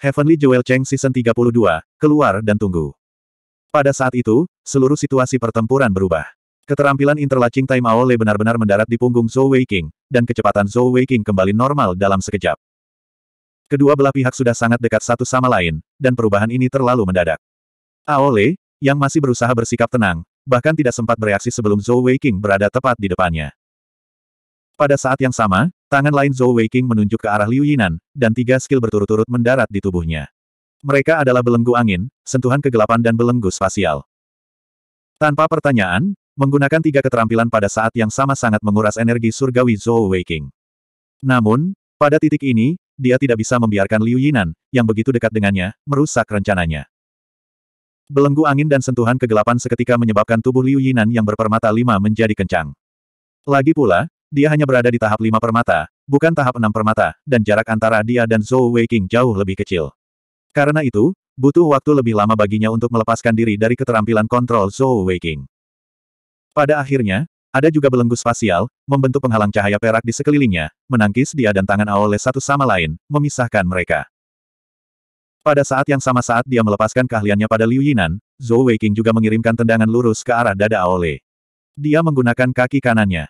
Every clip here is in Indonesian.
Heavenly Jewel Cheng Season 32, keluar dan tunggu. Pada saat itu, seluruh situasi pertempuran berubah. Keterampilan interlacing time Aole benar-benar mendarat di punggung Zhou Weiqing, dan kecepatan Zhou Weiqing kembali normal dalam sekejap. Kedua belah pihak sudah sangat dekat satu sama lain, dan perubahan ini terlalu mendadak. Aole, yang masih berusaha bersikap tenang, bahkan tidak sempat bereaksi sebelum Zhou Weiqing berada tepat di depannya. Pada saat yang sama, Tangan lain Zhou Weiqing menunjuk ke arah Liu Yinan, dan tiga skill berturut-turut mendarat di tubuhnya. Mereka adalah belenggu angin, sentuhan kegelapan dan belenggu spasial. Tanpa pertanyaan, menggunakan tiga keterampilan pada saat yang sama sangat menguras energi surgawi Zhou Weiqing. Namun, pada titik ini, dia tidak bisa membiarkan Liu Yinan, yang begitu dekat dengannya, merusak rencananya. Belenggu angin dan sentuhan kegelapan seketika menyebabkan tubuh Liu Yinan yang berpermata lima menjadi kencang. Lagi pula, dia hanya berada di tahap lima permata, bukan tahap enam permata, dan jarak antara dia dan Zhou Weiqing jauh lebih kecil. Karena itu, butuh waktu lebih lama baginya untuk melepaskan diri dari keterampilan kontrol Zhou Weiqing. Pada akhirnya, ada juga belenggu spasial, membentuk penghalang cahaya perak di sekelilingnya, menangkis dia dan tangan Aole satu sama lain, memisahkan mereka. Pada saat yang sama saat dia melepaskan keahliannya pada Liu Yinan, Zhou Weiqing juga mengirimkan tendangan lurus ke arah dada Aole. Dia menggunakan kaki kanannya.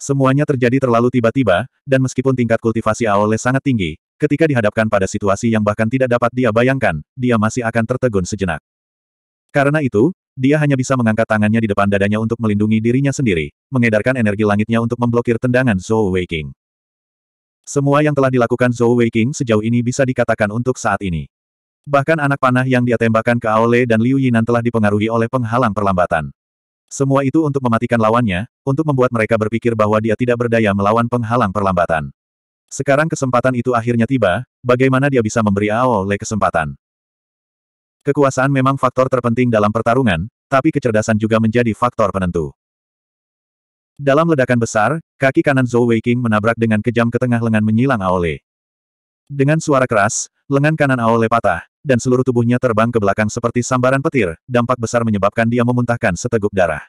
Semuanya terjadi terlalu tiba-tiba, dan meskipun tingkat kultivasi Aole sangat tinggi, ketika dihadapkan pada situasi yang bahkan tidak dapat dia bayangkan, dia masih akan tertegun sejenak. Karena itu, dia hanya bisa mengangkat tangannya di depan dadanya untuk melindungi dirinya sendiri, mengedarkan energi langitnya untuk memblokir tendangan Zhou Weiqing. Semua yang telah dilakukan Zhou Weiqing sejauh ini bisa dikatakan untuk saat ini. Bahkan anak panah yang dia tembakan ke Aole dan Liu Yinan telah dipengaruhi oleh penghalang perlambatan. Semua itu untuk mematikan lawannya, untuk membuat mereka berpikir bahwa dia tidak berdaya melawan penghalang perlambatan. Sekarang kesempatan itu akhirnya tiba, bagaimana dia bisa memberi Aole kesempatan? Kekuasaan memang faktor terpenting dalam pertarungan, tapi kecerdasan juga menjadi faktor penentu. Dalam ledakan besar, kaki kanan Zhou Weiqing menabrak dengan kejam ke tengah lengan menyilang Aole. Dengan suara keras, Lengan kanan Aole patah, dan seluruh tubuhnya terbang ke belakang seperti sambaran petir, dampak besar menyebabkan dia memuntahkan seteguk darah.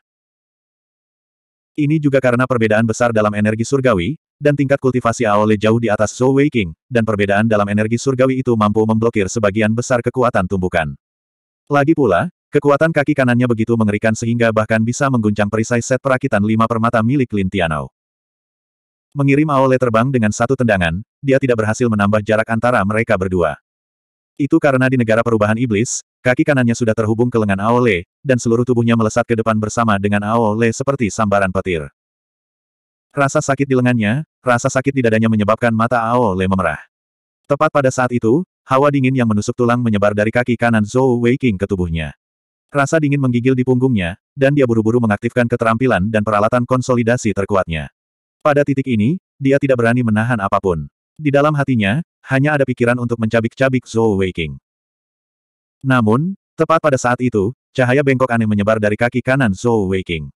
Ini juga karena perbedaan besar dalam energi surgawi, dan tingkat kultivasi Le jauh di atas Zhou Weiqing, dan perbedaan dalam energi surgawi itu mampu memblokir sebagian besar kekuatan tumbukan. Lagi pula, kekuatan kaki kanannya begitu mengerikan sehingga bahkan bisa mengguncang perisai set perakitan lima permata milik Lin Tianao. Mengirim Aole terbang dengan satu tendangan, dia tidak berhasil menambah jarak antara mereka berdua. Itu karena di negara perubahan iblis, kaki kanannya sudah terhubung ke lengan Aole, dan seluruh tubuhnya melesat ke depan bersama dengan Aole seperti sambaran petir. Rasa sakit di lengannya, rasa sakit di dadanya menyebabkan mata Aole memerah. Tepat pada saat itu, hawa dingin yang menusuk tulang menyebar dari kaki kanan Zhou Weiqing ke tubuhnya. Rasa dingin menggigil di punggungnya, dan dia buru-buru mengaktifkan keterampilan dan peralatan konsolidasi terkuatnya. Pada titik ini, dia tidak berani menahan apapun. Di dalam hatinya, hanya ada pikiran untuk mencabik-cabik Zhou Weiqing. Namun, tepat pada saat itu, cahaya bengkok aneh menyebar dari kaki kanan Zhou Weiqing.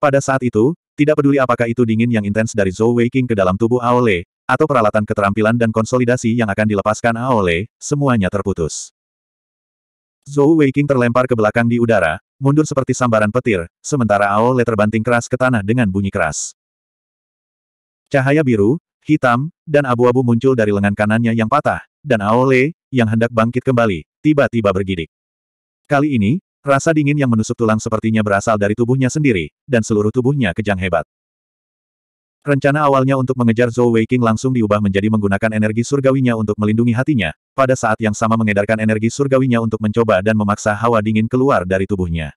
Pada saat itu, tidak peduli apakah itu dingin yang intens dari Zhou Weiqing ke dalam tubuh Aole, atau peralatan keterampilan dan konsolidasi yang akan dilepaskan Aole, semuanya terputus. Zhou Weiqing terlempar ke belakang di udara, mundur seperti sambaran petir, sementara Aole terbanting keras ke tanah dengan bunyi keras. Cahaya biru, hitam, dan abu-abu muncul dari lengan kanannya yang patah, dan Aole, yang hendak bangkit kembali, tiba-tiba bergidik. Kali ini, rasa dingin yang menusuk tulang sepertinya berasal dari tubuhnya sendiri, dan seluruh tubuhnya kejang hebat. Rencana awalnya untuk mengejar Zhou Weiqing langsung diubah menjadi menggunakan energi surgawinya untuk melindungi hatinya, pada saat yang sama mengedarkan energi surgawinya untuk mencoba dan memaksa hawa dingin keluar dari tubuhnya.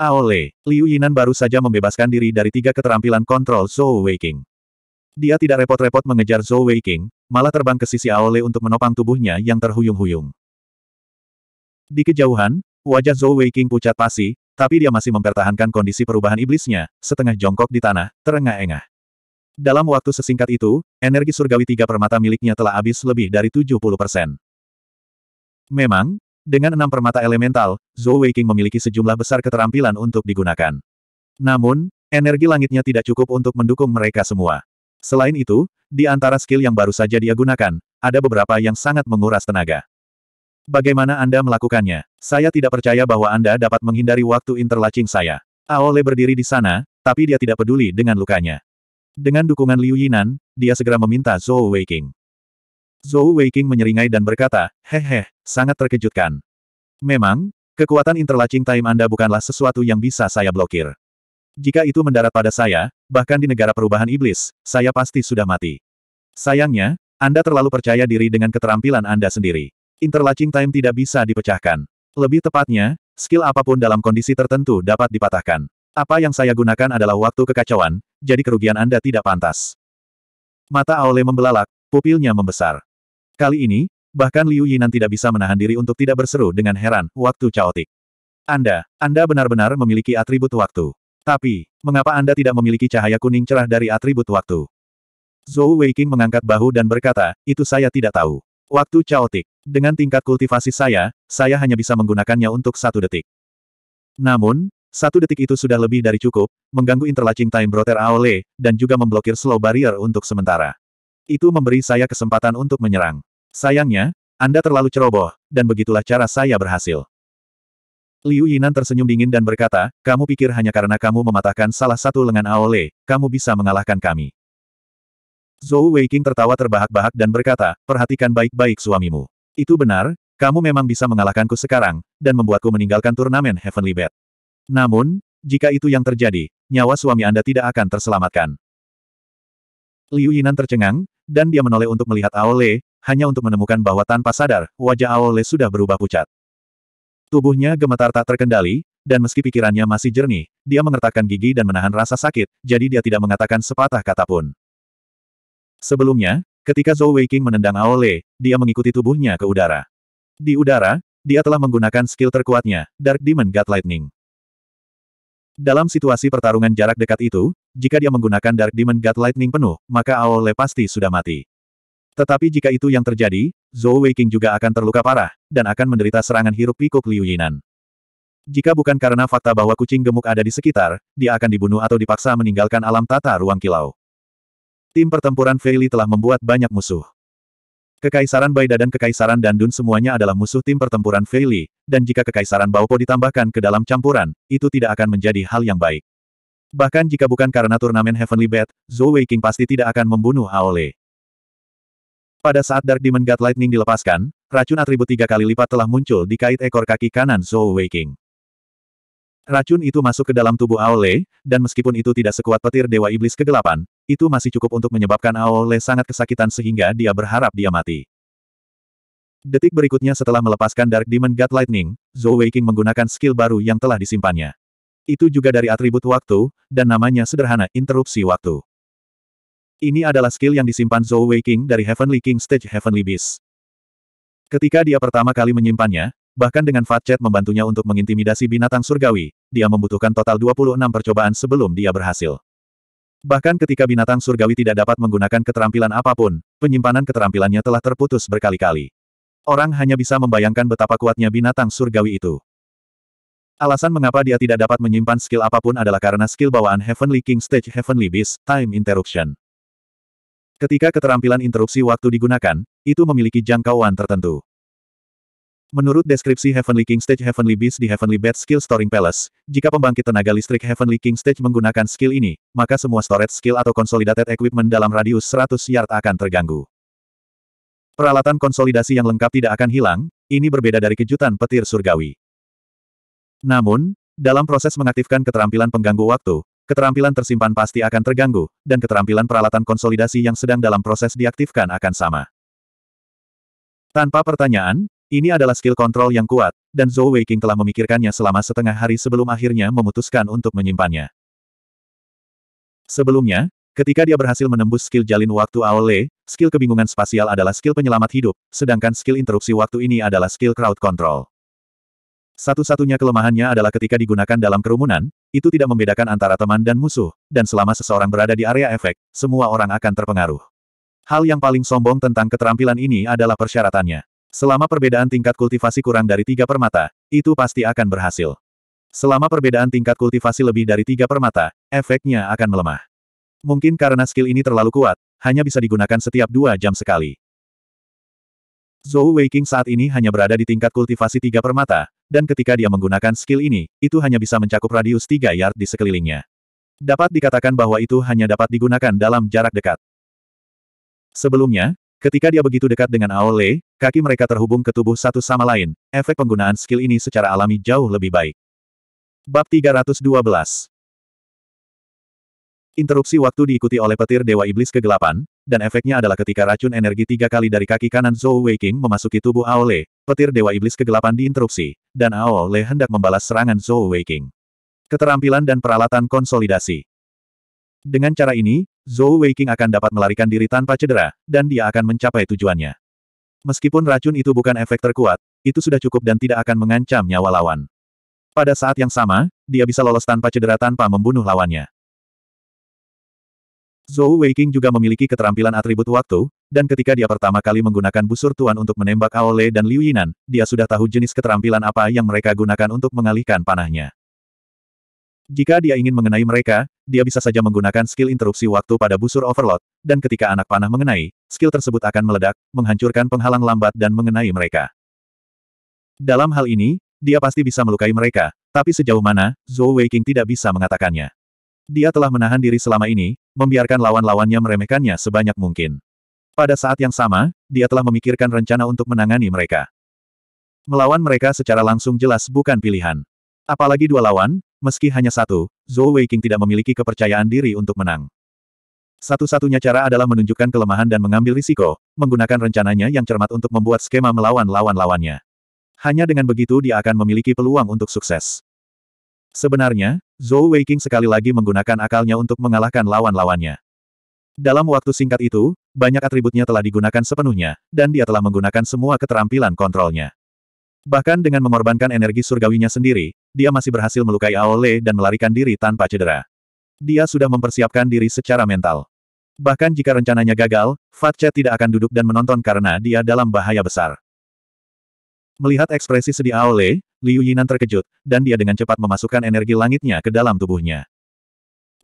Aole, Liu Yinan baru saja membebaskan diri dari tiga keterampilan kontrol Zhou Weiqing. Dia tidak repot-repot mengejar Zhou Weiqing, malah terbang ke sisi Aole untuk menopang tubuhnya yang terhuyung-huyung. Di kejauhan, wajah Zhou Weiqing pucat pasi, tapi dia masih mempertahankan kondisi perubahan iblisnya, setengah jongkok di tanah, terengah-engah. Dalam waktu sesingkat itu, energi surgawi tiga permata miliknya telah habis lebih dari 70 persen. Memang, dengan enam permata elemental, Zhou Weiqing memiliki sejumlah besar keterampilan untuk digunakan. Namun, energi langitnya tidak cukup untuk mendukung mereka semua. Selain itu, di antara skill yang baru saja dia gunakan, ada beberapa yang sangat menguras tenaga. Bagaimana Anda melakukannya? Saya tidak percaya bahwa Anda dapat menghindari waktu interlacing saya. Aole berdiri di sana, tapi dia tidak peduli dengan lukanya. Dengan dukungan Liu Yinan, dia segera meminta Zhou Weiking. Zhou Weiking menyeringai dan berkata, Hehe, sangat terkejutkan. Memang, kekuatan interlacing time Anda bukanlah sesuatu yang bisa saya blokir. Jika itu mendarat pada saya, bahkan di negara perubahan iblis, saya pasti sudah mati. Sayangnya, Anda terlalu percaya diri dengan keterampilan Anda sendiri. Interlacing time tidak bisa dipecahkan. Lebih tepatnya, skill apapun dalam kondisi tertentu dapat dipatahkan. Apa yang saya gunakan adalah waktu kekacauan, jadi kerugian Anda tidak pantas. Mata Aole membelalak, pupilnya membesar. Kali ini, bahkan Liu Yinan tidak bisa menahan diri untuk tidak berseru dengan heran, waktu caotik. Anda, Anda benar-benar memiliki atribut waktu. Tapi, mengapa Anda tidak memiliki cahaya kuning cerah dari atribut waktu? Zhou Weiqing mengangkat bahu dan berkata, itu saya tidak tahu. Waktu caotik. Dengan tingkat kultivasi saya, saya hanya bisa menggunakannya untuk satu detik. Namun, satu detik itu sudah lebih dari cukup, mengganggu interlacing time broter Aole, dan juga memblokir slow barrier untuk sementara. Itu memberi saya kesempatan untuk menyerang. Sayangnya, Anda terlalu ceroboh, dan begitulah cara saya berhasil. Liu Yinan tersenyum dingin dan berkata, kamu pikir hanya karena kamu mematahkan salah satu lengan Aole, kamu bisa mengalahkan kami. Zhou Weiqing tertawa terbahak-bahak dan berkata, perhatikan baik-baik suamimu. Itu benar, kamu memang bisa mengalahkanku sekarang, dan membuatku meninggalkan turnamen Heavenly Bed. Namun, jika itu yang terjadi, nyawa suami Anda tidak akan terselamatkan. Liu Yinan tercengang, dan dia menoleh untuk melihat Aole, hanya untuk menemukan bahwa tanpa sadar, wajah Aole sudah berubah pucat. Tubuhnya gemetar tak terkendali, dan meski pikirannya masih jernih, dia mengertakkan gigi dan menahan rasa sakit, jadi dia tidak mengatakan sepatah kata pun. Sebelumnya, ketika Zhou Weiqing menendang Aole, dia mengikuti tubuhnya ke udara. Di udara, dia telah menggunakan skill terkuatnya, Dark Demon God Lightning. Dalam situasi pertarungan jarak dekat itu, jika dia menggunakan Dark Demon God Lightning penuh, maka Aole pasti sudah mati. Tetapi jika itu yang terjadi, Zhou Weiqing juga akan terluka parah, dan akan menderita serangan hiruk pikuk Liu Yinan. Jika bukan karena fakta bahwa kucing gemuk ada di sekitar, dia akan dibunuh atau dipaksa meninggalkan alam tata ruang kilau. Tim pertempuran Feili telah membuat banyak musuh. Kekaisaran Baida dan Kekaisaran Dandun semuanya adalah musuh tim pertempuran Feili, dan jika Kekaisaran Baopo ditambahkan ke dalam campuran, itu tidak akan menjadi hal yang baik. Bahkan jika bukan karena turnamen Heavenly Bat, Zhou Weiqing pasti tidak akan membunuh Aole. Pada saat Dark Demon God Lightning dilepaskan, racun atribut tiga kali lipat telah muncul di kait ekor kaki kanan Zhou Weiking. Racun itu masuk ke dalam tubuh Aole, dan meskipun itu tidak sekuat petir Dewa Iblis kegelapan, itu masih cukup untuk menyebabkan Aole sangat kesakitan sehingga dia berharap dia mati. Detik berikutnya setelah melepaskan Dark Demon God Lightning, Zhou Weiking menggunakan skill baru yang telah disimpannya. Itu juga dari atribut waktu, dan namanya sederhana, interupsi waktu. Ini adalah skill yang disimpan Zhou Wei King dari Heavenly King Stage Heavenly Beast. Ketika dia pertama kali menyimpannya, bahkan dengan Fat Chat membantunya untuk mengintimidasi binatang surgawi, dia membutuhkan total 26 percobaan sebelum dia berhasil. Bahkan ketika binatang surgawi tidak dapat menggunakan keterampilan apapun, penyimpanan keterampilannya telah terputus berkali-kali. Orang hanya bisa membayangkan betapa kuatnya binatang surgawi itu. Alasan mengapa dia tidak dapat menyimpan skill apapun adalah karena skill bawaan Heavenly King Stage Heavenly Beast, Time Interruption. Ketika keterampilan interupsi waktu digunakan, itu memiliki jangkauan tertentu. Menurut deskripsi Heavenly King Stage Heavenly Beast di Heavenly Bed Skill Storing Palace, jika pembangkit tenaga listrik Heavenly King Stage menggunakan skill ini, maka semua storage skill atau consolidated equipment dalam radius 100 yard akan terganggu. Peralatan konsolidasi yang lengkap tidak akan hilang, ini berbeda dari kejutan petir surgawi. Namun, dalam proses mengaktifkan keterampilan pengganggu waktu, keterampilan tersimpan pasti akan terganggu, dan keterampilan peralatan konsolidasi yang sedang dalam proses diaktifkan akan sama. Tanpa pertanyaan, ini adalah skill kontrol yang kuat, dan Zhou Weiqing telah memikirkannya selama setengah hari sebelum akhirnya memutuskan untuk menyimpannya. Sebelumnya, ketika dia berhasil menembus skill jalin waktu Aole, skill kebingungan spasial adalah skill penyelamat hidup, sedangkan skill interupsi waktu ini adalah skill crowd control. Satu-satunya kelemahannya adalah ketika digunakan dalam kerumunan, itu tidak membedakan antara teman dan musuh, dan selama seseorang berada di area efek, semua orang akan terpengaruh. Hal yang paling sombong tentang keterampilan ini adalah persyaratannya. Selama perbedaan tingkat kultivasi kurang dari tiga permata, itu pasti akan berhasil. Selama perbedaan tingkat kultivasi lebih dari tiga permata, efeknya akan melemah. Mungkin karena skill ini terlalu kuat, hanya bisa digunakan setiap dua jam sekali. Zhou Weiking saat ini hanya berada di tingkat kultivasi tiga permata, dan ketika dia menggunakan skill ini, itu hanya bisa mencakup radius 3 yard di sekelilingnya. Dapat dikatakan bahwa itu hanya dapat digunakan dalam jarak dekat. Sebelumnya, ketika dia begitu dekat dengan Aole, kaki mereka terhubung ke tubuh satu sama lain, efek penggunaan skill ini secara alami jauh lebih baik. Bab 312 Interupsi waktu diikuti oleh petir Dewa Iblis Kegelapan, dan efeknya adalah ketika racun energi tiga kali dari kaki kanan Zhou Weiqing memasuki tubuh Aole, petir Dewa Iblis Kegelapan diinterupsi, dan Ao Le hendak membalas serangan Zhou Weiqing. Keterampilan dan peralatan konsolidasi. Dengan cara ini, Zhou Weiqing akan dapat melarikan diri tanpa cedera, dan dia akan mencapai tujuannya. Meskipun racun itu bukan efek terkuat, itu sudah cukup dan tidak akan mengancam nyawa lawan. Pada saat yang sama, dia bisa lolos tanpa cedera tanpa membunuh lawannya. Zhou Weiqing juga memiliki keterampilan atribut waktu, dan ketika dia pertama kali menggunakan busur tuan untuk menembak Aole dan Liu Yinan, dia sudah tahu jenis keterampilan apa yang mereka gunakan untuk mengalihkan panahnya. Jika dia ingin mengenai mereka, dia bisa saja menggunakan skill interupsi waktu pada busur overload, dan ketika anak panah mengenai, skill tersebut akan meledak, menghancurkan penghalang lambat dan mengenai mereka. Dalam hal ini, dia pasti bisa melukai mereka, tapi sejauh mana, Zhou Weiqing tidak bisa mengatakannya. Dia telah menahan diri selama ini, membiarkan lawan-lawannya meremehkannya sebanyak mungkin. Pada saat yang sama, dia telah memikirkan rencana untuk menangani mereka. Melawan mereka secara langsung jelas bukan pilihan. Apalagi dua lawan, meski hanya satu, Zhou Weiqing tidak memiliki kepercayaan diri untuk menang. Satu-satunya cara adalah menunjukkan kelemahan dan mengambil risiko, menggunakan rencananya yang cermat untuk membuat skema melawan lawan-lawannya. Hanya dengan begitu dia akan memiliki peluang untuk sukses. Sebenarnya, Zhou Weiqing sekali lagi menggunakan akalnya untuk mengalahkan lawan-lawannya. Dalam waktu singkat itu, banyak atributnya telah digunakan sepenuhnya, dan dia telah menggunakan semua keterampilan kontrolnya. Bahkan dengan mengorbankan energi surgawinya sendiri, dia masih berhasil melukai Aole dan melarikan diri tanpa cedera. Dia sudah mempersiapkan diri secara mental. Bahkan jika rencananya gagal, Fatche tidak akan duduk dan menonton karena dia dalam bahaya besar. Melihat ekspresi sedih Aole, Liu Yinan terkejut, dan dia dengan cepat memasukkan energi langitnya ke dalam tubuhnya.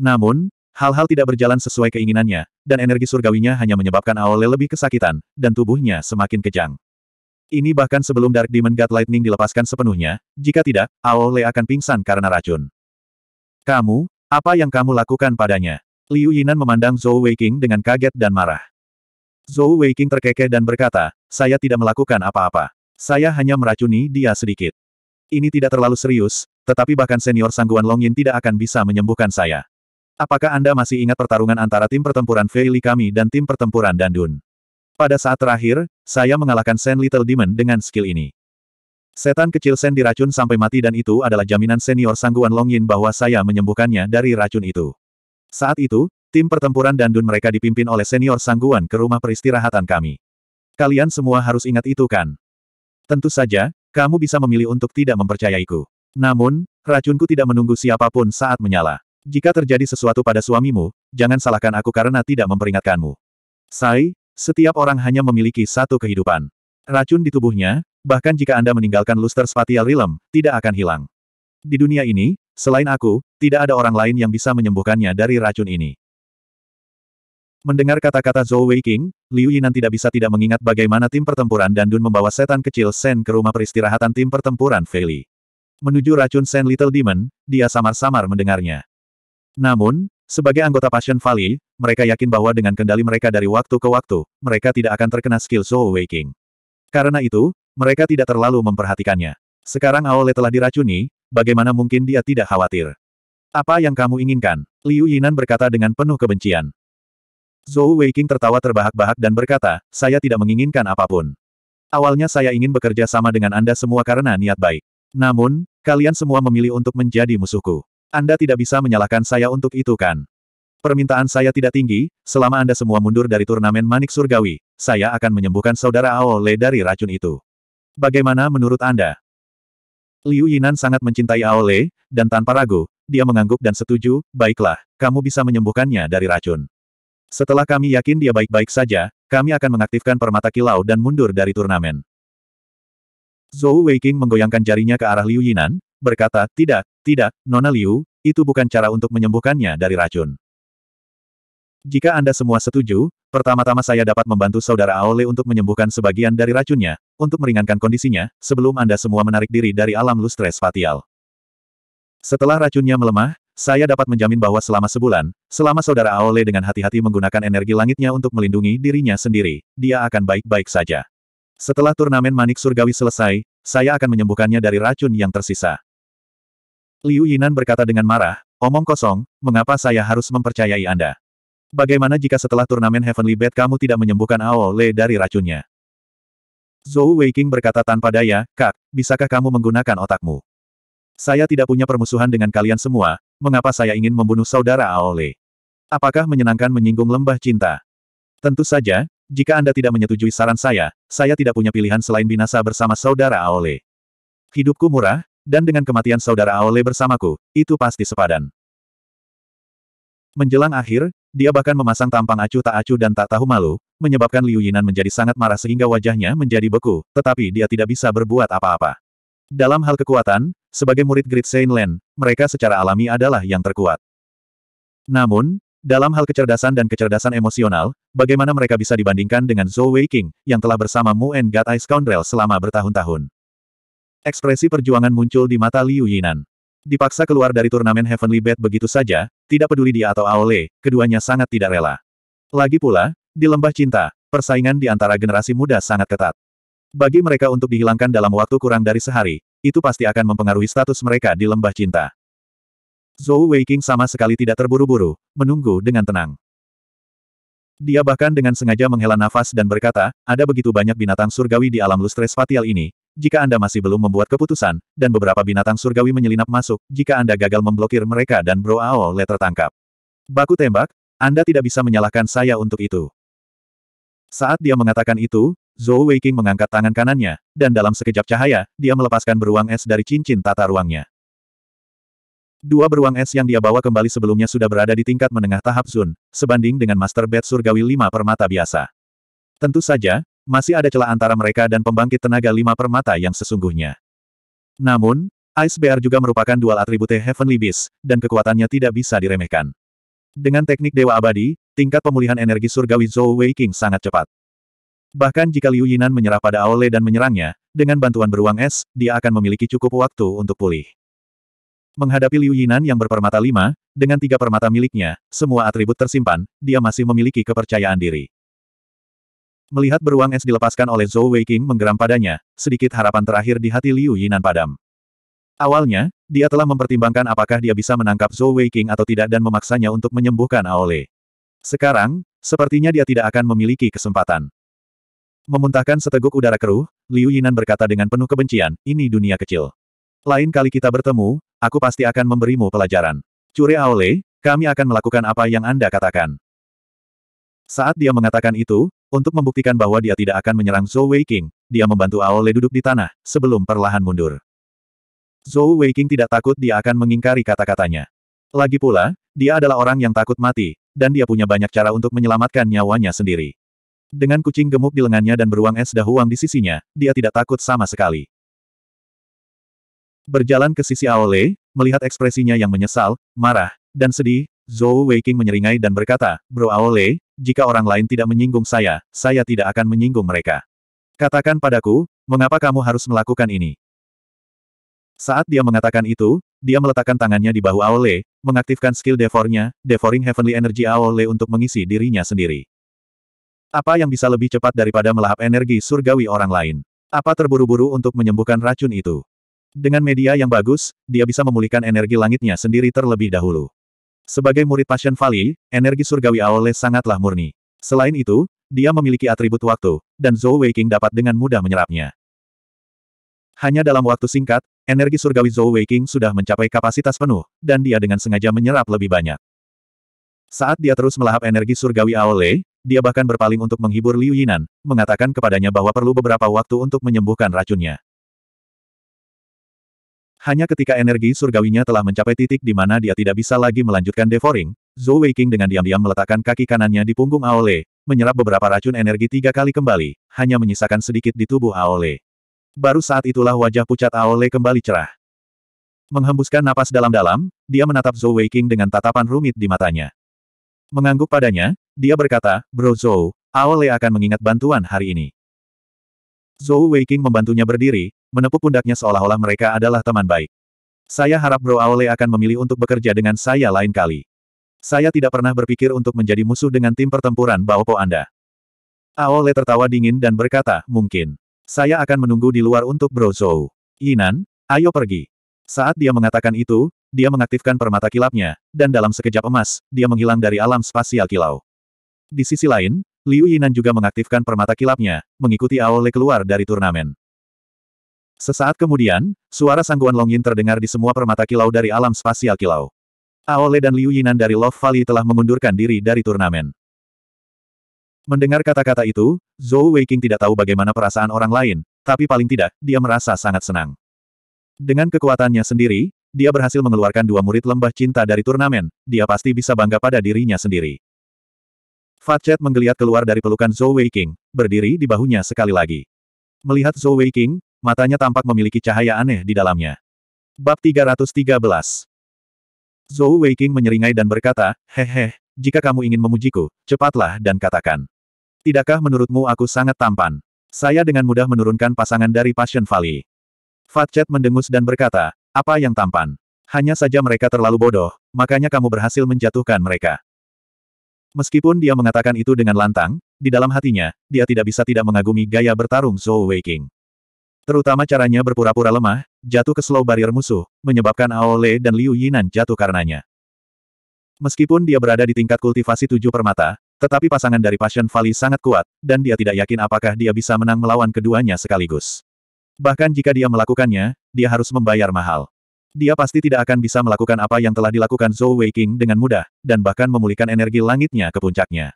Namun, hal-hal tidak berjalan sesuai keinginannya, dan energi surgawinya hanya menyebabkan Aole lebih kesakitan, dan tubuhnya semakin kejang. Ini bahkan sebelum Dark Demon God Lightning dilepaskan sepenuhnya, jika tidak, Aole akan pingsan karena racun. Kamu, apa yang kamu lakukan padanya? Liu Yinan memandang Zhou Weiqing dengan kaget dan marah. Zhou Weiqing terkekeh dan berkata, saya tidak melakukan apa-apa. Saya hanya meracuni dia sedikit. Ini tidak terlalu serius, tetapi bahkan senior Sangguan Longin tidak akan bisa menyembuhkan saya. Apakah Anda masih ingat pertarungan antara tim pertempuran Feili kami dan tim pertempuran Dandun? Pada saat terakhir, saya mengalahkan Sen Little Demon dengan skill ini. Setan kecil Sen diracun sampai mati dan itu adalah jaminan senior Sangguan Longyin bahwa saya menyembuhkannya dari racun itu. Saat itu, tim pertempuran Dandun mereka dipimpin oleh senior Sangguan ke rumah peristirahatan kami. Kalian semua harus ingat itu kan? Tentu saja, kamu bisa memilih untuk tidak mempercayaiku. Namun, racunku tidak menunggu siapapun saat menyala. Jika terjadi sesuatu pada suamimu, jangan salahkan aku karena tidak memperingatkanmu. Sai, setiap orang hanya memiliki satu kehidupan. Racun di tubuhnya, bahkan jika Anda meninggalkan luster spatial realm, tidak akan hilang. Di dunia ini, selain aku, tidak ada orang lain yang bisa menyembuhkannya dari racun ini. Mendengar kata-kata Zhou Weiqing, Liu Yinan tidak bisa tidak mengingat bagaimana tim pertempuran dan Dun membawa setan kecil Sen ke rumah peristirahatan tim pertempuran Feli. Menuju racun Sen Little Demon, dia samar-samar mendengarnya. Namun, sebagai anggota Passion Valley, mereka yakin bahwa dengan kendali mereka dari waktu ke waktu, mereka tidak akan terkena skill Zhou Weiqing. Karena itu, mereka tidak terlalu memperhatikannya. Sekarang Aole telah diracuni, bagaimana mungkin dia tidak khawatir? Apa yang kamu inginkan? Liu Yinan berkata dengan penuh kebencian. Zhou Weiqing tertawa terbahak-bahak dan berkata, saya tidak menginginkan apapun. Awalnya saya ingin bekerja sama dengan Anda semua karena niat baik. Namun, kalian semua memilih untuk menjadi musuhku. Anda tidak bisa menyalahkan saya untuk itu kan? Permintaan saya tidak tinggi, selama Anda semua mundur dari turnamen Manik Surgawi, saya akan menyembuhkan saudara Aole dari racun itu. Bagaimana menurut Anda? Liu Yinan sangat mencintai Aole, dan tanpa ragu, dia mengangguk dan setuju, baiklah, kamu bisa menyembuhkannya dari racun. Setelah kami yakin dia baik-baik saja, kami akan mengaktifkan permata kilau dan mundur dari turnamen. Zhou Weiqing menggoyangkan jarinya ke arah Liu Yinan, berkata, tidak, tidak, Nona Liu, itu bukan cara untuk menyembuhkannya dari racun. Jika Anda semua setuju, pertama-tama saya dapat membantu Saudara Aole untuk menyembuhkan sebagian dari racunnya, untuk meringankan kondisinya, sebelum Anda semua menarik diri dari alam lustre spatial. Setelah racunnya melemah, saya dapat menjamin bahwa selama sebulan, selama saudara Aole dengan hati-hati menggunakan energi langitnya untuk melindungi dirinya sendiri, dia akan baik-baik saja. Setelah turnamen manik surgawi selesai, saya akan menyembuhkannya dari racun yang tersisa. Liu Yinan berkata dengan marah, omong kosong, mengapa saya harus mempercayai Anda? Bagaimana jika setelah turnamen Heavenly Bed kamu tidak menyembuhkan Aole dari racunnya? Zhou Weiqing berkata tanpa daya, Kak, bisakah kamu menggunakan otakmu? Saya tidak punya permusuhan dengan kalian semua, mengapa saya ingin membunuh saudara Aole? Apakah menyenangkan menyinggung lembah cinta? Tentu saja, jika Anda tidak menyetujui saran saya, saya tidak punya pilihan selain binasa bersama saudara Aole. Hidupku murah, dan dengan kematian saudara Aole bersamaku, itu pasti sepadan. Menjelang akhir, dia bahkan memasang tampang acuh tak acuh dan tak tahu malu, menyebabkan Liu Yinan menjadi sangat marah sehingga wajahnya menjadi beku, tetapi dia tidak bisa berbuat apa-apa. Dalam hal kekuatan, sebagai murid Great Saint mereka secara alami adalah yang terkuat. Namun, dalam hal kecerdasan dan kecerdasan emosional, bagaimana mereka bisa dibandingkan dengan Zhou Weiqing yang telah bersama Mu and God Eye Scoundrel selama bertahun-tahun. Ekspresi perjuangan muncul di mata Liu Yinan. Dipaksa keluar dari turnamen Heavenly Bed begitu saja, tidak peduli dia atau Aole, keduanya sangat tidak rela. Lagi pula, di lembah cinta, persaingan di antara generasi muda sangat ketat. Bagi mereka untuk dihilangkan dalam waktu kurang dari sehari, itu pasti akan mempengaruhi status mereka di lembah cinta. Zhou Weiqing sama sekali tidak terburu-buru, menunggu dengan tenang. Dia bahkan dengan sengaja menghela nafas dan berkata, ada begitu banyak binatang surgawi di alam lustre spatial ini, jika Anda masih belum membuat keputusan, dan beberapa binatang surgawi menyelinap masuk, jika Anda gagal memblokir mereka dan Bro Aole tertangkap. Baku tembak, Anda tidak bisa menyalahkan saya untuk itu. Saat dia mengatakan itu, Zhou Weiqing mengangkat tangan kanannya, dan dalam sekejap cahaya, dia melepaskan beruang es dari cincin tata ruangnya. Dua beruang es yang dia bawa kembali sebelumnya sudah berada di tingkat menengah tahap Zun, sebanding dengan Master Bed Surgawi Lima Permata biasa. Tentu saja, masih ada celah antara mereka dan pembangkit tenaga Lima Permata yang sesungguhnya. Namun, Ice Bear juga merupakan dual atribute Heavenly Beast, dan kekuatannya tidak bisa diremehkan. Dengan teknik Dewa Abadi, tingkat pemulihan energi surgawi Zhou Weiqing sangat cepat. Bahkan jika Liu Yinan menyerah pada Aole dan menyerangnya, dengan bantuan beruang es, dia akan memiliki cukup waktu untuk pulih. Menghadapi Liu Yinan yang berpermata lima, dengan tiga permata miliknya, semua atribut tersimpan, dia masih memiliki kepercayaan diri. Melihat beruang es dilepaskan oleh Zhou Weiqing menggeram padanya, sedikit harapan terakhir di hati Liu Yinan padam. Awalnya, dia telah mempertimbangkan apakah dia bisa menangkap Zhou Weiqing atau tidak dan memaksanya untuk menyembuhkan Aole. Sekarang, sepertinya dia tidak akan memiliki kesempatan. Memuntahkan seteguk udara keruh, Liu Yinan berkata dengan penuh kebencian, ini dunia kecil. Lain kali kita bertemu, aku pasti akan memberimu pelajaran. Cure Aole, kami akan melakukan apa yang Anda katakan. Saat dia mengatakan itu, untuk membuktikan bahwa dia tidak akan menyerang Zhou Weiqing, dia membantu Aole duduk di tanah, sebelum perlahan mundur. Zhou Weiqing tidak takut dia akan mengingkari kata-katanya. Lagi pula, dia adalah orang yang takut mati, dan dia punya banyak cara untuk menyelamatkan nyawanya sendiri. Dengan kucing gemuk di lengannya dan beruang es dahuang di sisinya, dia tidak takut sama sekali. Berjalan ke sisi Aole, melihat ekspresinya yang menyesal, marah, dan sedih, Zhou Weiking menyeringai dan berkata, Bro Aole, jika orang lain tidak menyinggung saya, saya tidak akan menyinggung mereka. Katakan padaku, mengapa kamu harus melakukan ini? Saat dia mengatakan itu, dia meletakkan tangannya di bahu Aole, mengaktifkan skill Devornya, Devouring Heavenly Energy Aole untuk mengisi dirinya sendiri. Apa yang bisa lebih cepat daripada melahap energi surgawi orang lain? Apa terburu-buru untuk menyembuhkan racun itu? Dengan media yang bagus, dia bisa memulihkan energi langitnya sendiri terlebih dahulu. Sebagai murid Passion Valley, energi surgawi Aole sangatlah murni. Selain itu, dia memiliki atribut waktu, dan Zhou Weiqing dapat dengan mudah menyerapnya. Hanya dalam waktu singkat, energi surgawi Zhou Weiqing sudah mencapai kapasitas penuh, dan dia dengan sengaja menyerap lebih banyak. Saat dia terus melahap energi surgawi Aole, dia bahkan berpaling untuk menghibur Liu Yinan, mengatakan kepadanya bahwa perlu beberapa waktu untuk menyembuhkan racunnya. Hanya ketika energi surgawinya telah mencapai titik di mana dia tidak bisa lagi melanjutkan devouring, Zhou Weiqing dengan diam-diam meletakkan kaki kanannya di punggung Aole, menyerap beberapa racun energi tiga kali kembali, hanya menyisakan sedikit di tubuh Aole. Baru saat itulah wajah pucat Aole kembali cerah. Menghembuskan napas dalam-dalam, dia menatap Zhou Weiqing dengan tatapan rumit di matanya. Mengangguk padanya, dia berkata, Bro Zhou, Ao akan mengingat bantuan hari ini. Zhou Weiking membantunya berdiri, menepuk pundaknya seolah-olah mereka adalah teman baik. Saya harap Bro Aole akan memilih untuk bekerja dengan saya lain kali. Saya tidak pernah berpikir untuk menjadi musuh dengan tim pertempuran Baopo Anda. Aole tertawa dingin dan berkata, mungkin. Saya akan menunggu di luar untuk Bro Zhou. Yinan, ayo pergi. Saat dia mengatakan itu, dia mengaktifkan permata kilapnya, dan dalam sekejap emas, dia menghilang dari alam spasial kilau. Di sisi lain, Liu Yinan juga mengaktifkan permata kilapnya, mengikuti Ao Le keluar dari turnamen. Sesaat kemudian, suara sangguan Long Yin terdengar di semua permata kilau dari alam spasial kilau. Ao Le dan Liu Yinan dari Love Valley telah mengundurkan diri dari turnamen. Mendengar kata-kata itu, Zhou Weiqing tidak tahu bagaimana perasaan orang lain, tapi paling tidak, dia merasa sangat senang. Dengan kekuatannya sendiri, dia berhasil mengeluarkan dua murid lembah cinta dari turnamen, dia pasti bisa bangga pada dirinya sendiri. Facet menggeliat keluar dari pelukan Zhou Weiqing, berdiri di bahunya sekali lagi. Melihat Zhou Weiqing, matanya tampak memiliki cahaya aneh di dalamnya. Bab 313 Zhou Weiqing menyeringai dan berkata, Hehe, jika kamu ingin memujiku, cepatlah dan katakan. Tidakkah menurutmu aku sangat tampan? Saya dengan mudah menurunkan pasangan dari Passion Valley. Facet mendengus dan berkata, apa yang tampan? Hanya saja mereka terlalu bodoh, makanya kamu berhasil menjatuhkan mereka. Meskipun dia mengatakan itu dengan lantang, di dalam hatinya, dia tidak bisa tidak mengagumi gaya bertarung Zhou Weiqing. Terutama caranya berpura-pura lemah, jatuh ke slow barrier musuh, menyebabkan Aole dan Liu Yinan jatuh karenanya. Meskipun dia berada di tingkat kultivasi tujuh permata, tetapi pasangan dari Passion Valley sangat kuat, dan dia tidak yakin apakah dia bisa menang melawan keduanya sekaligus. Bahkan jika dia melakukannya, dia harus membayar mahal. Dia pasti tidak akan bisa melakukan apa yang telah dilakukan Zhou Weiqing dengan mudah, dan bahkan memulihkan energi langitnya ke puncaknya.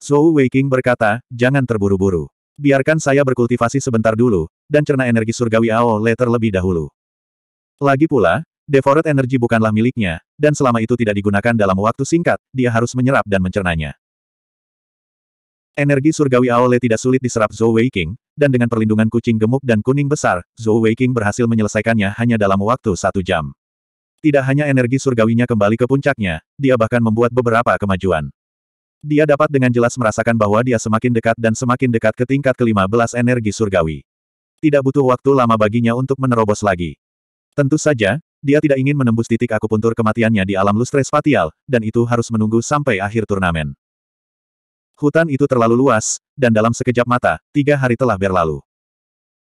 Zhou Weiqing berkata, jangan terburu-buru. Biarkan saya berkultivasi sebentar dulu, dan cerna energi surgawi Ao Aole terlebih dahulu. Lagi pula, Devored energi bukanlah miliknya, dan selama itu tidak digunakan dalam waktu singkat, dia harus menyerap dan mencernanya. Energi surgawi Aole tidak sulit diserap Zhou Weiqing, dan dengan perlindungan kucing gemuk dan kuning besar, Zhou Weiqing berhasil menyelesaikannya hanya dalam waktu satu jam. Tidak hanya energi surgawinya kembali ke puncaknya, dia bahkan membuat beberapa kemajuan. Dia dapat dengan jelas merasakan bahwa dia semakin dekat dan semakin dekat ke tingkat kelima belas energi surgawi. Tidak butuh waktu lama baginya untuk menerobos lagi. Tentu saja, dia tidak ingin menembus titik akupuntur kematiannya di alam lustre spatial, dan itu harus menunggu sampai akhir turnamen. Hutan itu terlalu luas, dan dalam sekejap mata, tiga hari telah berlalu.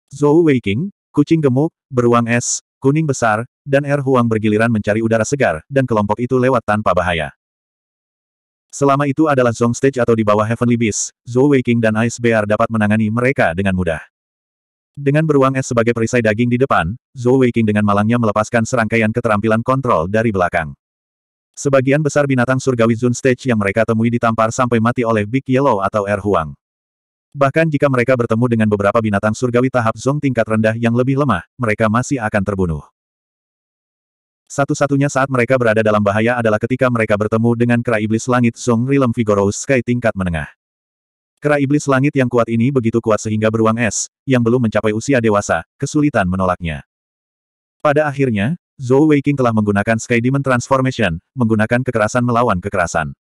Zhou Weiqing, kucing gemuk, beruang es, kuning besar, dan Er Huang bergiliran mencari udara segar, dan kelompok itu lewat tanpa bahaya. Selama itu adalah Zhong stage atau di bawah Heavenly Beast, Zhou Weiqing dan Ice Bear dapat menangani mereka dengan mudah. Dengan beruang es sebagai perisai daging di depan, Zhou Weiqing dengan malangnya melepaskan serangkaian keterampilan kontrol dari belakang. Sebagian besar binatang surgawi Zun Stage yang mereka temui ditampar sampai mati oleh Big Yellow atau Air er Huang. Bahkan jika mereka bertemu dengan beberapa binatang surgawi tahap zong tingkat rendah yang lebih lemah, mereka masih akan terbunuh. Satu-satunya saat mereka berada dalam bahaya adalah ketika mereka bertemu dengan kera iblis langit zong Rilem Vigorous Sky tingkat menengah. Kera iblis langit yang kuat ini begitu kuat sehingga beruang es, yang belum mencapai usia dewasa, kesulitan menolaknya. Pada akhirnya, Zhou Weiqing telah menggunakan Sky Demon Transformation, menggunakan kekerasan melawan kekerasan.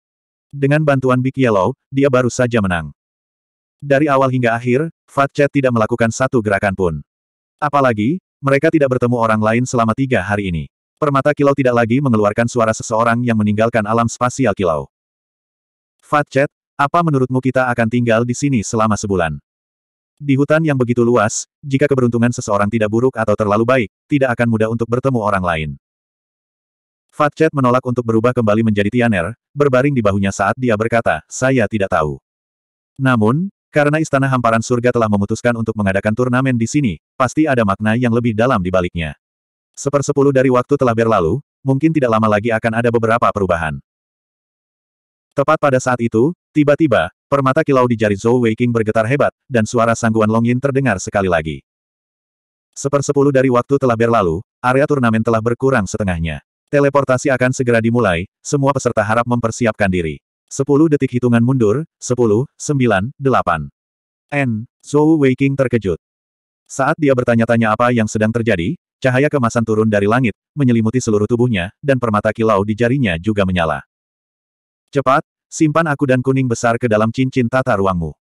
Dengan bantuan Big Yellow, dia baru saja menang. Dari awal hingga akhir, Fat Chat tidak melakukan satu gerakan pun. Apalagi, mereka tidak bertemu orang lain selama tiga hari ini. Permata kilau tidak lagi mengeluarkan suara seseorang yang meninggalkan alam spasial kilau. Fat Chat, apa menurutmu kita akan tinggal di sini selama sebulan? Di hutan yang begitu luas, jika keberuntungan seseorang tidak buruk atau terlalu baik, tidak akan mudah untuk bertemu orang lain. Fatchet menolak untuk berubah kembali menjadi Tianer, berbaring di bahunya saat dia berkata, saya tidak tahu. Namun, karena Istana Hamparan Surga telah memutuskan untuk mengadakan turnamen di sini, pasti ada makna yang lebih dalam di baliknya. Sepersepuluh dari waktu telah berlalu, mungkin tidak lama lagi akan ada beberapa perubahan. Tepat pada saat itu, tiba-tiba, Permata kilau di jari Zhou Weiqing bergetar hebat, dan suara sangguan Long Yin terdengar sekali lagi. Sepersepuluh dari waktu telah berlalu, area turnamen telah berkurang setengahnya. Teleportasi akan segera dimulai, semua peserta harap mempersiapkan diri. Sepuluh detik hitungan mundur, sepuluh, sembilan, delapan. N. Zhou Weiqing terkejut. Saat dia bertanya-tanya apa yang sedang terjadi, cahaya kemasan turun dari langit, menyelimuti seluruh tubuhnya, dan permata kilau di jarinya juga menyala. Cepat, Simpan aku dan kuning besar ke dalam cincin tata ruangmu.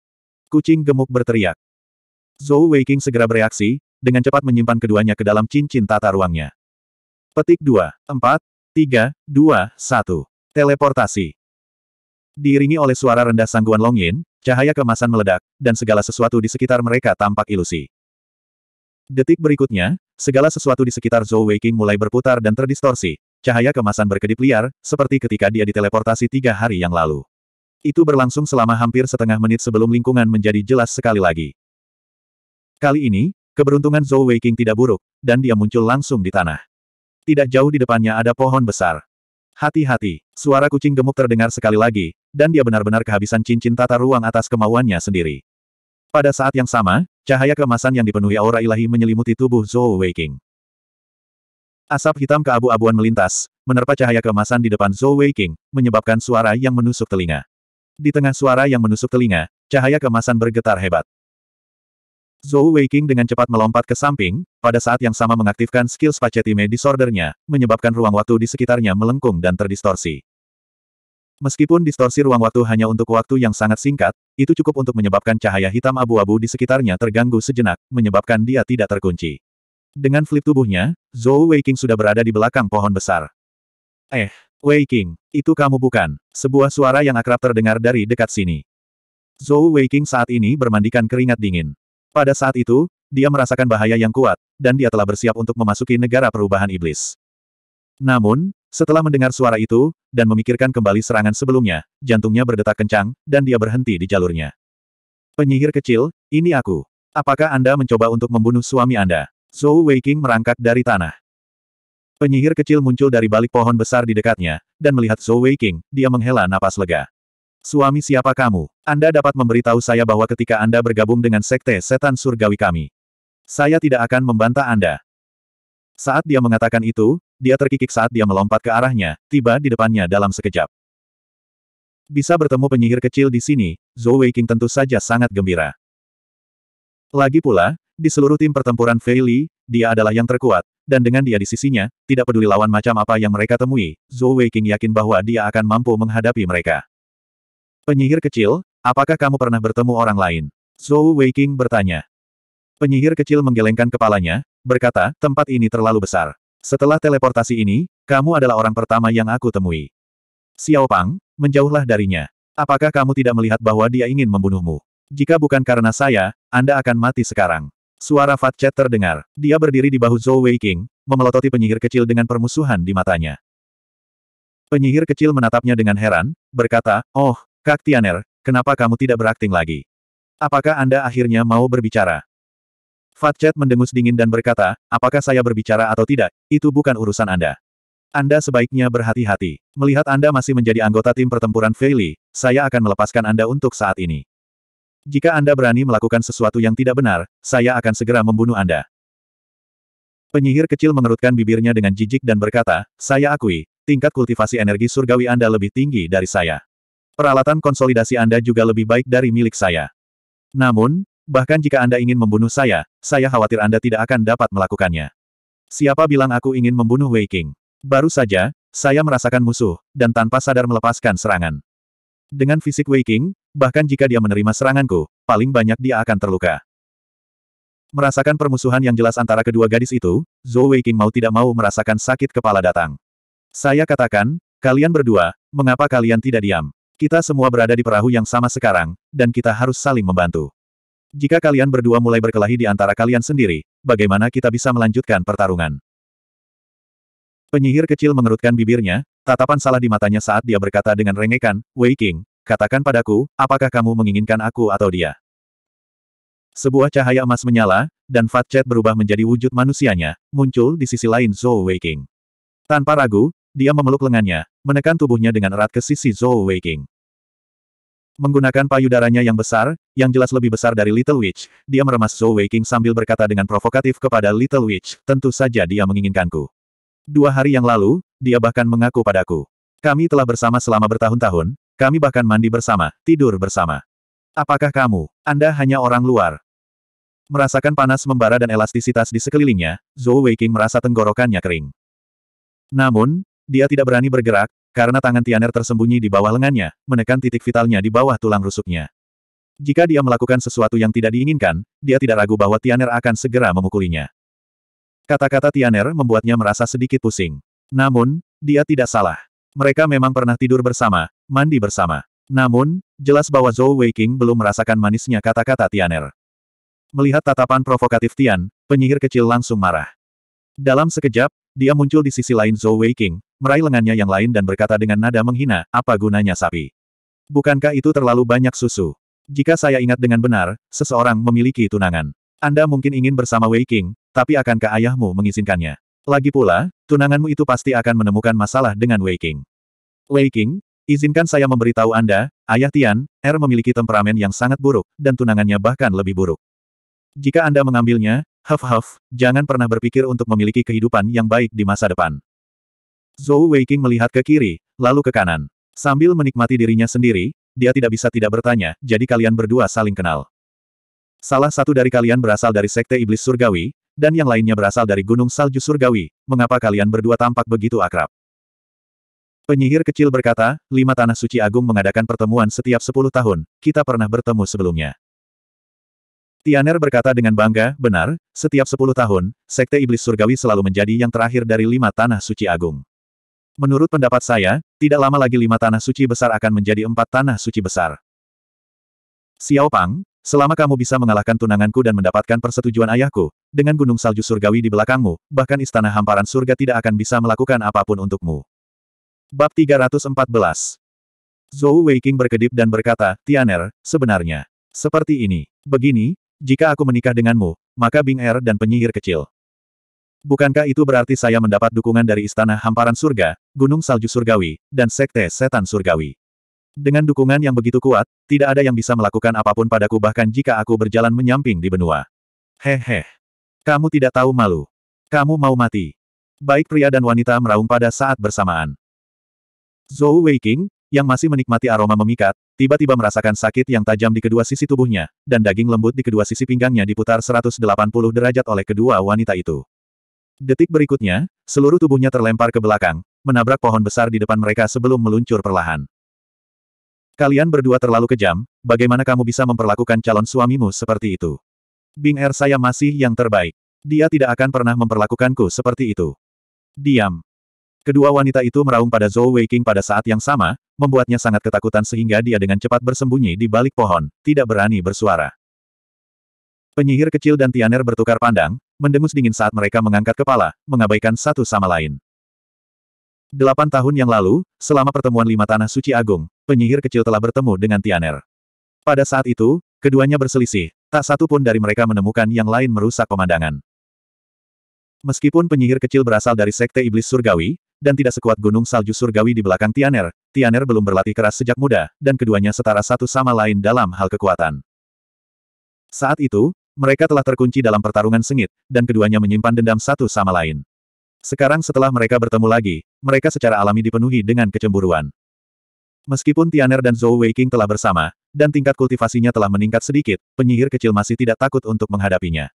Kucing gemuk berteriak. Zhou Weiqing segera bereaksi, dengan cepat menyimpan keduanya ke dalam cincin tata ruangnya. Petik 2, 4, 3, 2, 1. Teleportasi. Diiringi oleh suara rendah sangguan Long Yin, cahaya kemasan meledak, dan segala sesuatu di sekitar mereka tampak ilusi. Detik berikutnya, segala sesuatu di sekitar Zhou Weiqing mulai berputar dan terdistorsi, Cahaya kemasan berkedip liar, seperti ketika dia diteleportasi tiga hari yang lalu. Itu berlangsung selama hampir setengah menit sebelum lingkungan menjadi jelas sekali lagi. Kali ini, keberuntungan Zhou Weiqing tidak buruk, dan dia muncul langsung di tanah. Tidak jauh di depannya ada pohon besar. Hati-hati, suara kucing gemuk terdengar sekali lagi, dan dia benar-benar kehabisan cincin tata ruang atas kemauannya sendiri. Pada saat yang sama, cahaya kemasan yang dipenuhi aura ilahi menyelimuti tubuh Zhou Weiqing. Asap hitam keabu-abuan melintas, menerpa cahaya kemasan di depan Zhou Wei King, menyebabkan suara yang menusuk telinga. Di tengah suara yang menusuk telinga, cahaya kemasan bergetar hebat. Zhou Weiqing dengan cepat melompat ke samping, pada saat yang sama mengaktifkan skill Spacetime Disorder-nya, menyebabkan ruang waktu di sekitarnya melengkung dan terdistorsi. Meskipun distorsi ruang waktu hanya untuk waktu yang sangat singkat, itu cukup untuk menyebabkan cahaya hitam abu-abu di sekitarnya terganggu sejenak, menyebabkan dia tidak terkunci. Dengan flip tubuhnya, Zhou Weiqing sudah berada di belakang pohon besar. Eh, Weiqing, itu kamu bukan? Sebuah suara yang akrab terdengar dari dekat sini. Zhou Weiqing saat ini bermandikan keringat dingin. Pada saat itu, dia merasakan bahaya yang kuat, dan dia telah bersiap untuk memasuki negara perubahan iblis. Namun, setelah mendengar suara itu, dan memikirkan kembali serangan sebelumnya, jantungnya berdetak kencang, dan dia berhenti di jalurnya. Penyihir kecil, ini aku. Apakah Anda mencoba untuk membunuh suami Anda? Zhou Weiqing merangkak dari tanah. Penyihir kecil muncul dari balik pohon besar di dekatnya, dan melihat Zhou Weiqing, dia menghela napas lega. Suami siapa kamu? Anda dapat memberitahu saya bahwa ketika Anda bergabung dengan sekte setan surgawi kami. Saya tidak akan membantah Anda. Saat dia mengatakan itu, dia terkikik saat dia melompat ke arahnya, tiba di depannya dalam sekejap. Bisa bertemu penyihir kecil di sini, Zhou Weiqing tentu saja sangat gembira. Lagi pula, di seluruh tim pertempuran Feili, dia adalah yang terkuat, dan dengan dia di sisinya, tidak peduli lawan macam apa yang mereka temui, Zhou Weiqing yakin bahwa dia akan mampu menghadapi mereka. Penyihir kecil, apakah kamu pernah bertemu orang lain? Zhou Weiqing bertanya. Penyihir kecil menggelengkan kepalanya, berkata, tempat ini terlalu besar. Setelah teleportasi ini, kamu adalah orang pertama yang aku temui. Xiaopang, menjauhlah darinya. Apakah kamu tidak melihat bahwa dia ingin membunuhmu? Jika bukan karena saya, Anda akan mati sekarang. Suara Fat Chat terdengar. Dia berdiri di bahu Zhou Wei King, memelototi penyihir kecil dengan permusuhan di matanya. Penyihir kecil menatapnya dengan heran, berkata, Oh, Kak Tianer, kenapa kamu tidak berakting lagi? Apakah Anda akhirnya mau berbicara? Fat Chat mendengus dingin dan berkata, apakah saya berbicara atau tidak, itu bukan urusan Anda. Anda sebaiknya berhati-hati. Melihat Anda masih menjadi anggota tim pertempuran Feili, saya akan melepaskan Anda untuk saat ini. Jika Anda berani melakukan sesuatu yang tidak benar, saya akan segera membunuh Anda. Penyihir kecil mengerutkan bibirnya dengan jijik dan berkata, saya akui, tingkat kultivasi energi surgawi Anda lebih tinggi dari saya. Peralatan konsolidasi Anda juga lebih baik dari milik saya. Namun, bahkan jika Anda ingin membunuh saya, saya khawatir Anda tidak akan dapat melakukannya. Siapa bilang aku ingin membunuh Wei King? Baru saja, saya merasakan musuh, dan tanpa sadar melepaskan serangan. Dengan fisik Wei King, bahkan jika dia menerima seranganku, paling banyak dia akan terluka. Merasakan permusuhan yang jelas antara kedua gadis itu, Zhou Wei King mau tidak mau merasakan sakit kepala datang. Saya katakan, kalian berdua, mengapa kalian tidak diam? Kita semua berada di perahu yang sama sekarang, dan kita harus saling membantu. Jika kalian berdua mulai berkelahi di antara kalian sendiri, bagaimana kita bisa melanjutkan pertarungan? Penyihir kecil mengerutkan bibirnya, Tatapan salah di matanya saat dia berkata dengan rengekan, Wei King, katakan padaku, apakah kamu menginginkan aku atau dia? Sebuah cahaya emas menyala, dan Fat Chet berubah menjadi wujud manusianya, muncul di sisi lain Zhou Waking. Tanpa ragu, dia memeluk lengannya, menekan tubuhnya dengan erat ke sisi Zhou Waking. Menggunakan payudaranya yang besar, yang jelas lebih besar dari Little Witch, dia meremas Zhou Weiqing sambil berkata dengan provokatif kepada Little Witch, tentu saja dia menginginkanku. Dua hari yang lalu, dia bahkan mengaku padaku. Kami telah bersama selama bertahun-tahun, kami bahkan mandi bersama, tidur bersama. Apakah kamu, Anda hanya orang luar? Merasakan panas membara dan elastisitas di sekelilingnya, Zhou Weiqing merasa tenggorokannya kering. Namun, dia tidak berani bergerak, karena tangan Tianer tersembunyi di bawah lengannya, menekan titik vitalnya di bawah tulang rusuknya. Jika dia melakukan sesuatu yang tidak diinginkan, dia tidak ragu bahwa Tianer akan segera memukulinya. Kata-kata Tianer membuatnya merasa sedikit pusing. Namun, dia tidak salah. Mereka memang pernah tidur bersama, mandi bersama. Namun, jelas bahwa Zhou Weiqing belum merasakan manisnya kata-kata Tianer. Melihat tatapan provokatif Tian, penyihir kecil langsung marah. Dalam sekejap, dia muncul di sisi lain Zhou Weiqing, meraih lengannya yang lain dan berkata dengan nada menghina, apa gunanya sapi? Bukankah itu terlalu banyak susu? Jika saya ingat dengan benar, seseorang memiliki tunangan. Anda mungkin ingin bersama Weiqing, tapi akankah ayahmu mengizinkannya? Lagi pula, tunanganmu itu pasti akan menemukan masalah dengan Wei King. Wei King, izinkan saya memberitahu Anda, Ayah Tian, Er memiliki temperamen yang sangat buruk, dan tunangannya bahkan lebih buruk. Jika Anda mengambilnya, huff-huff, jangan pernah berpikir untuk memiliki kehidupan yang baik di masa depan. Zhou Weiqing melihat ke kiri, lalu ke kanan. Sambil menikmati dirinya sendiri, dia tidak bisa tidak bertanya, jadi kalian berdua saling kenal. Salah satu dari kalian berasal dari Sekte Iblis Surgawi, dan yang lainnya berasal dari Gunung Salju Surgawi, mengapa kalian berdua tampak begitu akrab? Penyihir kecil berkata, lima tanah suci agung mengadakan pertemuan setiap sepuluh tahun, kita pernah bertemu sebelumnya. Tianer berkata dengan bangga, benar, setiap sepuluh tahun, Sekte Iblis Surgawi selalu menjadi yang terakhir dari lima tanah suci agung. Menurut pendapat saya, tidak lama lagi lima tanah suci besar akan menjadi empat tanah suci besar. Xiao Pang, Selama kamu bisa mengalahkan tunanganku dan mendapatkan persetujuan ayahku, dengan gunung salju surgawi di belakangmu, bahkan istana hamparan surga tidak akan bisa melakukan apapun untukmu. Bab 314 Zhou Weiqing berkedip dan berkata, Tianer, sebenarnya. Seperti ini. Begini, jika aku menikah denganmu, maka Bing Er dan penyihir kecil. Bukankah itu berarti saya mendapat dukungan dari Istana Hamparan Surga, Gunung Salju Surgawi, dan Sekte Setan Surgawi? Dengan dukungan yang begitu kuat, tidak ada yang bisa melakukan apapun padaku bahkan jika aku berjalan menyamping di benua. Hehe. Kamu tidak tahu malu. Kamu mau mati. Baik pria dan wanita meraung pada saat bersamaan. Zhou Weiqing, yang masih menikmati aroma memikat, tiba-tiba merasakan sakit yang tajam di kedua sisi tubuhnya, dan daging lembut di kedua sisi pinggangnya diputar 180 derajat oleh kedua wanita itu. Detik berikutnya, seluruh tubuhnya terlempar ke belakang, menabrak pohon besar di depan mereka sebelum meluncur perlahan. Kalian berdua terlalu kejam, bagaimana kamu bisa memperlakukan calon suamimu seperti itu? Bing Er saya masih yang terbaik. Dia tidak akan pernah memperlakukanku seperti itu. Diam. Kedua wanita itu meraung pada Zhou Weiqing pada saat yang sama, membuatnya sangat ketakutan sehingga dia dengan cepat bersembunyi di balik pohon, tidak berani bersuara. Penyihir kecil dan Tianer bertukar pandang, mendengus dingin saat mereka mengangkat kepala, mengabaikan satu sama lain. Delapan tahun yang lalu, selama pertemuan lima tanah suci agung, penyihir kecil telah bertemu dengan Tianer. Pada saat itu, keduanya berselisih, tak satu pun dari mereka menemukan yang lain merusak pemandangan. Meskipun penyihir kecil berasal dari sekte iblis surgawi, dan tidak sekuat gunung salju surgawi di belakang Tianer, Tianer belum berlatih keras sejak muda, dan keduanya setara satu sama lain dalam hal kekuatan. Saat itu, mereka telah terkunci dalam pertarungan sengit, dan keduanya menyimpan dendam satu sama lain. Sekarang setelah mereka bertemu lagi, mereka secara alami dipenuhi dengan kecemburuan. Meskipun Tianer dan Zhou Weiqing telah bersama, dan tingkat kultivasinya telah meningkat sedikit, penyihir kecil masih tidak takut untuk menghadapinya.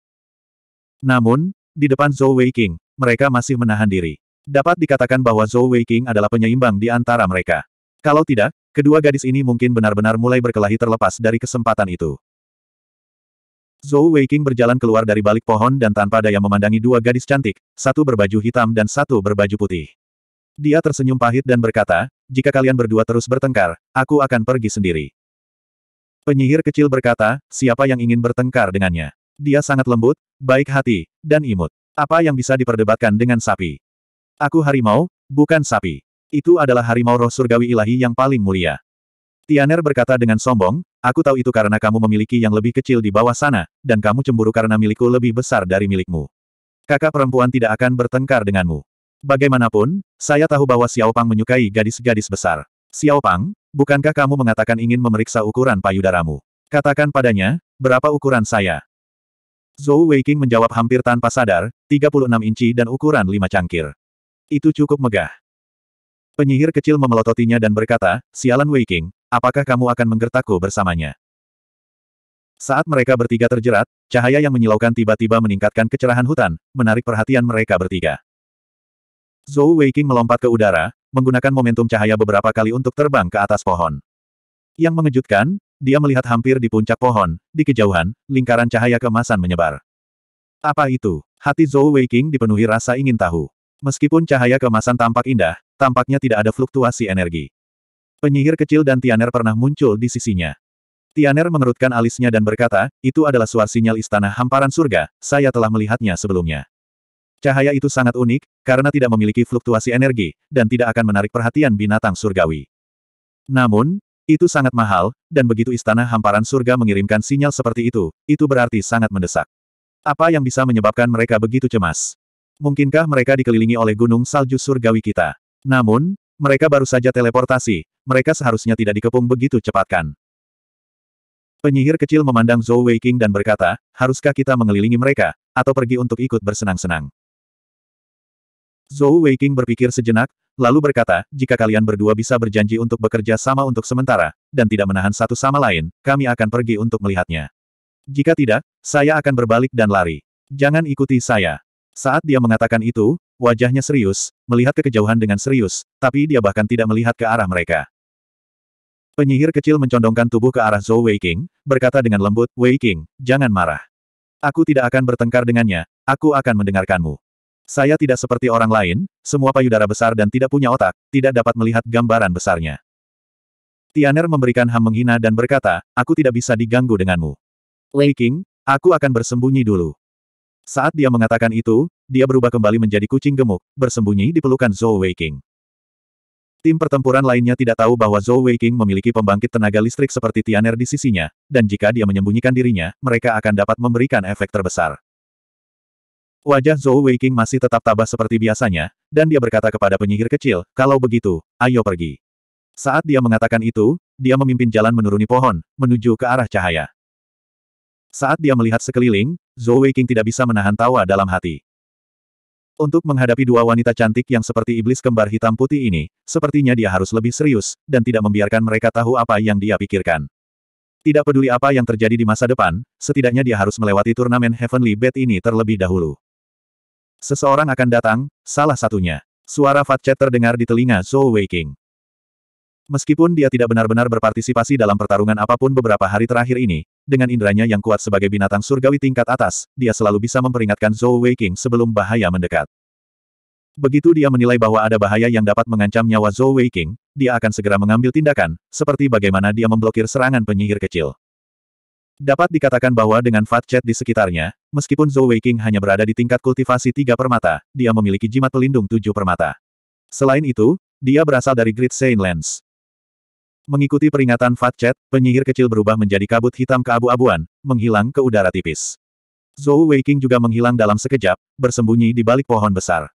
Namun, di depan Zhou Weiqing, mereka masih menahan diri. Dapat dikatakan bahwa Zhou Weiqing adalah penyeimbang di antara mereka. Kalau tidak, kedua gadis ini mungkin benar-benar mulai berkelahi terlepas dari kesempatan itu. Zhou Weiqing berjalan keluar dari balik pohon dan tanpa daya memandangi dua gadis cantik, satu berbaju hitam dan satu berbaju putih. Dia tersenyum pahit dan berkata, jika kalian berdua terus bertengkar, aku akan pergi sendiri. Penyihir kecil berkata, siapa yang ingin bertengkar dengannya? Dia sangat lembut, baik hati, dan imut. Apa yang bisa diperdebatkan dengan sapi? Aku harimau, bukan sapi. Itu adalah harimau roh surgawi ilahi yang paling mulia. Tianer berkata dengan sombong, aku tahu itu karena kamu memiliki yang lebih kecil di bawah sana, dan kamu cemburu karena milikku lebih besar dari milikmu. Kakak perempuan tidak akan bertengkar denganmu. Bagaimanapun, saya tahu bahwa Xiao Pang menyukai gadis-gadis besar. Xiao Pang, bukankah kamu mengatakan ingin memeriksa ukuran payudaramu? Katakan padanya, berapa ukuran saya? Zhou Weiqing menjawab hampir tanpa sadar, 36 inci dan ukuran 5 cangkir. Itu cukup megah. Penyihir kecil memelototinya dan berkata, sialan Weiqing, Apakah kamu akan menggertakku bersamanya? Saat mereka bertiga terjerat, cahaya yang menyilaukan tiba-tiba meningkatkan kecerahan hutan, menarik perhatian mereka bertiga. Zhou Weiqing melompat ke udara, menggunakan momentum cahaya beberapa kali untuk terbang ke atas pohon. Yang mengejutkan, dia melihat hampir di puncak pohon, di kejauhan, lingkaran cahaya kemasan menyebar. Apa itu? Hati Zhou Weiqing dipenuhi rasa ingin tahu. Meskipun cahaya kemasan tampak indah, tampaknya tidak ada fluktuasi energi. Penyihir kecil dan Tianer pernah muncul di sisinya. Tianer mengerutkan alisnya dan berkata, itu adalah suara sinyal istana hamparan surga, saya telah melihatnya sebelumnya. Cahaya itu sangat unik, karena tidak memiliki fluktuasi energi, dan tidak akan menarik perhatian binatang surgawi. Namun, itu sangat mahal, dan begitu istana hamparan surga mengirimkan sinyal seperti itu, itu berarti sangat mendesak. Apa yang bisa menyebabkan mereka begitu cemas? Mungkinkah mereka dikelilingi oleh gunung salju surgawi kita? Namun, mereka baru saja teleportasi, mereka seharusnya tidak dikepung begitu cepat Penyihir kecil memandang Zhou Weiqing dan berkata, haruskah kita mengelilingi mereka, atau pergi untuk ikut bersenang-senang. Zhou Weiqing berpikir sejenak, lalu berkata, jika kalian berdua bisa berjanji untuk bekerja sama untuk sementara, dan tidak menahan satu sama lain, kami akan pergi untuk melihatnya. Jika tidak, saya akan berbalik dan lari. Jangan ikuti saya. Saat dia mengatakan itu, wajahnya serius, melihat ke kejauhan dengan serius, tapi dia bahkan tidak melihat ke arah mereka. Penyihir kecil mencondongkan tubuh ke arah Zhou Weiqing, berkata dengan lembut, Weiqing, jangan marah. Aku tidak akan bertengkar dengannya, aku akan mendengarkanmu. Saya tidak seperti orang lain, semua payudara besar dan tidak punya otak, tidak dapat melihat gambaran besarnya. Tianer memberikan ham menghina dan berkata, aku tidak bisa diganggu denganmu. Weiqing, aku akan bersembunyi dulu. Saat dia mengatakan itu, dia berubah kembali menjadi kucing gemuk, bersembunyi di pelukan Zhou Weiqing. Tim pertempuran lainnya tidak tahu bahwa Zhou Weiqing memiliki pembangkit tenaga listrik seperti Tianer di sisinya, dan jika dia menyembunyikan dirinya, mereka akan dapat memberikan efek terbesar. Wajah Zhou Weiqing masih tetap tabah seperti biasanya, dan dia berkata kepada penyihir kecil, kalau begitu, ayo pergi. Saat dia mengatakan itu, dia memimpin jalan menuruni pohon, menuju ke arah cahaya. Saat dia melihat sekeliling, Zhou Weiqing tidak bisa menahan tawa dalam hati. Untuk menghadapi dua wanita cantik yang seperti iblis kembar hitam putih ini, sepertinya dia harus lebih serius, dan tidak membiarkan mereka tahu apa yang dia pikirkan. Tidak peduli apa yang terjadi di masa depan, setidaknya dia harus melewati turnamen Heavenly Bet ini terlebih dahulu. Seseorang akan datang, salah satunya. Suara Fat Chat terdengar di telinga Zhou Weiqing. Meskipun dia tidak benar-benar berpartisipasi dalam pertarungan apapun beberapa hari terakhir ini, dengan inderanya yang kuat sebagai binatang surgawi tingkat atas, dia selalu bisa memperingatkan Zhou Weiqing sebelum bahaya mendekat. Begitu dia menilai bahwa ada bahaya yang dapat mengancam nyawa Zhou Weiqing, dia akan segera mengambil tindakan, seperti bagaimana dia memblokir serangan penyihir kecil. Dapat dikatakan bahwa dengan Fat Chat di sekitarnya, meskipun Zhou Weiqing hanya berada di tingkat kultivasi tiga permata, dia memiliki jimat pelindung tujuh permata. Selain itu, dia berasal dari Great Saint Lands. Mengikuti peringatan Fat Chat, penyihir kecil berubah menjadi kabut hitam ke abu abuan menghilang ke udara tipis. Zhou Weiqing juga menghilang dalam sekejap, bersembunyi di balik pohon besar.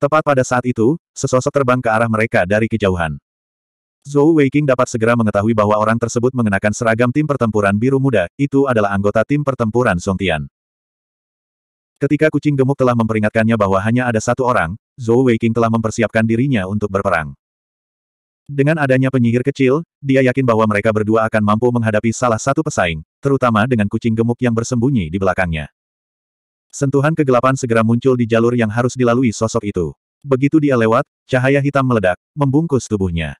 Tepat pada saat itu, sesosok terbang ke arah mereka dari kejauhan. Zhou Weiqing dapat segera mengetahui bahwa orang tersebut mengenakan seragam tim pertempuran biru muda, itu adalah anggota tim pertempuran Song Tian. Ketika kucing gemuk telah memperingatkannya bahwa hanya ada satu orang, Zhou Weiqing telah mempersiapkan dirinya untuk berperang. Dengan adanya penyihir kecil, dia yakin bahwa mereka berdua akan mampu menghadapi salah satu pesaing, terutama dengan kucing gemuk yang bersembunyi di belakangnya. Sentuhan kegelapan segera muncul di jalur yang harus dilalui sosok itu. Begitu dia lewat, cahaya hitam meledak, membungkus tubuhnya.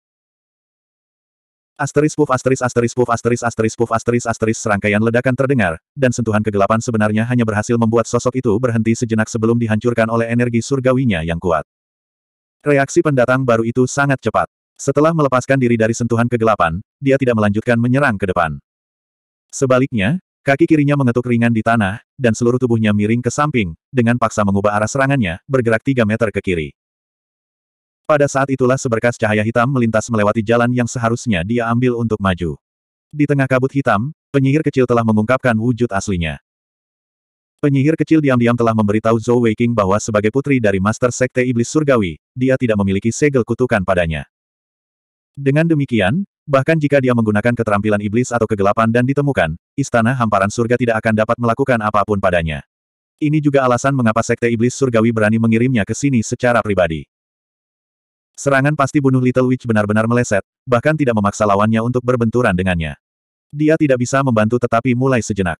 Asteris puff asteris asteris puff asteris asteris puff asteris asteris serangkaian ledakan terdengar, dan sentuhan kegelapan sebenarnya hanya berhasil membuat sosok itu berhenti sejenak sebelum dihancurkan oleh energi surgawinya yang kuat. Reaksi pendatang baru itu sangat cepat. Setelah melepaskan diri dari sentuhan kegelapan, dia tidak melanjutkan menyerang ke depan. Sebaliknya, kaki kirinya mengetuk ringan di tanah, dan seluruh tubuhnya miring ke samping, dengan paksa mengubah arah serangannya, bergerak 3 meter ke kiri. Pada saat itulah seberkas cahaya hitam melintas melewati jalan yang seharusnya dia ambil untuk maju. Di tengah kabut hitam, penyihir kecil telah mengungkapkan wujud aslinya. Penyihir kecil diam-diam telah memberitahu Zhou Weiking bahwa sebagai putri dari Master Sekte Iblis Surgawi, dia tidak memiliki segel kutukan padanya. Dengan demikian, bahkan jika dia menggunakan keterampilan iblis atau kegelapan dan ditemukan, istana hamparan surga tidak akan dapat melakukan apapun padanya. Ini juga alasan mengapa sekte iblis surgawi berani mengirimnya ke sini secara pribadi. Serangan pasti bunuh Little Witch benar-benar meleset, bahkan tidak memaksa lawannya untuk berbenturan dengannya. Dia tidak bisa membantu tetapi mulai sejenak.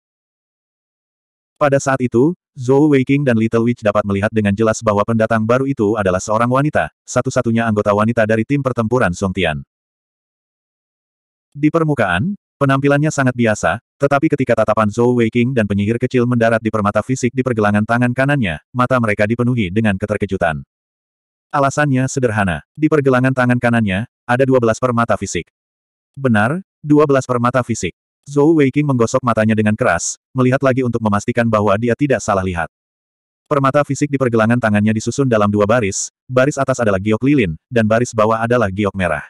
Pada saat itu, Zhou Weiqing dan Little Witch dapat melihat dengan jelas bahwa pendatang baru itu adalah seorang wanita, satu-satunya anggota wanita dari tim pertempuran Songtian. Di permukaan, penampilannya sangat biasa, tetapi ketika tatapan Zhou Weiqing dan penyihir kecil mendarat di permata fisik di pergelangan tangan kanannya, mata mereka dipenuhi dengan keterkejutan. Alasannya sederhana, di pergelangan tangan kanannya, ada 12 permata fisik. Benar, 12 permata fisik. Zhou Weiqing menggosok matanya dengan keras, melihat lagi untuk memastikan bahwa dia tidak salah lihat. Permata fisik di pergelangan tangannya disusun dalam dua baris, baris atas adalah giok lilin, dan baris bawah adalah giok merah.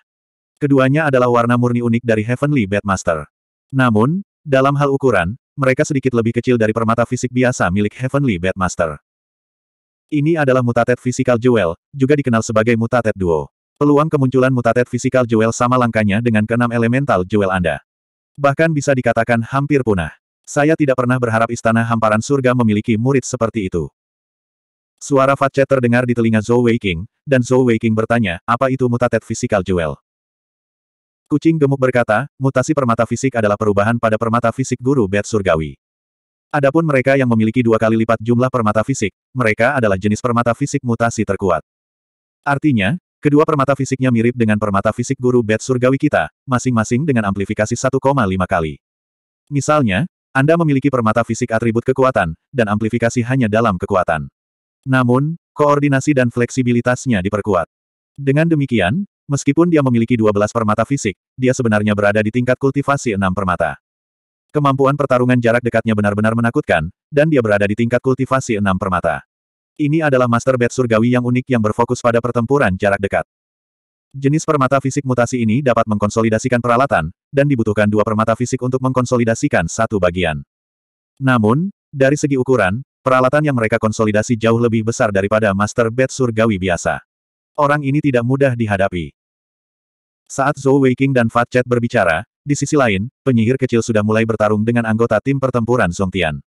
Keduanya adalah warna murni unik dari Heavenly Bedmaster. Namun, dalam hal ukuran, mereka sedikit lebih kecil dari permata fisik biasa milik Heavenly Bedmaster. Ini adalah mutated Physical jewel, juga dikenal sebagai mutated duo. Peluang kemunculan mutated Physical jewel sama langkanya dengan keenam elemental jewel Anda bahkan bisa dikatakan hampir punah. Saya tidak pernah berharap istana hamparan surga memiliki murid seperti itu. Suara Fatche terdengar di telinga Zhou Weiqing, dan Zhou Weiqing bertanya, apa itu mutated fisikal jewel? Kucing gemuk berkata, mutasi permata fisik adalah perubahan pada permata fisik guru bed surgawi. Adapun mereka yang memiliki dua kali lipat jumlah permata fisik, mereka adalah jenis permata fisik mutasi terkuat. Artinya, Kedua permata fisiknya mirip dengan permata fisik guru bed surgawi kita, masing-masing dengan amplifikasi 1,5 kali. Misalnya, Anda memiliki permata fisik atribut kekuatan, dan amplifikasi hanya dalam kekuatan. Namun, koordinasi dan fleksibilitasnya diperkuat. Dengan demikian, meskipun dia memiliki 12 permata fisik, dia sebenarnya berada di tingkat kultivasi 6 permata. Kemampuan pertarungan jarak dekatnya benar-benar menakutkan, dan dia berada di tingkat kultivasi 6 permata. Ini adalah master bed surgawi yang unik yang berfokus pada pertempuran jarak dekat. Jenis permata fisik mutasi ini dapat mengkonsolidasikan peralatan, dan dibutuhkan dua permata fisik untuk mengkonsolidasikan satu bagian. Namun, dari segi ukuran, peralatan yang mereka konsolidasi jauh lebih besar daripada master bed surgawi biasa. Orang ini tidak mudah dihadapi. Saat Zhou Weiqing dan Fat Chet berbicara, di sisi lain, penyihir kecil sudah mulai bertarung dengan anggota tim pertempuran Song Tian.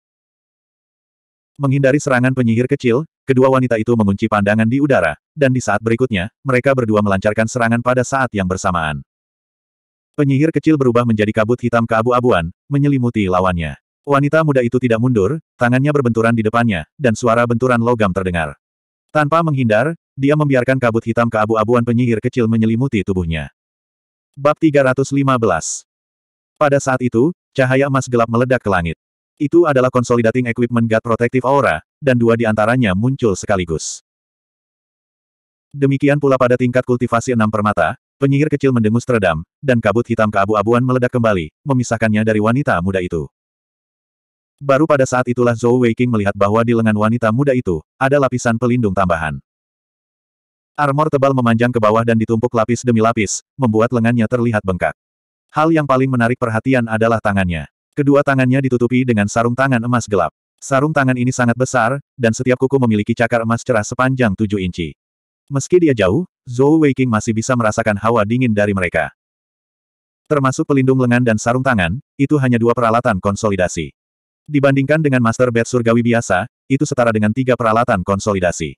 Menghindari serangan penyihir kecil, Kedua wanita itu mengunci pandangan di udara, dan di saat berikutnya, mereka berdua melancarkan serangan pada saat yang bersamaan. Penyihir kecil berubah menjadi kabut hitam keabu-abuan, menyelimuti lawannya. Wanita muda itu tidak mundur, tangannya berbenturan di depannya, dan suara benturan logam terdengar. Tanpa menghindar, dia membiarkan kabut hitam keabu-abuan penyihir kecil menyelimuti tubuhnya. Bab 315 Pada saat itu, cahaya emas gelap meledak ke langit. Itu adalah Consolidating Equipment God Protective Aura, dan dua di antaranya muncul sekaligus. Demikian pula pada tingkat kultivasi enam permata, penyihir kecil mendengus teredam, dan kabut hitam keabu-abuan meledak kembali, memisahkannya dari wanita muda itu. Baru pada saat itulah Zhou Weiqing melihat bahwa di lengan wanita muda itu, ada lapisan pelindung tambahan. Armor tebal memanjang ke bawah dan ditumpuk lapis demi lapis, membuat lengannya terlihat bengkak. Hal yang paling menarik perhatian adalah tangannya. Kedua tangannya ditutupi dengan sarung tangan emas gelap. Sarung tangan ini sangat besar, dan setiap kuku memiliki cakar emas cerah sepanjang tujuh inci. Meski dia jauh, Zhou Weiqing masih bisa merasakan hawa dingin dari mereka. Termasuk pelindung lengan dan sarung tangan, itu hanya dua peralatan konsolidasi. Dibandingkan dengan Master Bed Surgawi biasa, itu setara dengan tiga peralatan konsolidasi.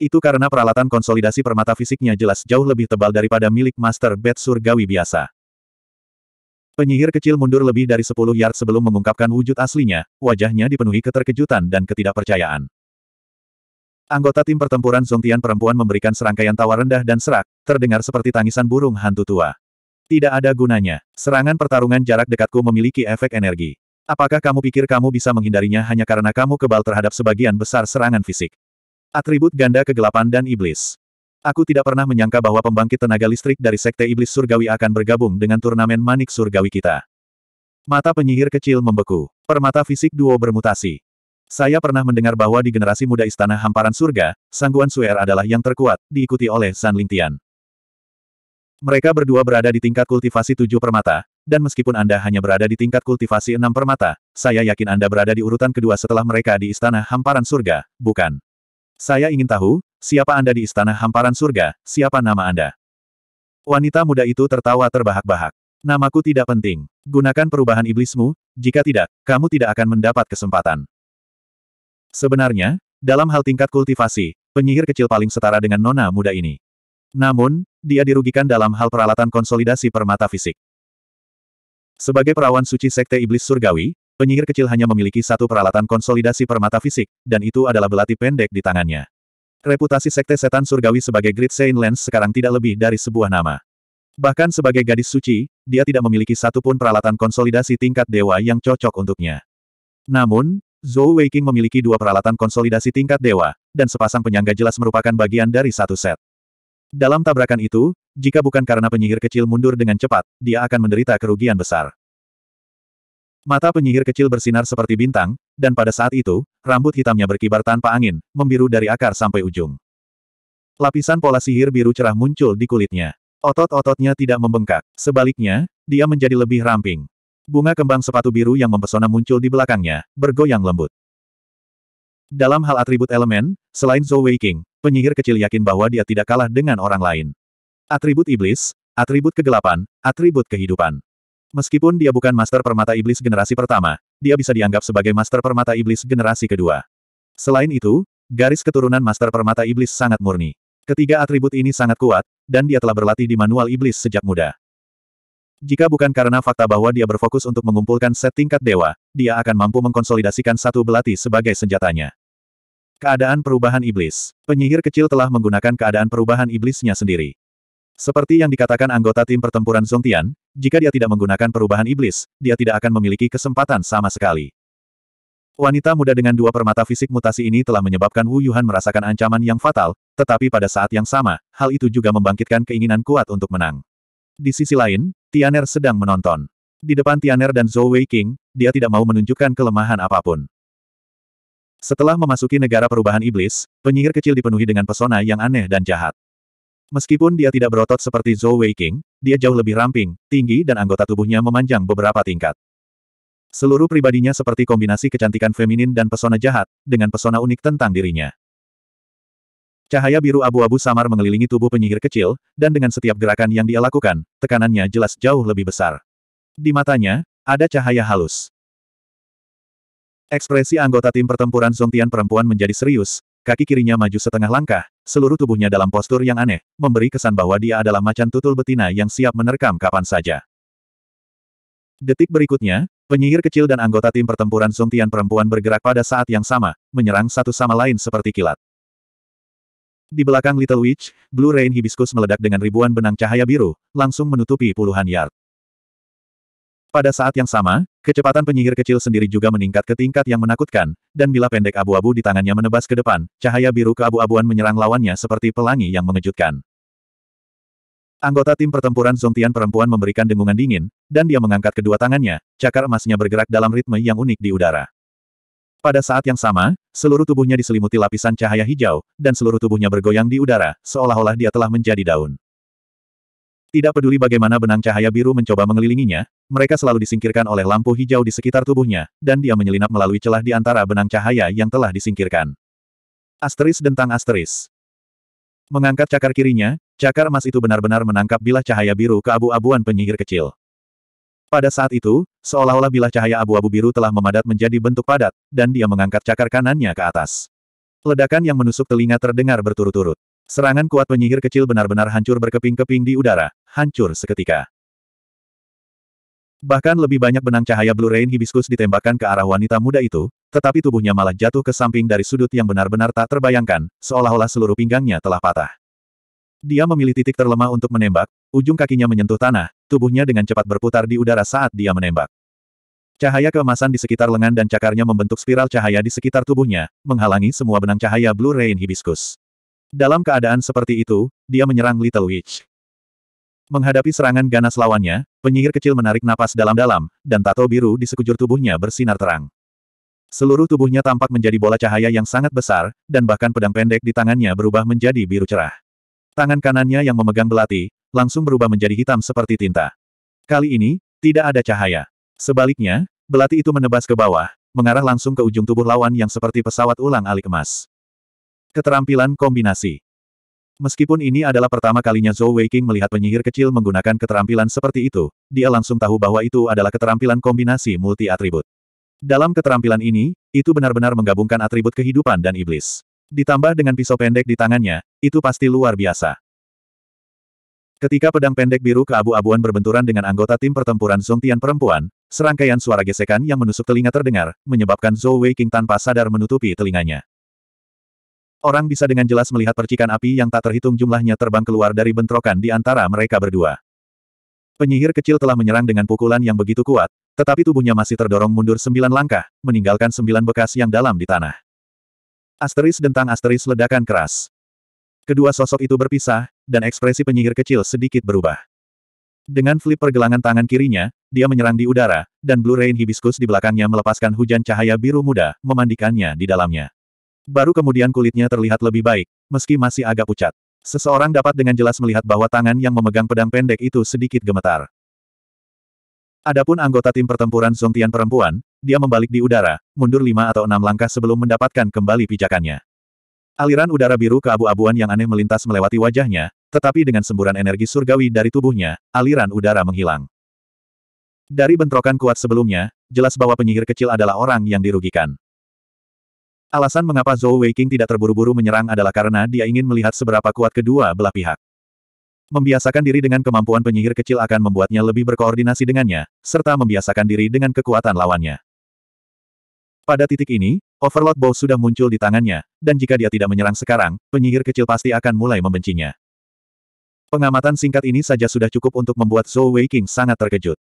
Itu karena peralatan konsolidasi permata fisiknya jelas jauh lebih tebal daripada milik Master Bed Surgawi biasa. Penyihir kecil mundur lebih dari 10 yard sebelum mengungkapkan wujud aslinya, wajahnya dipenuhi keterkejutan dan ketidakpercayaan. Anggota tim pertempuran Zongtian perempuan memberikan serangkaian tawa rendah dan serak, terdengar seperti tangisan burung hantu tua. Tidak ada gunanya. Serangan pertarungan jarak dekatku memiliki efek energi. Apakah kamu pikir kamu bisa menghindarinya hanya karena kamu kebal terhadap sebagian besar serangan fisik? Atribut ganda kegelapan dan iblis. Aku tidak pernah menyangka bahwa pembangkit tenaga listrik dari Sekte Iblis Surgawi akan bergabung dengan turnamen manik surgawi kita. Mata penyihir kecil membeku. Permata fisik duo bermutasi. Saya pernah mendengar bahwa di generasi muda Istana Hamparan Surga, Sangguan Suer adalah yang terkuat, diikuti oleh San Lingtian. Mereka berdua berada di tingkat kultivasi tujuh permata, dan meskipun Anda hanya berada di tingkat kultivasi enam permata, saya yakin Anda berada di urutan kedua setelah mereka di Istana Hamparan Surga, bukan? Saya ingin tahu, siapa Anda di Istana Hamparan Surga, siapa nama Anda? Wanita muda itu tertawa terbahak-bahak. Namaku tidak penting. Gunakan perubahan iblismu, jika tidak, kamu tidak akan mendapat kesempatan. Sebenarnya, dalam hal tingkat kultivasi, penyihir kecil paling setara dengan nona muda ini. Namun, dia dirugikan dalam hal peralatan konsolidasi permata fisik. Sebagai perawan suci Sekte Iblis Surgawi, Penyihir kecil hanya memiliki satu peralatan konsolidasi permata fisik, dan itu adalah belati pendek di tangannya. Reputasi Sekte Setan Surgawi sebagai Great Saint Lens sekarang tidak lebih dari sebuah nama. Bahkan sebagai gadis suci, dia tidak memiliki satupun peralatan konsolidasi tingkat dewa yang cocok untuknya. Namun, Zhou Weiqing memiliki dua peralatan konsolidasi tingkat dewa, dan sepasang penyangga jelas merupakan bagian dari satu set. Dalam tabrakan itu, jika bukan karena penyihir kecil mundur dengan cepat, dia akan menderita kerugian besar. Mata penyihir kecil bersinar seperti bintang, dan pada saat itu, rambut hitamnya berkibar tanpa angin, membiru dari akar sampai ujung. Lapisan pola sihir biru cerah muncul di kulitnya. Otot-ototnya tidak membengkak. Sebaliknya, dia menjadi lebih ramping. Bunga kembang sepatu biru yang mempesona muncul di belakangnya, bergoyang lembut. Dalam hal atribut elemen, selain Zhou Weiqing, penyihir kecil yakin bahwa dia tidak kalah dengan orang lain. Atribut iblis, atribut kegelapan, atribut kehidupan. Meskipun dia bukan master permata iblis generasi pertama, dia bisa dianggap sebagai master permata iblis generasi kedua. Selain itu, garis keturunan master permata iblis sangat murni. Ketiga atribut ini sangat kuat, dan dia telah berlatih di manual iblis sejak muda. Jika bukan karena fakta bahwa dia berfokus untuk mengumpulkan set tingkat dewa, dia akan mampu mengkonsolidasikan satu belati sebagai senjatanya. Keadaan perubahan iblis. Penyihir kecil telah menggunakan keadaan perubahan iblisnya sendiri. Seperti yang dikatakan anggota tim pertempuran Zongtian, jika dia tidak menggunakan perubahan iblis, dia tidak akan memiliki kesempatan sama sekali. Wanita muda dengan dua permata fisik mutasi ini telah menyebabkan Wu Yuhan merasakan ancaman yang fatal, tetapi pada saat yang sama, hal itu juga membangkitkan keinginan kuat untuk menang. Di sisi lain, Tianer sedang menonton. Di depan Tianer dan Zhou Wei King, dia tidak mau menunjukkan kelemahan apapun. Setelah memasuki negara perubahan iblis, penyihir kecil dipenuhi dengan pesona yang aneh dan jahat. Meskipun dia tidak berotot seperti Zhou Weiqing, dia jauh lebih ramping, tinggi dan anggota tubuhnya memanjang beberapa tingkat. Seluruh pribadinya seperti kombinasi kecantikan feminin dan pesona jahat, dengan pesona unik tentang dirinya. Cahaya biru abu-abu samar mengelilingi tubuh penyihir kecil, dan dengan setiap gerakan yang dia lakukan, tekanannya jelas jauh lebih besar. Di matanya, ada cahaya halus. Ekspresi anggota tim pertempuran Zongtian perempuan menjadi serius, Kaki kirinya maju setengah langkah, seluruh tubuhnya dalam postur yang aneh, memberi kesan bahwa dia adalah macan tutul betina yang siap menerkam kapan saja. Detik berikutnya, penyihir kecil dan anggota tim pertempuran Tian perempuan bergerak pada saat yang sama, menyerang satu sama lain seperti kilat. Di belakang Little Witch, Blue Rain Hibiscus meledak dengan ribuan benang cahaya biru, langsung menutupi puluhan yard. Pada saat yang sama, kecepatan penyihir kecil sendiri juga meningkat ke tingkat yang menakutkan, dan bila pendek abu-abu di tangannya menebas ke depan, cahaya biru keabu-abuan menyerang lawannya seperti pelangi yang mengejutkan. Anggota tim pertempuran Zongtian perempuan memberikan dengungan dingin, dan dia mengangkat kedua tangannya, cakar emasnya bergerak dalam ritme yang unik di udara. Pada saat yang sama, seluruh tubuhnya diselimuti lapisan cahaya hijau, dan seluruh tubuhnya bergoyang di udara, seolah-olah dia telah menjadi daun. Tidak peduli bagaimana benang cahaya biru mencoba mengelilinginya, mereka selalu disingkirkan oleh lampu hijau di sekitar tubuhnya, dan dia menyelinap melalui celah di antara benang cahaya yang telah disingkirkan. Asteris dentang asteris. Mengangkat cakar kirinya, cakar emas itu benar-benar menangkap bilah cahaya biru ke abu abuan penyihir kecil. Pada saat itu, seolah-olah bilah cahaya abu-abu biru telah memadat menjadi bentuk padat, dan dia mengangkat cakar kanannya ke atas. Ledakan yang menusuk telinga terdengar berturut-turut. Serangan kuat penyihir kecil benar-benar hancur berkeping-keping di udara, hancur seketika. Bahkan lebih banyak benang cahaya Blue Rain Hibiscus ditembakkan ke arah wanita muda itu, tetapi tubuhnya malah jatuh ke samping dari sudut yang benar-benar tak terbayangkan, seolah-olah seluruh pinggangnya telah patah. Dia memilih titik terlemah untuk menembak, ujung kakinya menyentuh tanah, tubuhnya dengan cepat berputar di udara saat dia menembak. Cahaya keemasan di sekitar lengan dan cakarnya membentuk spiral cahaya di sekitar tubuhnya, menghalangi semua benang cahaya Blue Rain Hibiscus. Dalam keadaan seperti itu, dia menyerang Little Witch. Menghadapi serangan ganas lawannya, penyihir kecil menarik napas dalam-dalam, dan tato biru di sekujur tubuhnya bersinar terang. Seluruh tubuhnya tampak menjadi bola cahaya yang sangat besar, dan bahkan pedang pendek di tangannya berubah menjadi biru cerah. Tangan kanannya yang memegang belati, langsung berubah menjadi hitam seperti tinta. Kali ini, tidak ada cahaya. Sebaliknya, belati itu menebas ke bawah, mengarah langsung ke ujung tubuh lawan yang seperti pesawat ulang alik emas. Keterampilan kombinasi Meskipun ini adalah pertama kalinya Zhou Weiqing melihat penyihir kecil menggunakan keterampilan seperti itu, dia langsung tahu bahwa itu adalah keterampilan kombinasi multi-atribut. Dalam keterampilan ini, itu benar-benar menggabungkan atribut kehidupan dan iblis. Ditambah dengan pisau pendek di tangannya, itu pasti luar biasa. Ketika pedang pendek biru keabu-abuan berbenturan dengan anggota tim pertempuran Zongtian perempuan, serangkaian suara gesekan yang menusuk telinga terdengar, menyebabkan Zhou Weiqing tanpa sadar menutupi telinganya. Orang bisa dengan jelas melihat percikan api yang tak terhitung jumlahnya terbang keluar dari bentrokan di antara mereka berdua. Penyihir kecil telah menyerang dengan pukulan yang begitu kuat, tetapi tubuhnya masih terdorong mundur sembilan langkah, meninggalkan sembilan bekas yang dalam di tanah. Asteris dentang asteris ledakan keras. Kedua sosok itu berpisah, dan ekspresi penyihir kecil sedikit berubah. Dengan flip pergelangan tangan kirinya, dia menyerang di udara, dan Blue Rain Hibiscus di belakangnya melepaskan hujan cahaya biru muda, memandikannya di dalamnya. Baru kemudian kulitnya terlihat lebih baik, meski masih agak pucat. Seseorang dapat dengan jelas melihat bahwa tangan yang memegang pedang pendek itu sedikit gemetar. Adapun anggota tim pertempuran Zongtian perempuan, dia membalik di udara, mundur lima atau enam langkah sebelum mendapatkan kembali pijakannya. Aliran udara biru keabu-abuan yang aneh melintas melewati wajahnya, tetapi dengan semburan energi surgawi dari tubuhnya, aliran udara menghilang. Dari bentrokan kuat sebelumnya, jelas bahwa penyihir kecil adalah orang yang dirugikan. Alasan mengapa Zhou Weiqing tidak terburu-buru menyerang adalah karena dia ingin melihat seberapa kuat kedua belah pihak. Membiasakan diri dengan kemampuan penyihir kecil akan membuatnya lebih berkoordinasi dengannya, serta membiasakan diri dengan kekuatan lawannya. Pada titik ini, Overlord Bow sudah muncul di tangannya, dan jika dia tidak menyerang sekarang, penyihir kecil pasti akan mulai membencinya. Pengamatan singkat ini saja sudah cukup untuk membuat Zhou Weiqing sangat terkejut.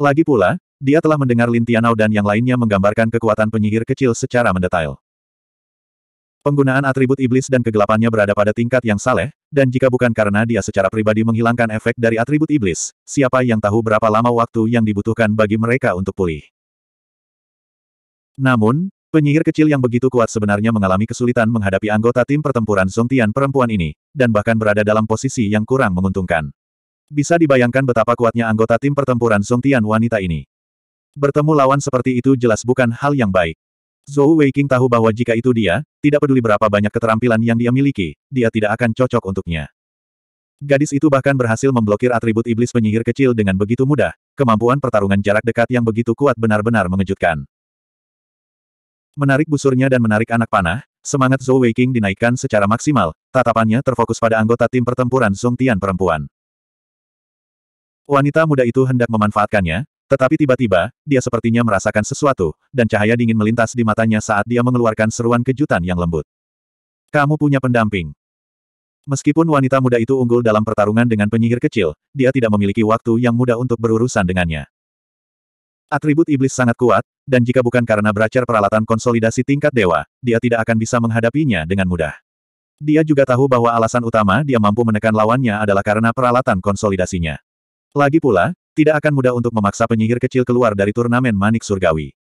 Lagi pula, dia telah mendengar Lin Tianao dan yang lainnya menggambarkan kekuatan penyihir kecil secara mendetail. Penggunaan atribut iblis dan kegelapannya berada pada tingkat yang saleh, dan jika bukan karena dia secara pribadi menghilangkan efek dari atribut iblis, siapa yang tahu berapa lama waktu yang dibutuhkan bagi mereka untuk pulih. Namun, penyihir kecil yang begitu kuat sebenarnya mengalami kesulitan menghadapi anggota tim pertempuran Zongtian perempuan ini, dan bahkan berada dalam posisi yang kurang menguntungkan. Bisa dibayangkan betapa kuatnya anggota tim pertempuran Zongtian wanita ini. Bertemu lawan seperti itu jelas bukan hal yang baik. Zhou Weiqing tahu bahwa jika itu dia, tidak peduli berapa banyak keterampilan yang dia miliki, dia tidak akan cocok untuknya. Gadis itu bahkan berhasil memblokir atribut iblis penyihir kecil dengan begitu mudah, kemampuan pertarungan jarak dekat yang begitu kuat benar-benar mengejutkan. Menarik busurnya dan menarik anak panah, semangat Zhou Weiqing dinaikkan secara maksimal, tatapannya terfokus pada anggota tim pertempuran Song Tian perempuan. Wanita muda itu hendak memanfaatkannya, tetapi tiba-tiba, dia sepertinya merasakan sesuatu, dan cahaya dingin melintas di matanya saat dia mengeluarkan seruan kejutan yang lembut. Kamu punya pendamping. Meskipun wanita muda itu unggul dalam pertarungan dengan penyihir kecil, dia tidak memiliki waktu yang mudah untuk berurusan dengannya. Atribut iblis sangat kuat, dan jika bukan karena beracar peralatan konsolidasi tingkat dewa, dia tidak akan bisa menghadapinya dengan mudah. Dia juga tahu bahwa alasan utama dia mampu menekan lawannya adalah karena peralatan konsolidasinya. Lagi pula, tidak akan mudah untuk memaksa penyihir kecil keluar dari turnamen manik surgawi.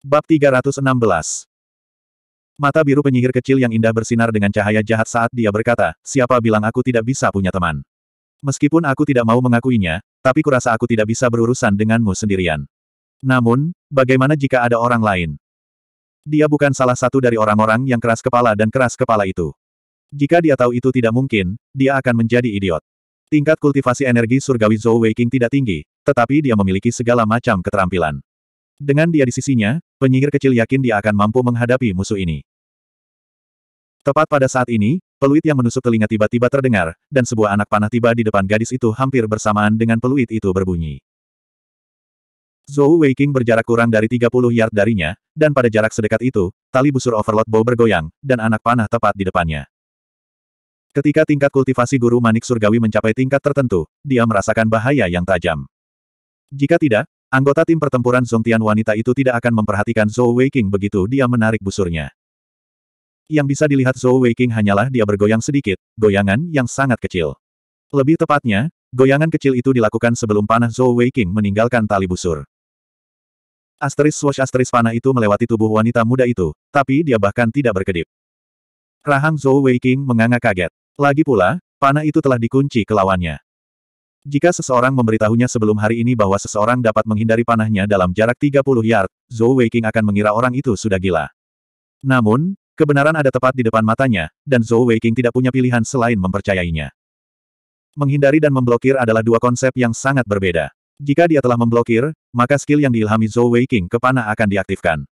Bab 316 Mata biru penyihir kecil yang indah bersinar dengan cahaya jahat saat dia berkata, siapa bilang aku tidak bisa punya teman. Meskipun aku tidak mau mengakuinya, tapi kurasa aku tidak bisa berurusan denganmu sendirian. Namun, bagaimana jika ada orang lain? Dia bukan salah satu dari orang-orang yang keras kepala dan keras kepala itu. Jika dia tahu itu tidak mungkin, dia akan menjadi idiot. Tingkat kultivasi energi surgawi Zhou Weiqing tidak tinggi, tetapi dia memiliki segala macam keterampilan. Dengan dia di sisinya, penyihir kecil yakin dia akan mampu menghadapi musuh ini. Tepat pada saat ini, peluit yang menusuk telinga tiba-tiba terdengar, dan sebuah anak panah tiba di depan gadis itu hampir bersamaan dengan peluit itu berbunyi. Zhou Weiqing berjarak kurang dari 30 yard darinya, dan pada jarak sedekat itu, tali busur overload bow bergoyang, dan anak panah tepat di depannya. Ketika tingkat kultivasi guru manik surgawi mencapai tingkat tertentu, dia merasakan bahaya yang tajam. Jika tidak, anggota tim pertempuran Zongtian wanita itu tidak akan memperhatikan Zhou Weiqing begitu dia menarik busurnya. Yang bisa dilihat Zhou Weiqing hanyalah dia bergoyang sedikit, goyangan yang sangat kecil. Lebih tepatnya, goyangan kecil itu dilakukan sebelum panah Zhou Weiqing meninggalkan tali busur. Asteris swash asteris panah itu melewati tubuh wanita muda itu, tapi dia bahkan tidak berkedip. Rahang Zhou Weiqing menganga kaget. Lagi pula, panah itu telah dikunci ke lawannya. Jika seseorang memberitahunya sebelum hari ini bahwa seseorang dapat menghindari panahnya dalam jarak 30 yard, Zhou Weiqing akan mengira orang itu sudah gila. Namun, kebenaran ada tepat di depan matanya, dan Zhou Weiqing tidak punya pilihan selain mempercayainya. Menghindari dan memblokir adalah dua konsep yang sangat berbeda. Jika dia telah memblokir, maka skill yang diilhami Zhou Weiqing ke panah akan diaktifkan.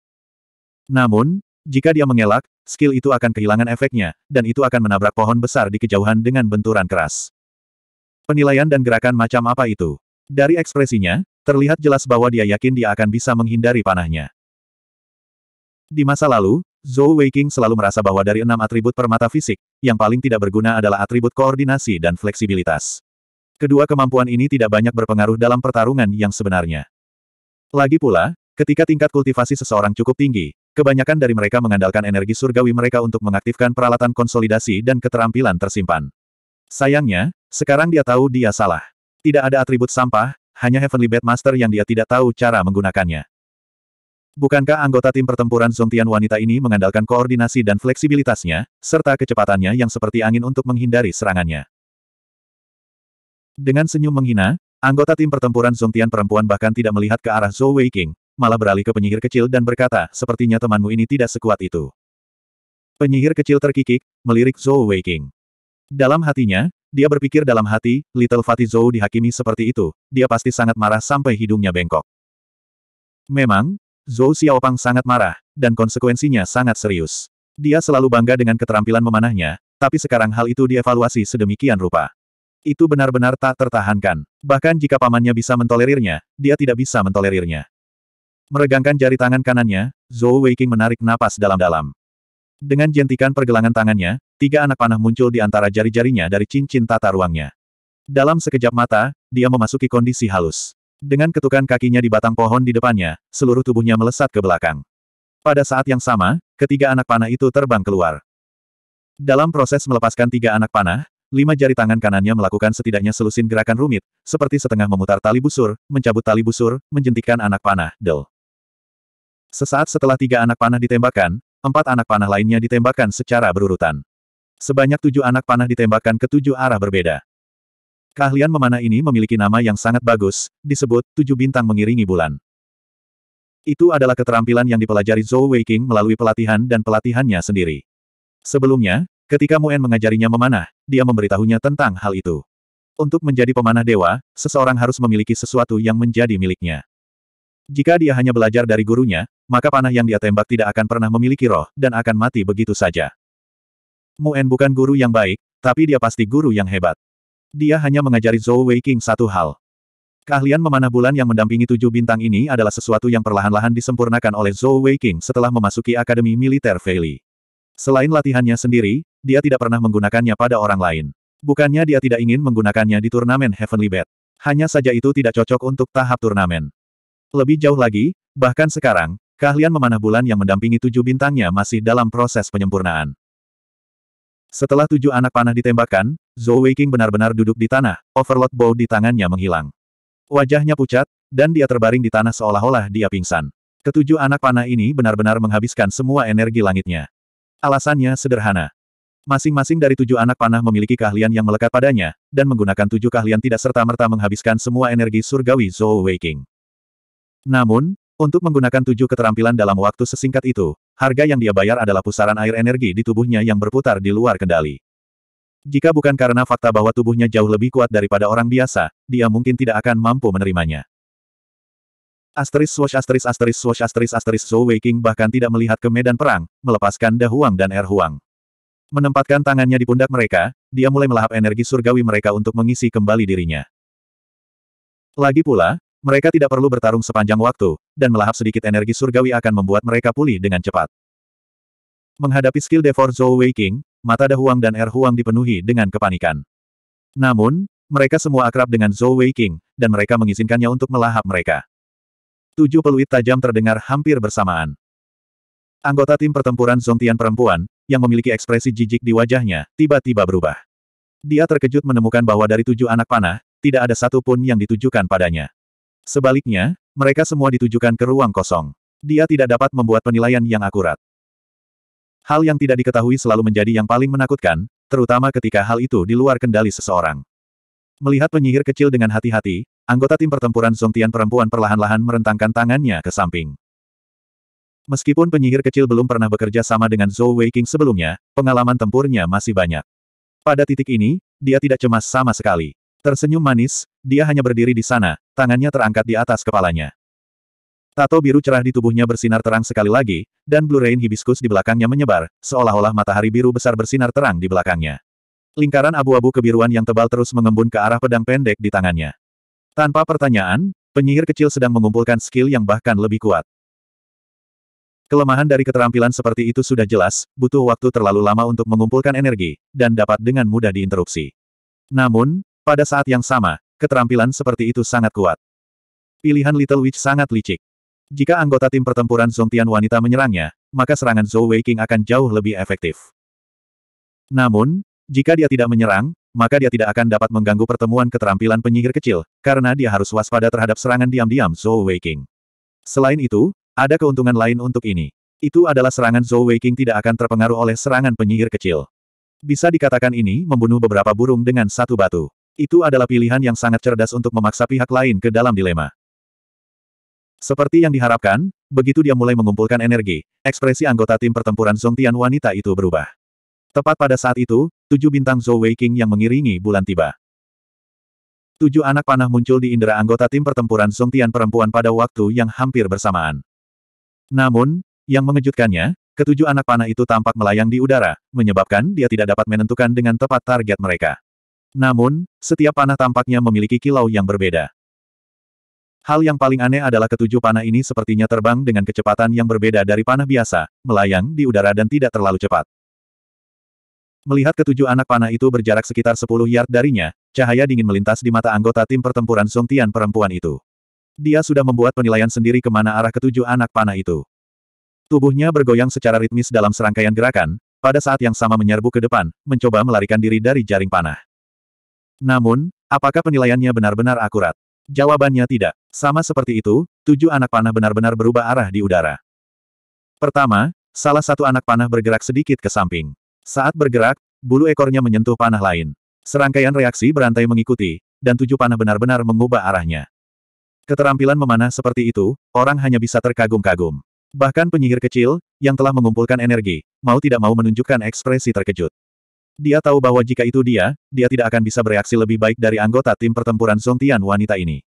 Namun, jika dia mengelak, skill itu akan kehilangan efeknya, dan itu akan menabrak pohon besar di kejauhan dengan benturan keras. Penilaian dan gerakan macam apa itu? Dari ekspresinya, terlihat jelas bahwa dia yakin dia akan bisa menghindari panahnya. Di masa lalu, Zhou Weiqing selalu merasa bahwa dari enam atribut permata fisik, yang paling tidak berguna adalah atribut koordinasi dan fleksibilitas. Kedua kemampuan ini tidak banyak berpengaruh dalam pertarungan yang sebenarnya. Lagi pula, ketika tingkat kultivasi seseorang cukup tinggi, Kebanyakan dari mereka mengandalkan energi surgawi mereka untuk mengaktifkan peralatan konsolidasi dan keterampilan tersimpan. Sayangnya, sekarang dia tahu dia salah. Tidak ada atribut sampah, hanya Heavenly Master yang dia tidak tahu cara menggunakannya. Bukankah anggota tim pertempuran Zongtian wanita ini mengandalkan koordinasi dan fleksibilitasnya, serta kecepatannya yang seperti angin untuk menghindari serangannya? Dengan senyum menghina, anggota tim pertempuran Zongtian perempuan bahkan tidak melihat ke arah Zhou Weiqing, malah beralih ke penyihir kecil dan berkata, sepertinya temanmu ini tidak sekuat itu. Penyihir kecil terkikik, melirik Zhou Weiqing. Dalam hatinya, dia berpikir dalam hati, Little Fatih Zhou dihakimi seperti itu, dia pasti sangat marah sampai hidungnya bengkok. Memang, Zhou Xiaopang sangat marah, dan konsekuensinya sangat serius. Dia selalu bangga dengan keterampilan memanahnya, tapi sekarang hal itu dievaluasi sedemikian rupa. Itu benar-benar tak tertahankan. Bahkan jika pamannya bisa mentolerirnya, dia tidak bisa mentolerirnya. Meregangkan jari tangan kanannya, Zhou Weiqing menarik napas dalam-dalam. Dengan jentikan pergelangan tangannya, tiga anak panah muncul di antara jari-jarinya dari cincin tata ruangnya. Dalam sekejap mata, dia memasuki kondisi halus. Dengan ketukan kakinya di batang pohon di depannya, seluruh tubuhnya melesat ke belakang. Pada saat yang sama, ketiga anak panah itu terbang keluar. Dalam proses melepaskan tiga anak panah, lima jari tangan kanannya melakukan setidaknya selusin gerakan rumit, seperti setengah memutar tali busur, mencabut tali busur, menjentikan anak panah, del. Sesaat setelah tiga anak panah ditembakkan, empat anak panah lainnya ditembakkan secara berurutan. Sebanyak tujuh anak panah ditembakkan ke tujuh arah berbeda. Keahlian memanah ini memiliki nama yang sangat bagus, disebut tujuh bintang mengiringi bulan. Itu adalah keterampilan yang dipelajari Zhou Weiqing melalui pelatihan dan pelatihannya sendiri. Sebelumnya, ketika Muen mengajarinya memanah, dia memberitahunya tentang hal itu. Untuk menjadi pemanah dewa, seseorang harus memiliki sesuatu yang menjadi miliknya. Jika dia hanya belajar dari gurunya, maka panah yang dia tembak tidak akan pernah memiliki roh, dan akan mati begitu saja. Muen bukan guru yang baik, tapi dia pasti guru yang hebat. Dia hanya mengajari Zhou Weiqing satu hal. Keahlian memanah bulan yang mendampingi tujuh bintang ini adalah sesuatu yang perlahan-lahan disempurnakan oleh Zhou Weiqing setelah memasuki Akademi Militer Feili. Selain latihannya sendiri, dia tidak pernah menggunakannya pada orang lain. Bukannya dia tidak ingin menggunakannya di turnamen Heavenly Bet. Hanya saja itu tidak cocok untuk tahap turnamen. Lebih jauh lagi, bahkan sekarang, keahlian memanah bulan yang mendampingi tujuh bintangnya masih dalam proses penyempurnaan. Setelah tujuh anak panah ditembakkan, Zhou Weiqing benar-benar duduk di tanah, overload bow di tangannya menghilang. Wajahnya pucat, dan dia terbaring di tanah seolah-olah dia pingsan. Ketujuh anak panah ini benar-benar menghabiskan semua energi langitnya. Alasannya sederhana. Masing-masing dari tujuh anak panah memiliki keahlian yang melekat padanya, dan menggunakan tujuh keahlian tidak serta-merta menghabiskan semua energi surgawi Zhou Weiqing. Namun, untuk menggunakan tujuh keterampilan dalam waktu sesingkat itu, harga yang dia bayar adalah pusaran air energi di tubuhnya yang berputar di luar kendali. Jika bukan karena fakta bahwa tubuhnya jauh lebih kuat daripada orang biasa, dia mungkin tidak akan mampu menerimanya. Asteris swash asteris asteris swash asteris asteris Zhou Weiqing bahkan tidak melihat ke medan perang, melepaskan Dahuang dan Er Huang. Menempatkan tangannya di pundak mereka, dia mulai melahap energi surgawi mereka untuk mengisi kembali dirinya. Lagi pula, mereka tidak perlu bertarung sepanjang waktu, dan melahap sedikit energi surgawi akan membuat mereka pulih dengan cepat. Menghadapi skill Devor Zhou Weiqing, mata Dahuang dan Er Huang dipenuhi dengan kepanikan. Namun, mereka semua akrab dengan Zhou Weiqing, dan mereka mengizinkannya untuk melahap mereka. Tujuh peluit tajam terdengar hampir bersamaan. Anggota tim pertempuran Zongtian perempuan, yang memiliki ekspresi jijik di wajahnya, tiba-tiba berubah. Dia terkejut menemukan bahwa dari tujuh anak panah, tidak ada satu pun yang ditujukan padanya. Sebaliknya, mereka semua ditujukan ke ruang kosong. Dia tidak dapat membuat penilaian yang akurat. Hal yang tidak diketahui selalu menjadi yang paling menakutkan, terutama ketika hal itu di luar kendali seseorang. Melihat penyihir kecil dengan hati-hati, anggota tim pertempuran Zongtian perempuan perlahan-lahan merentangkan tangannya ke samping. Meskipun penyihir kecil belum pernah bekerja sama dengan Zhou Weiqing sebelumnya, pengalaman tempurnya masih banyak. Pada titik ini, dia tidak cemas sama sekali. Tersenyum manis, dia hanya berdiri di sana, tangannya terangkat di atas kepalanya. Tato biru cerah di tubuhnya bersinar terang sekali lagi, dan Blue Rain Hibiscus di belakangnya menyebar, seolah-olah matahari biru besar bersinar terang di belakangnya. Lingkaran abu-abu kebiruan yang tebal terus mengembun ke arah pedang pendek di tangannya. Tanpa pertanyaan, penyihir kecil sedang mengumpulkan skill yang bahkan lebih kuat. Kelemahan dari keterampilan seperti itu sudah jelas, butuh waktu terlalu lama untuk mengumpulkan energi, dan dapat dengan mudah diinterupsi. Namun, pada saat yang sama, keterampilan seperti itu sangat kuat. Pilihan Little Witch sangat licik. Jika anggota tim pertempuran Zongtian wanita menyerangnya, maka serangan Zhou Weiqing akan jauh lebih efektif. Namun, jika dia tidak menyerang, maka dia tidak akan dapat mengganggu pertemuan keterampilan penyihir kecil, karena dia harus waspada terhadap serangan diam-diam Zhou Weiqing. Selain itu, ada keuntungan lain untuk ini. Itu adalah serangan Zhou Weiqing tidak akan terpengaruh oleh serangan penyihir kecil. Bisa dikatakan ini membunuh beberapa burung dengan satu batu. Itu adalah pilihan yang sangat cerdas untuk memaksa pihak lain ke dalam dilema. Seperti yang diharapkan, begitu dia mulai mengumpulkan energi, ekspresi anggota tim pertempuran Song Tian wanita itu berubah. Tepat pada saat itu, tujuh bintang Zhou Wei King yang mengiringi bulan tiba. Tujuh anak panah muncul di indera anggota tim pertempuran Song Tian perempuan pada waktu yang hampir bersamaan. Namun, yang mengejutkannya, ketujuh anak panah itu tampak melayang di udara, menyebabkan dia tidak dapat menentukan dengan tepat target mereka. Namun, setiap panah tampaknya memiliki kilau yang berbeda. Hal yang paling aneh adalah ketujuh panah ini sepertinya terbang dengan kecepatan yang berbeda dari panah biasa, melayang di udara dan tidak terlalu cepat. Melihat ketujuh anak panah itu berjarak sekitar 10 yard darinya, cahaya dingin melintas di mata anggota tim pertempuran Song Tian perempuan itu. Dia sudah membuat penilaian sendiri kemana arah ketujuh anak panah itu. Tubuhnya bergoyang secara ritmis dalam serangkaian gerakan, pada saat yang sama menyerbu ke depan, mencoba melarikan diri dari jaring panah. Namun, apakah penilaiannya benar-benar akurat? Jawabannya tidak. Sama seperti itu, tujuh anak panah benar-benar berubah arah di udara. Pertama, salah satu anak panah bergerak sedikit ke samping. Saat bergerak, bulu ekornya menyentuh panah lain. Serangkaian reaksi berantai mengikuti, dan tujuh panah benar-benar mengubah arahnya. Keterampilan memanah seperti itu, orang hanya bisa terkagum-kagum. Bahkan penyihir kecil, yang telah mengumpulkan energi, mau tidak mau menunjukkan ekspresi terkejut. Dia tahu bahwa jika itu dia, dia tidak akan bisa bereaksi lebih baik dari anggota tim pertempuran Zongtian wanita ini.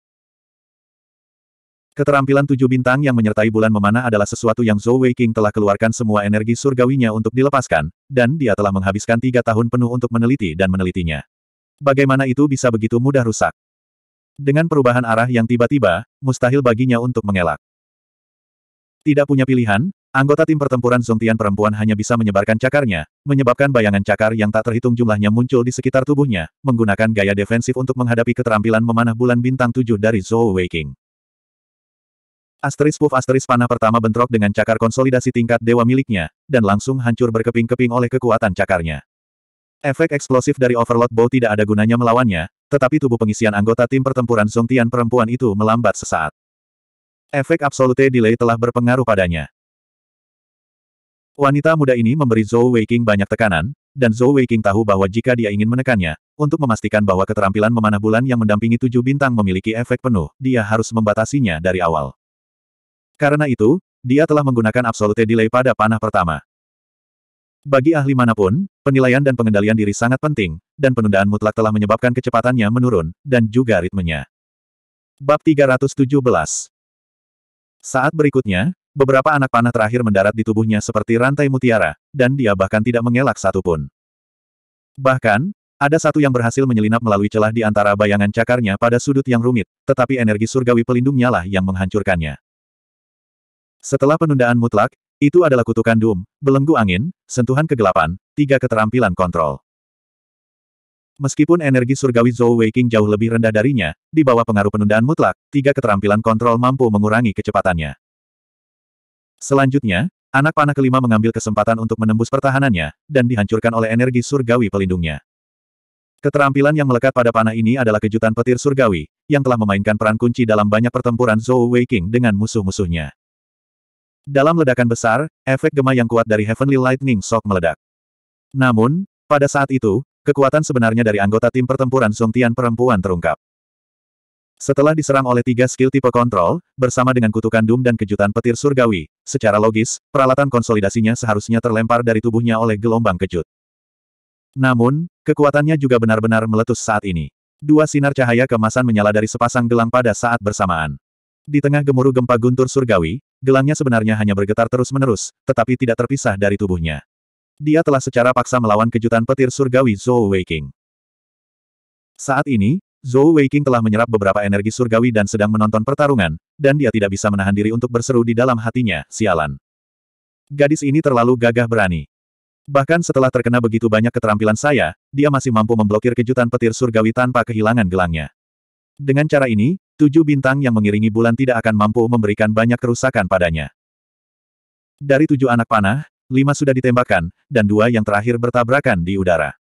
Keterampilan tujuh bintang yang menyertai bulan memanah adalah sesuatu yang Zhou Weiqing telah keluarkan semua energi surgawinya untuk dilepaskan, dan dia telah menghabiskan tiga tahun penuh untuk meneliti dan menelitinya. Bagaimana itu bisa begitu mudah rusak? Dengan perubahan arah yang tiba-tiba, mustahil baginya untuk mengelak. Tidak punya pilihan, Anggota tim pertempuran Zongtian perempuan hanya bisa menyebarkan cakarnya, menyebabkan bayangan cakar yang tak terhitung jumlahnya muncul di sekitar tubuhnya, menggunakan gaya defensif untuk menghadapi keterampilan memanah bulan bintang tujuh dari Zhou Weiqing. Asteris Puff Asteris panah pertama bentrok dengan cakar konsolidasi tingkat dewa miliknya, dan langsung hancur berkeping-keping oleh kekuatan cakarnya. Efek eksplosif dari Overlord Bow tidak ada gunanya melawannya, tetapi tubuh pengisian anggota tim pertempuran Zongtian perempuan itu melambat sesaat. Efek absolute delay telah berpengaruh padanya. Wanita muda ini memberi Zhou Weiqing banyak tekanan, dan Zhou Weiqing tahu bahwa jika dia ingin menekannya, untuk memastikan bahwa keterampilan memanah bulan yang mendampingi tujuh bintang memiliki efek penuh, dia harus membatasinya dari awal. Karena itu, dia telah menggunakan absolute delay pada panah pertama. Bagi ahli manapun, penilaian dan pengendalian diri sangat penting, dan penundaan mutlak telah menyebabkan kecepatannya menurun, dan juga ritmenya. Bab 317 Saat berikutnya, Beberapa anak panah terakhir mendarat di tubuhnya seperti rantai mutiara, dan dia bahkan tidak mengelak satupun. Bahkan, ada satu yang berhasil menyelinap melalui celah di antara bayangan cakarnya pada sudut yang rumit, tetapi energi surgawi pelindungnya lah yang menghancurkannya. Setelah penundaan mutlak, itu adalah kutukan doom, belenggu angin, sentuhan kegelapan, tiga keterampilan kontrol. Meskipun energi surgawi Zhou Weiqing jauh lebih rendah darinya, di bawah pengaruh penundaan mutlak, tiga keterampilan kontrol mampu mengurangi kecepatannya. Selanjutnya, anak panah kelima mengambil kesempatan untuk menembus pertahanannya, dan dihancurkan oleh energi surgawi pelindungnya. Keterampilan yang melekat pada panah ini adalah kejutan petir surgawi, yang telah memainkan peran kunci dalam banyak pertempuran Zhou Weiqing dengan musuh-musuhnya. Dalam ledakan besar, efek gema yang kuat dari Heavenly Lightning Shock meledak. Namun, pada saat itu, kekuatan sebenarnya dari anggota tim pertempuran Song Tian perempuan terungkap. Setelah diserang oleh tiga skill tipe kontrol, bersama dengan kutukan Doom dan kejutan petir surgawi, secara logis, peralatan konsolidasinya seharusnya terlempar dari tubuhnya oleh gelombang kejut. Namun, kekuatannya juga benar-benar meletus saat ini. Dua sinar cahaya kemasan menyala dari sepasang gelang pada saat bersamaan. Di tengah gemuruh gempa guntur surgawi, gelangnya sebenarnya hanya bergetar terus-menerus, tetapi tidak terpisah dari tubuhnya. Dia telah secara paksa melawan kejutan petir surgawi Zhou Weiking. Saat ini, Zhou Weiqing telah menyerap beberapa energi surgawi dan sedang menonton pertarungan, dan dia tidak bisa menahan diri untuk berseru di dalam hatinya, sialan. Gadis ini terlalu gagah berani. Bahkan setelah terkena begitu banyak keterampilan saya, dia masih mampu memblokir kejutan petir surgawi tanpa kehilangan gelangnya. Dengan cara ini, tujuh bintang yang mengiringi bulan tidak akan mampu memberikan banyak kerusakan padanya. Dari tujuh anak panah, lima sudah ditembakkan, dan dua yang terakhir bertabrakan di udara.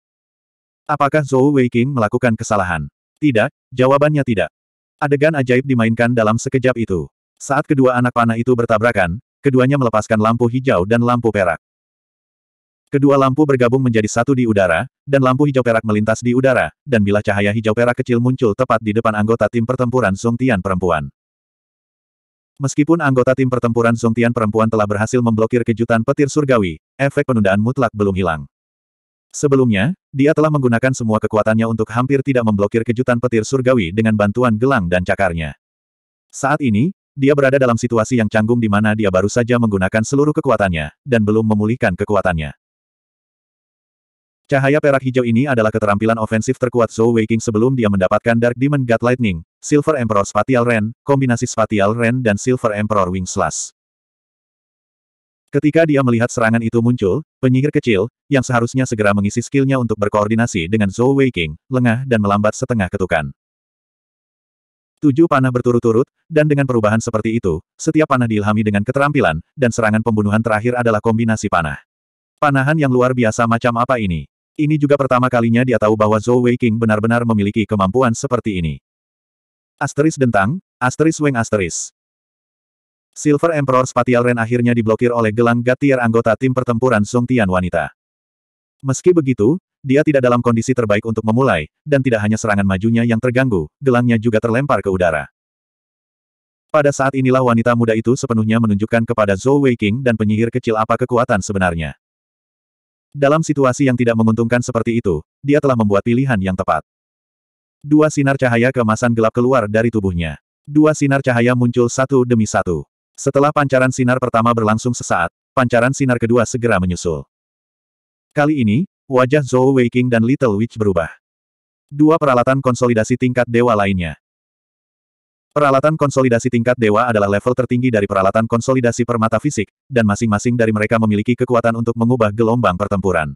Apakah Zhou Weiqing melakukan kesalahan? Tidak, jawabannya tidak. Adegan ajaib dimainkan dalam sekejap itu. Saat kedua anak panah itu bertabrakan, keduanya melepaskan lampu hijau dan lampu perak. Kedua lampu bergabung menjadi satu di udara, dan lampu hijau perak melintas di udara, dan bila cahaya hijau perak kecil muncul tepat di depan anggota tim pertempuran Song Tian perempuan. Meskipun anggota tim pertempuran Song Tian perempuan telah berhasil memblokir kejutan petir surgawi, efek penundaan mutlak belum hilang. Sebelumnya, dia telah menggunakan semua kekuatannya untuk hampir tidak memblokir kejutan petir surgawi dengan bantuan gelang dan cakarnya. Saat ini, dia berada dalam situasi yang canggung di mana dia baru saja menggunakan seluruh kekuatannya, dan belum memulihkan kekuatannya. Cahaya perak hijau ini adalah keterampilan ofensif terkuat Zhou Weiqing sebelum dia mendapatkan Dark Demon God Lightning, Silver Emperor Spatial Ren, kombinasi Spatial Ren dan Silver Emperor Wing Slash. Ketika dia melihat serangan itu muncul, penyihir kecil, yang seharusnya segera mengisi skillnya untuk berkoordinasi dengan Zhou Weiqing, lengah dan melambat setengah ketukan. Tujuh panah berturut-turut, dan dengan perubahan seperti itu, setiap panah diilhami dengan keterampilan, dan serangan pembunuhan terakhir adalah kombinasi panah. Panahan yang luar biasa macam apa ini? Ini juga pertama kalinya dia tahu bahwa Zhou Weiqing benar-benar memiliki kemampuan seperti ini. Asteris dentang, asteris weng asteris. Silver Emperor Spatial Ren akhirnya diblokir oleh gelang Gatier anggota tim pertempuran Song Tian wanita. Meski begitu, dia tidak dalam kondisi terbaik untuk memulai, dan tidak hanya serangan majunya yang terganggu, gelangnya juga terlempar ke udara. Pada saat inilah wanita muda itu sepenuhnya menunjukkan kepada Zhou Wei King dan penyihir kecil apa kekuatan sebenarnya. Dalam situasi yang tidak menguntungkan seperti itu, dia telah membuat pilihan yang tepat. Dua sinar cahaya keemasan gelap keluar dari tubuhnya. Dua sinar cahaya muncul satu demi satu. Setelah pancaran sinar pertama berlangsung sesaat, pancaran sinar kedua segera menyusul. Kali ini, wajah Zhou Weiqing dan Little Witch berubah. Dua peralatan konsolidasi tingkat dewa lainnya. Peralatan konsolidasi tingkat dewa adalah level tertinggi dari peralatan konsolidasi permata fisik, dan masing-masing dari mereka memiliki kekuatan untuk mengubah gelombang pertempuran.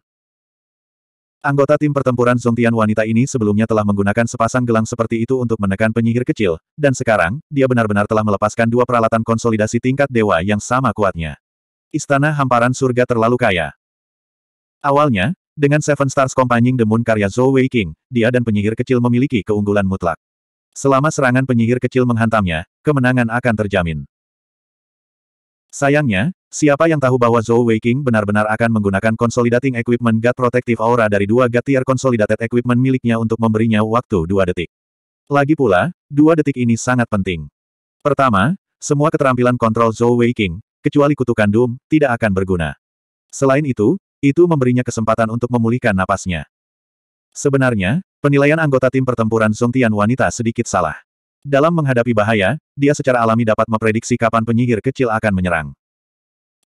Anggota tim pertempuran Zongtian wanita ini sebelumnya telah menggunakan sepasang gelang seperti itu untuk menekan penyihir kecil, dan sekarang, dia benar-benar telah melepaskan dua peralatan konsolidasi tingkat dewa yang sama kuatnya. Istana hamparan surga terlalu kaya. Awalnya, dengan Seven Stars Companying The Moon karya Zhou Wei King, dia dan penyihir kecil memiliki keunggulan mutlak. Selama serangan penyihir kecil menghantamnya, kemenangan akan terjamin. Sayangnya, Siapa yang tahu bahwa Zhou Weiqing benar-benar akan menggunakan Consolidating Equipment God Protective Aura dari dua God Tier Consolidated Equipment miliknya untuk memberinya waktu dua detik. Lagi pula, dua detik ini sangat penting. Pertama, semua keterampilan kontrol Zhou Weiqing, kecuali kutukan Doom, tidak akan berguna. Selain itu, itu memberinya kesempatan untuk memulihkan napasnya. Sebenarnya, penilaian anggota tim pertempuran Zongtian wanita sedikit salah. Dalam menghadapi bahaya, dia secara alami dapat memprediksi kapan penyihir kecil akan menyerang.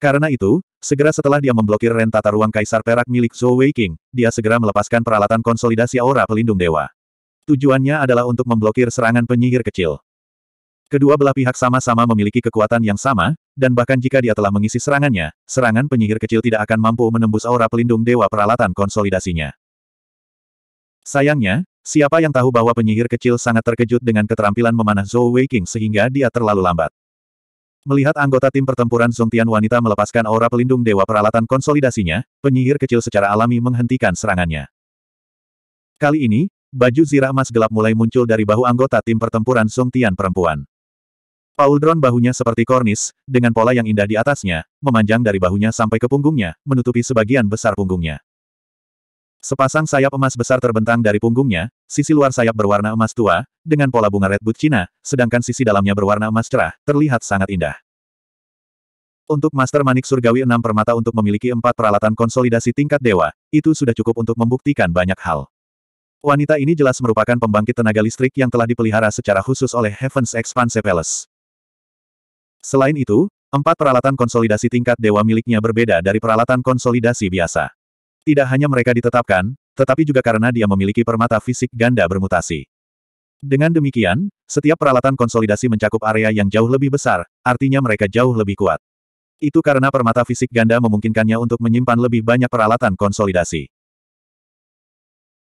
Karena itu, segera setelah dia memblokir tata ruang kaisar perak milik Zhou Weiqing, dia segera melepaskan peralatan konsolidasi aura pelindung dewa. Tujuannya adalah untuk memblokir serangan penyihir kecil. Kedua belah pihak sama-sama memiliki kekuatan yang sama, dan bahkan jika dia telah mengisi serangannya, serangan penyihir kecil tidak akan mampu menembus aura pelindung dewa peralatan konsolidasinya. Sayangnya, siapa yang tahu bahwa penyihir kecil sangat terkejut dengan keterampilan memanah Zhou Weiqing sehingga dia terlalu lambat. Melihat anggota tim pertempuran Tian wanita melepaskan aura pelindung dewa peralatan konsolidasinya, penyihir kecil secara alami menghentikan serangannya. Kali ini, baju zirah emas gelap mulai muncul dari bahu anggota tim pertempuran Tian perempuan. Pauldron bahunya seperti kornis, dengan pola yang indah di atasnya, memanjang dari bahunya sampai ke punggungnya, menutupi sebagian besar punggungnya. Sepasang sayap emas besar terbentang dari punggungnya, sisi luar sayap berwarna emas tua, dengan pola bunga redwood Cina, sedangkan sisi dalamnya berwarna emas cerah, terlihat sangat indah. Untuk Master Manik Surgawi enam permata untuk memiliki empat peralatan konsolidasi tingkat dewa, itu sudah cukup untuk membuktikan banyak hal. Wanita ini jelas merupakan pembangkit tenaga listrik yang telah dipelihara secara khusus oleh Heaven's Expanse Palace. Selain itu, empat peralatan konsolidasi tingkat dewa miliknya berbeda dari peralatan konsolidasi biasa. Tidak hanya mereka ditetapkan, tetapi juga karena dia memiliki permata fisik ganda bermutasi. Dengan demikian, setiap peralatan konsolidasi mencakup area yang jauh lebih besar, artinya mereka jauh lebih kuat. Itu karena permata fisik ganda memungkinkannya untuk menyimpan lebih banyak peralatan konsolidasi.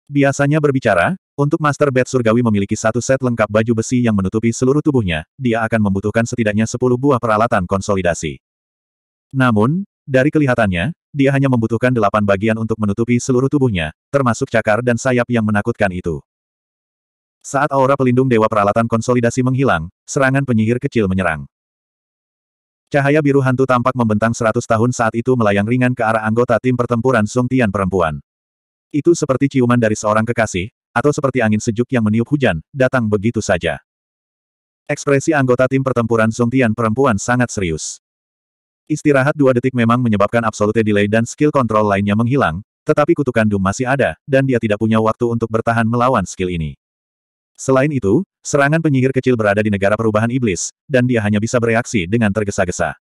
Biasanya berbicara, untuk Master Bed Surgawi memiliki satu set lengkap baju besi yang menutupi seluruh tubuhnya, dia akan membutuhkan setidaknya 10 buah peralatan konsolidasi. Namun, dari kelihatannya, dia hanya membutuhkan delapan bagian untuk menutupi seluruh tubuhnya, termasuk cakar dan sayap yang menakutkan itu. Saat aura pelindung Dewa Peralatan Konsolidasi menghilang, serangan penyihir kecil menyerang. Cahaya biru hantu tampak membentang seratus tahun saat itu melayang ringan ke arah anggota tim pertempuran Song Tian perempuan. Itu seperti ciuman dari seorang kekasih, atau seperti angin sejuk yang meniup hujan, datang begitu saja. Ekspresi anggota tim pertempuran Song Tian perempuan sangat serius. Istirahat dua detik memang menyebabkan absolute delay dan skill kontrol lainnya menghilang, tetapi kutukan Doom masih ada, dan dia tidak punya waktu untuk bertahan melawan skill ini. Selain itu, serangan penyihir kecil berada di negara perubahan iblis, dan dia hanya bisa bereaksi dengan tergesa-gesa.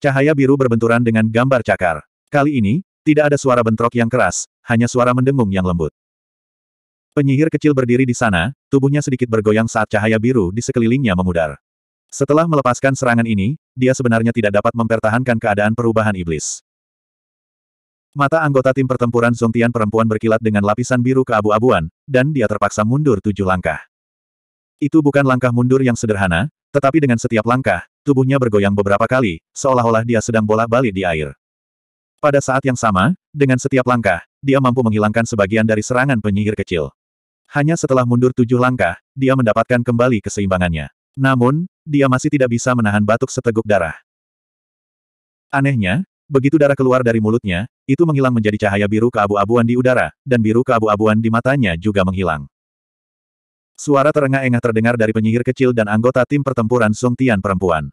Cahaya biru berbenturan dengan gambar cakar. Kali ini, tidak ada suara bentrok yang keras, hanya suara mendengung yang lembut. Penyihir kecil berdiri di sana, tubuhnya sedikit bergoyang saat cahaya biru di sekelilingnya memudar. Setelah melepaskan serangan ini, dia sebenarnya tidak dapat mempertahankan keadaan perubahan iblis. Mata anggota tim pertempuran Zongtian perempuan berkilat dengan lapisan biru keabu-abuan, dan dia terpaksa mundur tujuh langkah. Itu bukan langkah mundur yang sederhana, tetapi dengan setiap langkah, tubuhnya bergoyang beberapa kali, seolah-olah dia sedang bola-balik di air. Pada saat yang sama, dengan setiap langkah, dia mampu menghilangkan sebagian dari serangan penyihir kecil. Hanya setelah mundur tujuh langkah, dia mendapatkan kembali keseimbangannya. Namun, dia masih tidak bisa menahan batuk seteguk darah. Anehnya, begitu darah keluar dari mulutnya, itu menghilang menjadi cahaya biru keabu-abuan di udara, dan biru keabu-abuan di matanya juga menghilang. Suara terengah-engah terdengar dari penyihir kecil dan anggota tim pertempuran Song Tian perempuan.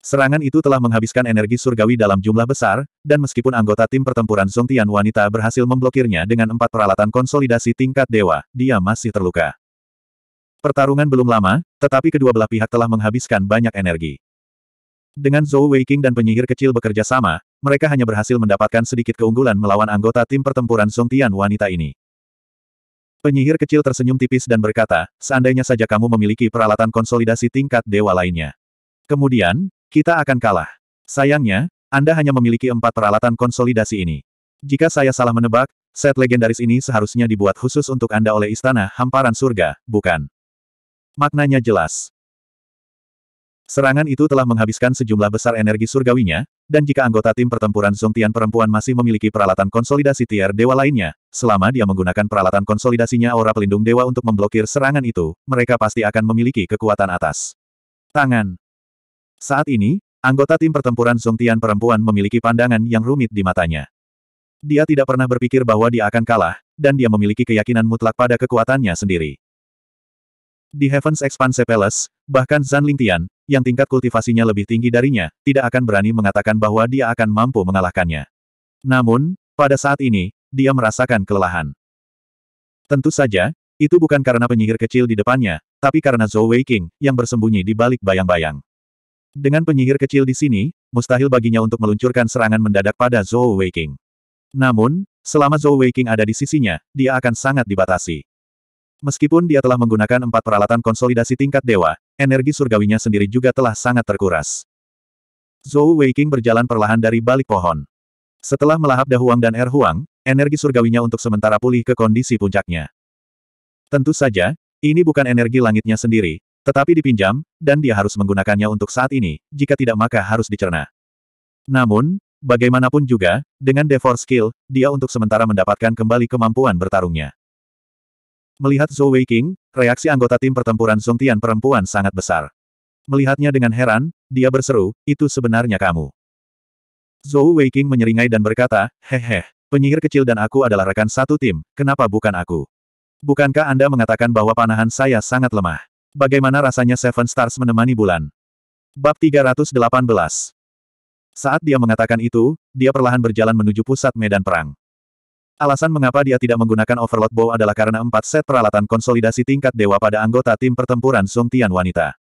Serangan itu telah menghabiskan energi surgawi dalam jumlah besar, dan meskipun anggota tim pertempuran Song Tian wanita berhasil memblokirnya dengan empat peralatan konsolidasi tingkat dewa, dia masih terluka. Pertarungan belum lama, tetapi kedua belah pihak telah menghabiskan banyak energi. Dengan Zhou Weiqing dan penyihir kecil bekerja sama, mereka hanya berhasil mendapatkan sedikit keunggulan melawan anggota tim pertempuran Song Tian wanita ini. Penyihir kecil tersenyum tipis dan berkata, seandainya saja kamu memiliki peralatan konsolidasi tingkat dewa lainnya. Kemudian, kita akan kalah. Sayangnya, Anda hanya memiliki empat peralatan konsolidasi ini. Jika saya salah menebak, set legendaris ini seharusnya dibuat khusus untuk Anda oleh Istana Hamparan Surga, bukan? Maknanya jelas. Serangan itu telah menghabiskan sejumlah besar energi surgawinya, dan jika anggota tim pertempuran Zongtian perempuan masih memiliki peralatan konsolidasi tier dewa lainnya, selama dia menggunakan peralatan konsolidasinya aura pelindung dewa untuk memblokir serangan itu, mereka pasti akan memiliki kekuatan atas. Tangan. Saat ini, anggota tim pertempuran Zongtian perempuan memiliki pandangan yang rumit di matanya. Dia tidak pernah berpikir bahwa dia akan kalah, dan dia memiliki keyakinan mutlak pada kekuatannya sendiri. Di Heaven's Expanse Palace, bahkan Zan Lingtian, yang tingkat kultivasinya lebih tinggi darinya, tidak akan berani mengatakan bahwa dia akan mampu mengalahkannya. Namun, pada saat ini, dia merasakan kelelahan. Tentu saja, itu bukan karena penyihir kecil di depannya, tapi karena Zhou King yang bersembunyi di balik bayang-bayang. Dengan penyihir kecil di sini, mustahil baginya untuk meluncurkan serangan mendadak pada Zhou King. Namun, selama Zhou King ada di sisinya, dia akan sangat dibatasi. Meskipun dia telah menggunakan empat peralatan konsolidasi tingkat dewa, energi surgawinya sendiri juga telah sangat terkuras. Zhou Weiqing berjalan perlahan dari balik pohon. Setelah melahap Dahuang dan Er Huang, energi surgawinya untuk sementara pulih ke kondisi puncaknya. Tentu saja, ini bukan energi langitnya sendiri, tetapi dipinjam, dan dia harus menggunakannya untuk saat ini, jika tidak maka harus dicerna. Namun, bagaimanapun juga, dengan Devor Skill, dia untuk sementara mendapatkan kembali kemampuan bertarungnya. Melihat Zhou King, reaksi anggota tim pertempuran Song Tian perempuan sangat besar. Melihatnya dengan heran, dia berseru, itu sebenarnya kamu. Zhou King menyeringai dan berkata, hehe, penyihir kecil dan aku adalah rekan satu tim, kenapa bukan aku? Bukankah Anda mengatakan bahwa panahan saya sangat lemah? Bagaimana rasanya Seven Stars menemani bulan? Bab 318 Saat dia mengatakan itu, dia perlahan berjalan menuju pusat medan perang. Alasan mengapa dia tidak menggunakan Overlord Bow adalah karena empat set peralatan konsolidasi tingkat dewa pada anggota tim pertempuran Song Tian wanita.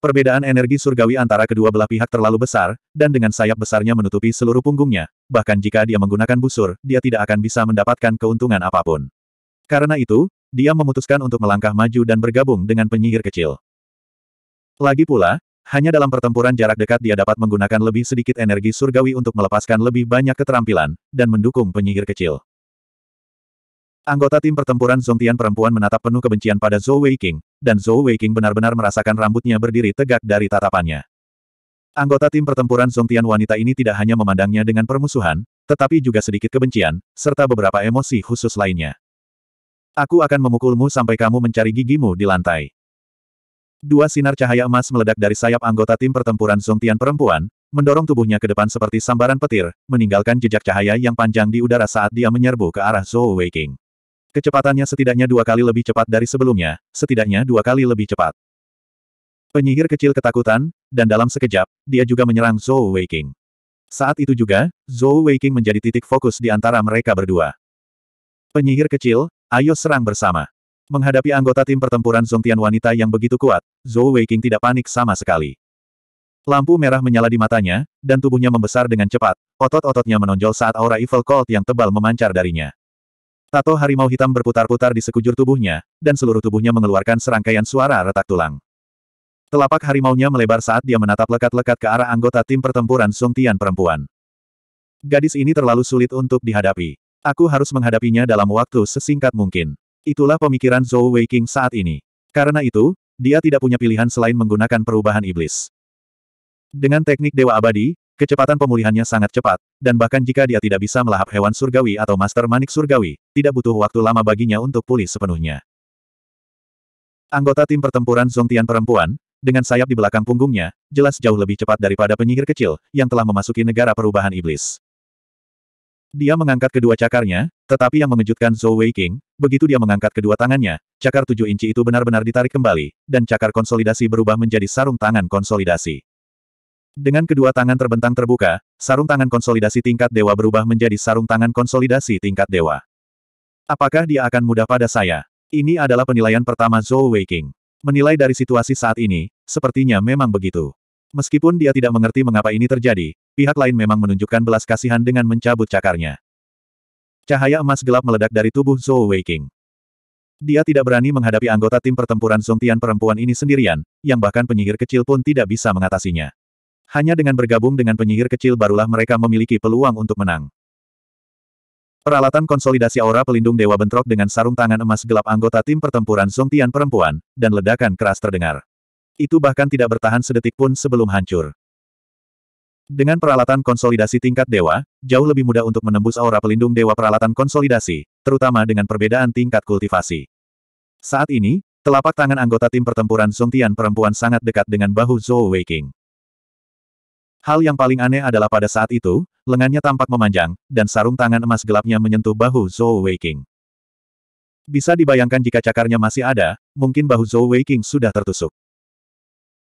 Perbedaan energi surgawi antara kedua belah pihak terlalu besar, dan dengan sayap besarnya menutupi seluruh punggungnya, bahkan jika dia menggunakan busur, dia tidak akan bisa mendapatkan keuntungan apapun. Karena itu, dia memutuskan untuk melangkah maju dan bergabung dengan penyihir kecil. Lagi pula, hanya dalam pertempuran jarak dekat dia dapat menggunakan lebih sedikit energi surgawi untuk melepaskan lebih banyak keterampilan, dan mendukung penyihir kecil. Anggota tim pertempuran Zongtian perempuan menatap penuh kebencian pada Zhou Weiqing, dan Zhou Weiqing benar-benar merasakan rambutnya berdiri tegak dari tatapannya. Anggota tim pertempuran Zongtian wanita ini tidak hanya memandangnya dengan permusuhan, tetapi juga sedikit kebencian, serta beberapa emosi khusus lainnya. Aku akan memukulmu sampai kamu mencari gigimu di lantai. Dua sinar cahaya emas meledak dari sayap anggota tim pertempuran Zongtian perempuan, mendorong tubuhnya ke depan seperti sambaran petir, meninggalkan jejak cahaya yang panjang di udara saat dia menyerbu ke arah Zhou Weiqing. Kecepatannya setidaknya dua kali lebih cepat dari sebelumnya, setidaknya dua kali lebih cepat. Penyihir kecil ketakutan, dan dalam sekejap, dia juga menyerang Zhou Weiqing. Saat itu juga, Zhou Weiqing menjadi titik fokus di antara mereka berdua. Penyihir kecil, ayo serang bersama. Menghadapi anggota tim pertempuran Zongtian wanita yang begitu kuat, Zhou Weiqing tidak panik sama sekali. Lampu merah menyala di matanya, dan tubuhnya membesar dengan cepat, otot-ototnya menonjol saat aura Evil Cold yang tebal memancar darinya. Tato harimau hitam berputar-putar di sekujur tubuhnya, dan seluruh tubuhnya mengeluarkan serangkaian suara retak tulang. Telapak harimaunya melebar saat dia menatap lekat-lekat ke arah anggota tim pertempuran Tian perempuan. Gadis ini terlalu sulit untuk dihadapi. Aku harus menghadapinya dalam waktu sesingkat mungkin. Itulah pemikiran Zhou Weiqing saat ini. Karena itu, dia tidak punya pilihan selain menggunakan perubahan iblis. Dengan teknik Dewa Abadi, kecepatan pemulihannya sangat cepat, dan bahkan jika dia tidak bisa melahap hewan surgawi atau master manik surgawi, tidak butuh waktu lama baginya untuk pulih sepenuhnya. Anggota tim pertempuran Zongtian perempuan, dengan sayap di belakang punggungnya, jelas jauh lebih cepat daripada penyihir kecil, yang telah memasuki negara perubahan iblis. Dia mengangkat kedua cakarnya, tetapi yang mengejutkan Zhou Weiqing, begitu dia mengangkat kedua tangannya, cakar tujuh inci itu benar-benar ditarik kembali, dan cakar konsolidasi berubah menjadi sarung tangan konsolidasi. Dengan kedua tangan terbentang terbuka, sarung tangan konsolidasi tingkat dewa berubah menjadi sarung tangan konsolidasi tingkat dewa. Apakah dia akan mudah pada saya? Ini adalah penilaian pertama Zhou Weiqing. Menilai dari situasi saat ini, sepertinya memang begitu. Meskipun dia tidak mengerti mengapa ini terjadi, pihak lain memang menunjukkan belas kasihan dengan mencabut cakarnya. Cahaya emas gelap meledak dari tubuh Zhou Weiqing. Dia tidak berani menghadapi anggota tim pertempuran Songtian perempuan ini sendirian, yang bahkan penyihir kecil pun tidak bisa mengatasinya. Hanya dengan bergabung dengan penyihir kecil barulah mereka memiliki peluang untuk menang. Peralatan konsolidasi aura pelindung dewa bentrok dengan sarung tangan emas gelap anggota tim pertempuran Songtian perempuan, dan ledakan keras terdengar itu bahkan tidak bertahan sedetik pun sebelum hancur. Dengan peralatan konsolidasi tingkat dewa, jauh lebih mudah untuk menembus aura pelindung dewa peralatan konsolidasi, terutama dengan perbedaan tingkat kultivasi. Saat ini, telapak tangan anggota tim pertempuran Songtian perempuan sangat dekat dengan bahu Zhou Weiqing. Hal yang paling aneh adalah pada saat itu, lengannya tampak memanjang, dan sarung tangan emas gelapnya menyentuh bahu Zhou Weiqing. Bisa dibayangkan jika cakarnya masih ada, mungkin bahu Zhou Weiqing sudah tertusuk.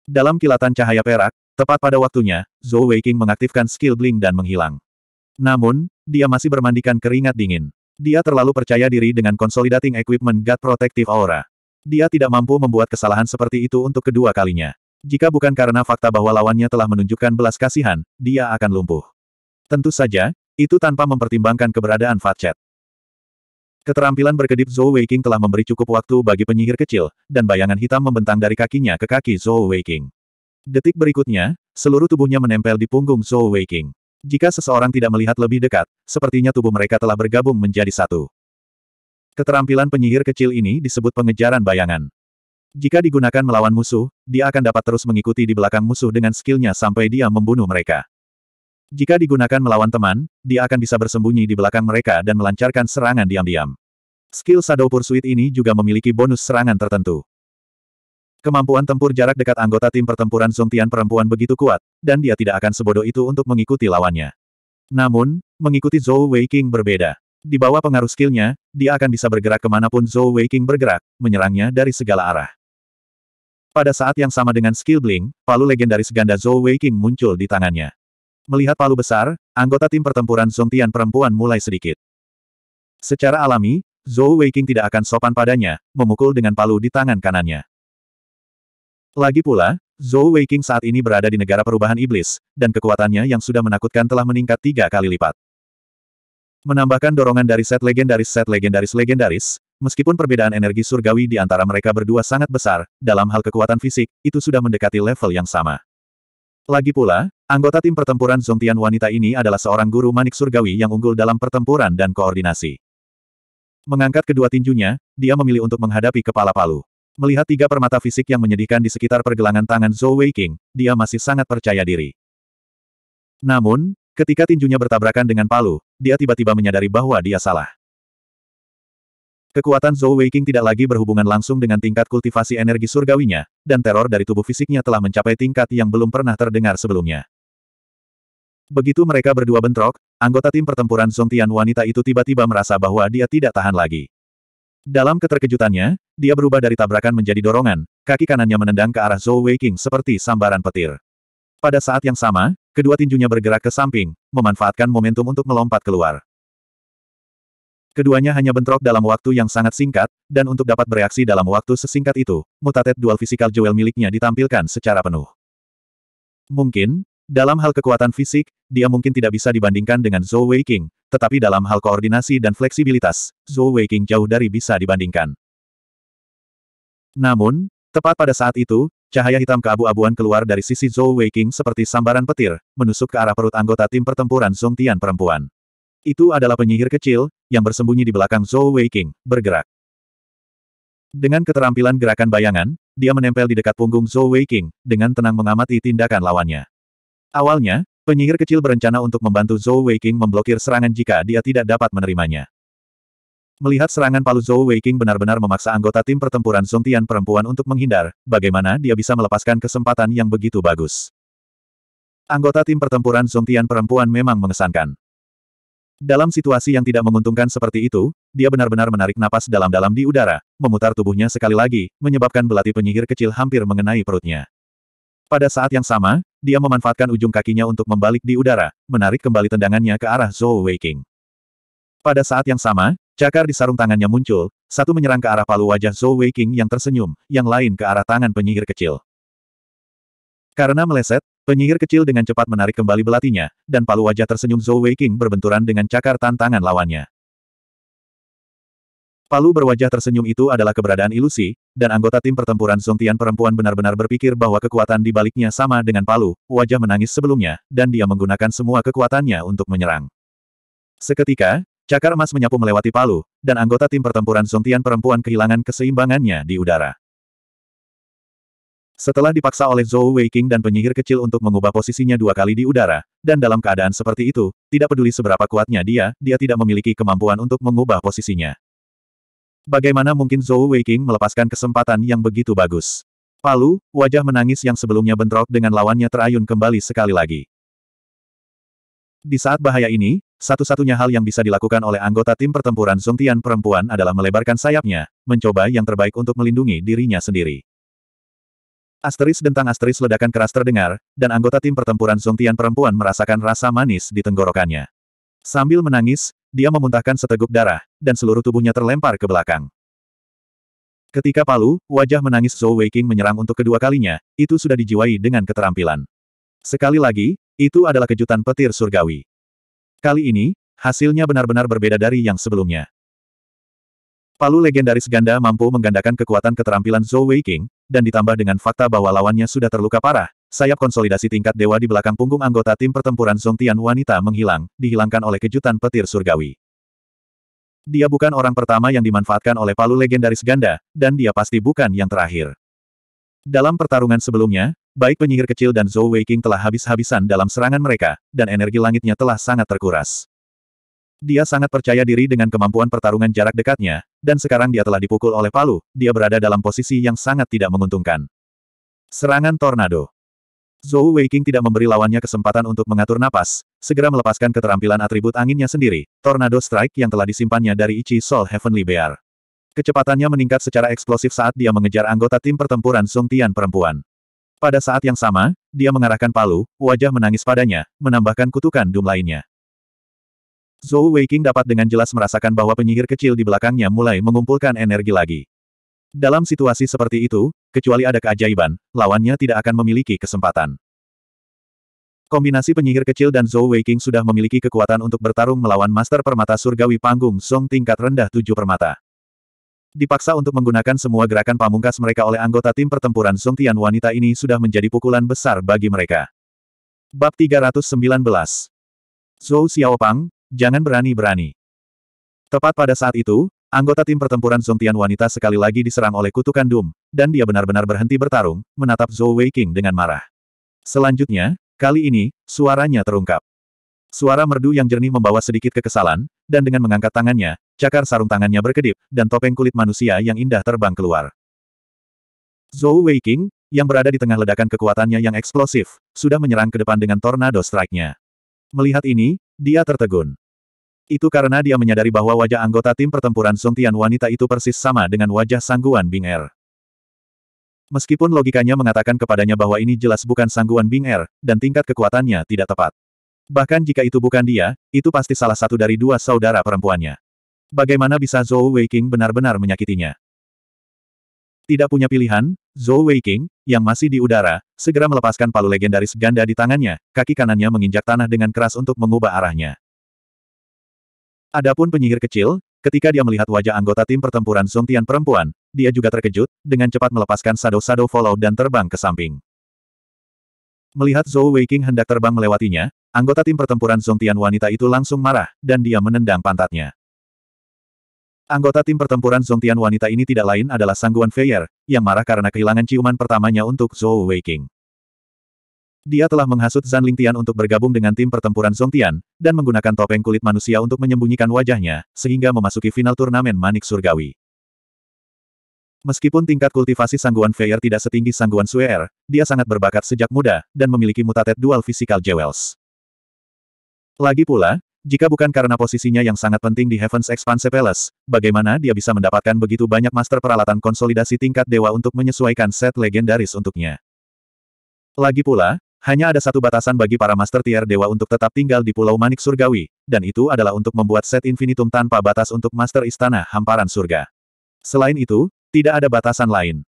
Dalam kilatan cahaya perak, tepat pada waktunya, Zhou Weiqing mengaktifkan skill bling dan menghilang. Namun, dia masih bermandikan keringat dingin. Dia terlalu percaya diri dengan consolidating equipment God Protective Aura. Dia tidak mampu membuat kesalahan seperti itu untuk kedua kalinya. Jika bukan karena fakta bahwa lawannya telah menunjukkan belas kasihan, dia akan lumpuh. Tentu saja, itu tanpa mempertimbangkan keberadaan Fatchet. Keterampilan berkedip Zhou Weiqing telah memberi cukup waktu bagi penyihir kecil, dan bayangan hitam membentang dari kakinya ke kaki Zhou Weiqing. Detik berikutnya, seluruh tubuhnya menempel di punggung Zhou Weiqing. Jika seseorang tidak melihat lebih dekat, sepertinya tubuh mereka telah bergabung menjadi satu. Keterampilan penyihir kecil ini disebut pengejaran bayangan. Jika digunakan melawan musuh, dia akan dapat terus mengikuti di belakang musuh dengan skillnya sampai dia membunuh mereka. Jika digunakan melawan teman, dia akan bisa bersembunyi di belakang mereka dan melancarkan serangan diam-diam. Skill Shadow Pursuit ini juga memiliki bonus serangan tertentu. Kemampuan tempur jarak dekat anggota tim pertempuran Zongtian perempuan begitu kuat, dan dia tidak akan sebodoh itu untuk mengikuti lawannya. Namun, mengikuti Zhou Weiqing berbeda. Di bawah pengaruh skillnya, dia akan bisa bergerak kemanapun Zhou Weiqing bergerak, menyerangnya dari segala arah. Pada saat yang sama dengan skill Bling, palu legendaris ganda Zhou Weiqing muncul di tangannya. Melihat palu besar, anggota tim pertempuran Zongtian perempuan mulai sedikit. Secara alami, Zhou Weiqing tidak akan sopan padanya, memukul dengan palu di tangan kanannya. Lagi pula, Zhou Weiqing saat ini berada di negara perubahan iblis, dan kekuatannya yang sudah menakutkan telah meningkat tiga kali lipat. Menambahkan dorongan dari set legendaris set legendaris legendaris, meskipun perbedaan energi surgawi di antara mereka berdua sangat besar, dalam hal kekuatan fisik, itu sudah mendekati level yang sama. Lagi pula, Anggota tim pertempuran Zongtian wanita ini adalah seorang guru manik surgawi yang unggul dalam pertempuran dan koordinasi. Mengangkat kedua tinjunya, dia memilih untuk menghadapi kepala palu. Melihat tiga permata fisik yang menyedihkan di sekitar pergelangan tangan Zhou Weiqing, dia masih sangat percaya diri. Namun, ketika tinjunya bertabrakan dengan palu, dia tiba-tiba menyadari bahwa dia salah. Kekuatan Zhou Weiqing tidak lagi berhubungan langsung dengan tingkat kultivasi energi surgawinya, dan teror dari tubuh fisiknya telah mencapai tingkat yang belum pernah terdengar sebelumnya. Begitu mereka berdua bentrok, anggota tim pertempuran Song Tian wanita itu tiba-tiba merasa bahwa dia tidak tahan lagi. Dalam keterkejutannya, dia berubah dari tabrakan menjadi dorongan, kaki kanannya menendang ke arah Zhou Weiqing seperti sambaran petir. Pada saat yang sama, kedua tinjunya bergerak ke samping, memanfaatkan momentum untuk melompat keluar. Keduanya hanya bentrok dalam waktu yang sangat singkat, dan untuk dapat bereaksi dalam waktu sesingkat itu, mutated dual physical jewel miliknya ditampilkan secara penuh. Mungkin, dalam hal kekuatan fisik, dia mungkin tidak bisa dibandingkan dengan Zhou Weiqing, tetapi dalam hal koordinasi dan fleksibilitas, Zhou Weiqing jauh dari bisa dibandingkan. Namun, tepat pada saat itu, cahaya hitam keabu-abuan keluar dari sisi Zhou Weiqing seperti sambaran petir, menusuk ke arah perut anggota tim pertempuran Zhong Tian perempuan. Itu adalah penyihir kecil, yang bersembunyi di belakang Zhou Weiqing, bergerak. Dengan keterampilan gerakan bayangan, dia menempel di dekat punggung Zhou Weiqing, dengan tenang mengamati tindakan lawannya. Awalnya, penyihir kecil berencana untuk membantu Zhou Weiqing memblokir serangan jika dia tidak dapat menerimanya. Melihat serangan palu Zhou Weiqing benar-benar memaksa anggota tim pertempuran Zongtian perempuan untuk menghindar, bagaimana dia bisa melepaskan kesempatan yang begitu bagus. Anggota tim pertempuran Zongtian perempuan memang mengesankan. Dalam situasi yang tidak menguntungkan seperti itu, dia benar-benar menarik napas dalam-dalam di udara, memutar tubuhnya sekali lagi, menyebabkan belati penyihir kecil hampir mengenai perutnya. Pada saat yang sama, dia memanfaatkan ujung kakinya untuk membalik di udara, menarik kembali tendangannya ke arah Zhou Weiqing. Pada saat yang sama, cakar di sarung tangannya muncul, satu menyerang ke arah palu wajah Zhou Weiqing yang tersenyum, yang lain ke arah tangan penyihir kecil. Karena meleset, penyihir kecil dengan cepat menarik kembali belatinya, dan palu wajah tersenyum Zhou Weiqing berbenturan dengan cakar tantangan lawannya. Palu berwajah tersenyum itu adalah keberadaan ilusi, dan anggota tim pertempuran Song Tian perempuan benar-benar berpikir bahwa kekuatan di baliknya sama dengan Palu, wajah menangis sebelumnya, dan dia menggunakan semua kekuatannya untuk menyerang. Seketika, cakar emas menyapu melewati Palu, dan anggota tim pertempuran Song Tian perempuan kehilangan keseimbangannya di udara. Setelah dipaksa oleh Zhou Weiqing dan penyihir kecil untuk mengubah posisinya dua kali di udara, dan dalam keadaan seperti itu, tidak peduli seberapa kuatnya dia, dia tidak memiliki kemampuan untuk mengubah posisinya. Bagaimana mungkin Zhou Weiqing melepaskan kesempatan yang begitu bagus? Palu, wajah menangis yang sebelumnya bentrok dengan lawannya terayun kembali sekali lagi. Di saat bahaya ini, satu-satunya hal yang bisa dilakukan oleh anggota tim pertempuran Zongtian perempuan adalah melebarkan sayapnya, mencoba yang terbaik untuk melindungi dirinya sendiri. Asteris dentang asteris ledakan keras terdengar, dan anggota tim pertempuran Zongtian perempuan merasakan rasa manis di tenggorokannya. Sambil menangis, dia memuntahkan seteguk darah, dan seluruh tubuhnya terlempar ke belakang. Ketika palu, wajah menangis Zhou Weiqing menyerang untuk kedua kalinya, itu sudah dijiwai dengan keterampilan. Sekali lagi, itu adalah kejutan petir surgawi. Kali ini, hasilnya benar-benar berbeda dari yang sebelumnya. Palu legendaris ganda mampu menggandakan kekuatan keterampilan Zhou Weiqing, dan ditambah dengan fakta bahwa lawannya sudah terluka parah, Sayap konsolidasi tingkat dewa di belakang punggung anggota tim pertempuran Song wanita menghilang, dihilangkan oleh kejutan petir surgawi. Dia bukan orang pertama yang dimanfaatkan oleh palu legendaris ganda, dan dia pasti bukan yang terakhir. Dalam pertarungan sebelumnya, baik penyihir kecil dan Zhou Weiqing telah habis-habisan dalam serangan mereka, dan energi langitnya telah sangat terkuras. Dia sangat percaya diri dengan kemampuan pertarungan jarak dekatnya, dan sekarang dia telah dipukul oleh palu, dia berada dalam posisi yang sangat tidak menguntungkan. Serangan Tornado Zhou Weiqing tidak memberi lawannya kesempatan untuk mengatur napas, segera melepaskan keterampilan atribut anginnya sendiri, Tornado Strike yang telah disimpannya dari Ichi Soul Heavenly Bear. Kecepatannya meningkat secara eksplosif saat dia mengejar anggota tim pertempuran Song Tian perempuan. Pada saat yang sama, dia mengarahkan palu, wajah menangis padanya, menambahkan kutukan Dum lainnya. Zhou Weiqing dapat dengan jelas merasakan bahwa penyihir kecil di belakangnya mulai mengumpulkan energi lagi. Dalam situasi seperti itu, kecuali ada keajaiban, lawannya tidak akan memiliki kesempatan. Kombinasi penyihir kecil dan Zhou Weiqing sudah memiliki kekuatan untuk bertarung melawan Master Permata Surgawi Panggung Song tingkat rendah tujuh permata. Dipaksa untuk menggunakan semua gerakan pamungkas mereka oleh anggota tim pertempuran Song Tian wanita ini sudah menjadi pukulan besar bagi mereka. Bab 319 Zhou Xiaopang, jangan berani-berani. Tepat pada saat itu, Anggota tim pertempuran Zongtian wanita sekali lagi diserang oleh kutukan Doom, dan dia benar-benar berhenti bertarung, menatap Zhou Weiqing dengan marah. Selanjutnya, kali ini, suaranya terungkap. Suara merdu yang jernih membawa sedikit kekesalan, dan dengan mengangkat tangannya, cakar sarung tangannya berkedip, dan topeng kulit manusia yang indah terbang keluar. Zhou Weiqing, yang berada di tengah ledakan kekuatannya yang eksplosif, sudah menyerang ke depan dengan tornado strike-nya. Melihat ini, dia tertegun. Itu karena dia menyadari bahwa wajah anggota tim pertempuran Tian wanita itu persis sama dengan wajah sangguan Bing Er. Meskipun logikanya mengatakan kepadanya bahwa ini jelas bukan sangguan Bing Er, dan tingkat kekuatannya tidak tepat. Bahkan jika itu bukan dia, itu pasti salah satu dari dua saudara perempuannya. Bagaimana bisa Zhou Weiqing benar-benar menyakitinya? Tidak punya pilihan, Zhou Weiqing, yang masih di udara, segera melepaskan palu legendaris ganda di tangannya, kaki kanannya menginjak tanah dengan keras untuk mengubah arahnya. Adapun penyihir kecil, ketika dia melihat wajah anggota tim pertempuran Song Tian perempuan, dia juga terkejut, dengan cepat melepaskan sado-sado follow dan terbang ke samping. Melihat Zhou Weiqing hendak terbang melewatinya, anggota tim pertempuran Song Tian wanita itu langsung marah, dan dia menendang pantatnya. Anggota tim pertempuran Song Tian wanita ini tidak lain adalah Sangguan Feier, yang marah karena kehilangan ciuman pertamanya untuk Zhou Weiqing. Dia telah menghasut Zan Lingtian untuk bergabung dengan tim pertempuran Zongtian, dan menggunakan topeng kulit manusia untuk menyembunyikan wajahnya, sehingga memasuki final turnamen Manik Surgawi. Meskipun tingkat kultivasi sangguan Feier tidak setinggi sangguan Suer, er, dia sangat berbakat sejak muda, dan memiliki mutatet dual physical jewels. Lagi pula, jika bukan karena posisinya yang sangat penting di Heaven's Expanse Palace, bagaimana dia bisa mendapatkan begitu banyak master peralatan konsolidasi tingkat dewa untuk menyesuaikan set legendaris untuknya? Lagi pula, hanya ada satu batasan bagi para Master Tier Dewa untuk tetap tinggal di Pulau Manik Surgawi, dan itu adalah untuk membuat set infinitum tanpa batas untuk Master Istana Hamparan Surga. Selain itu, tidak ada batasan lain.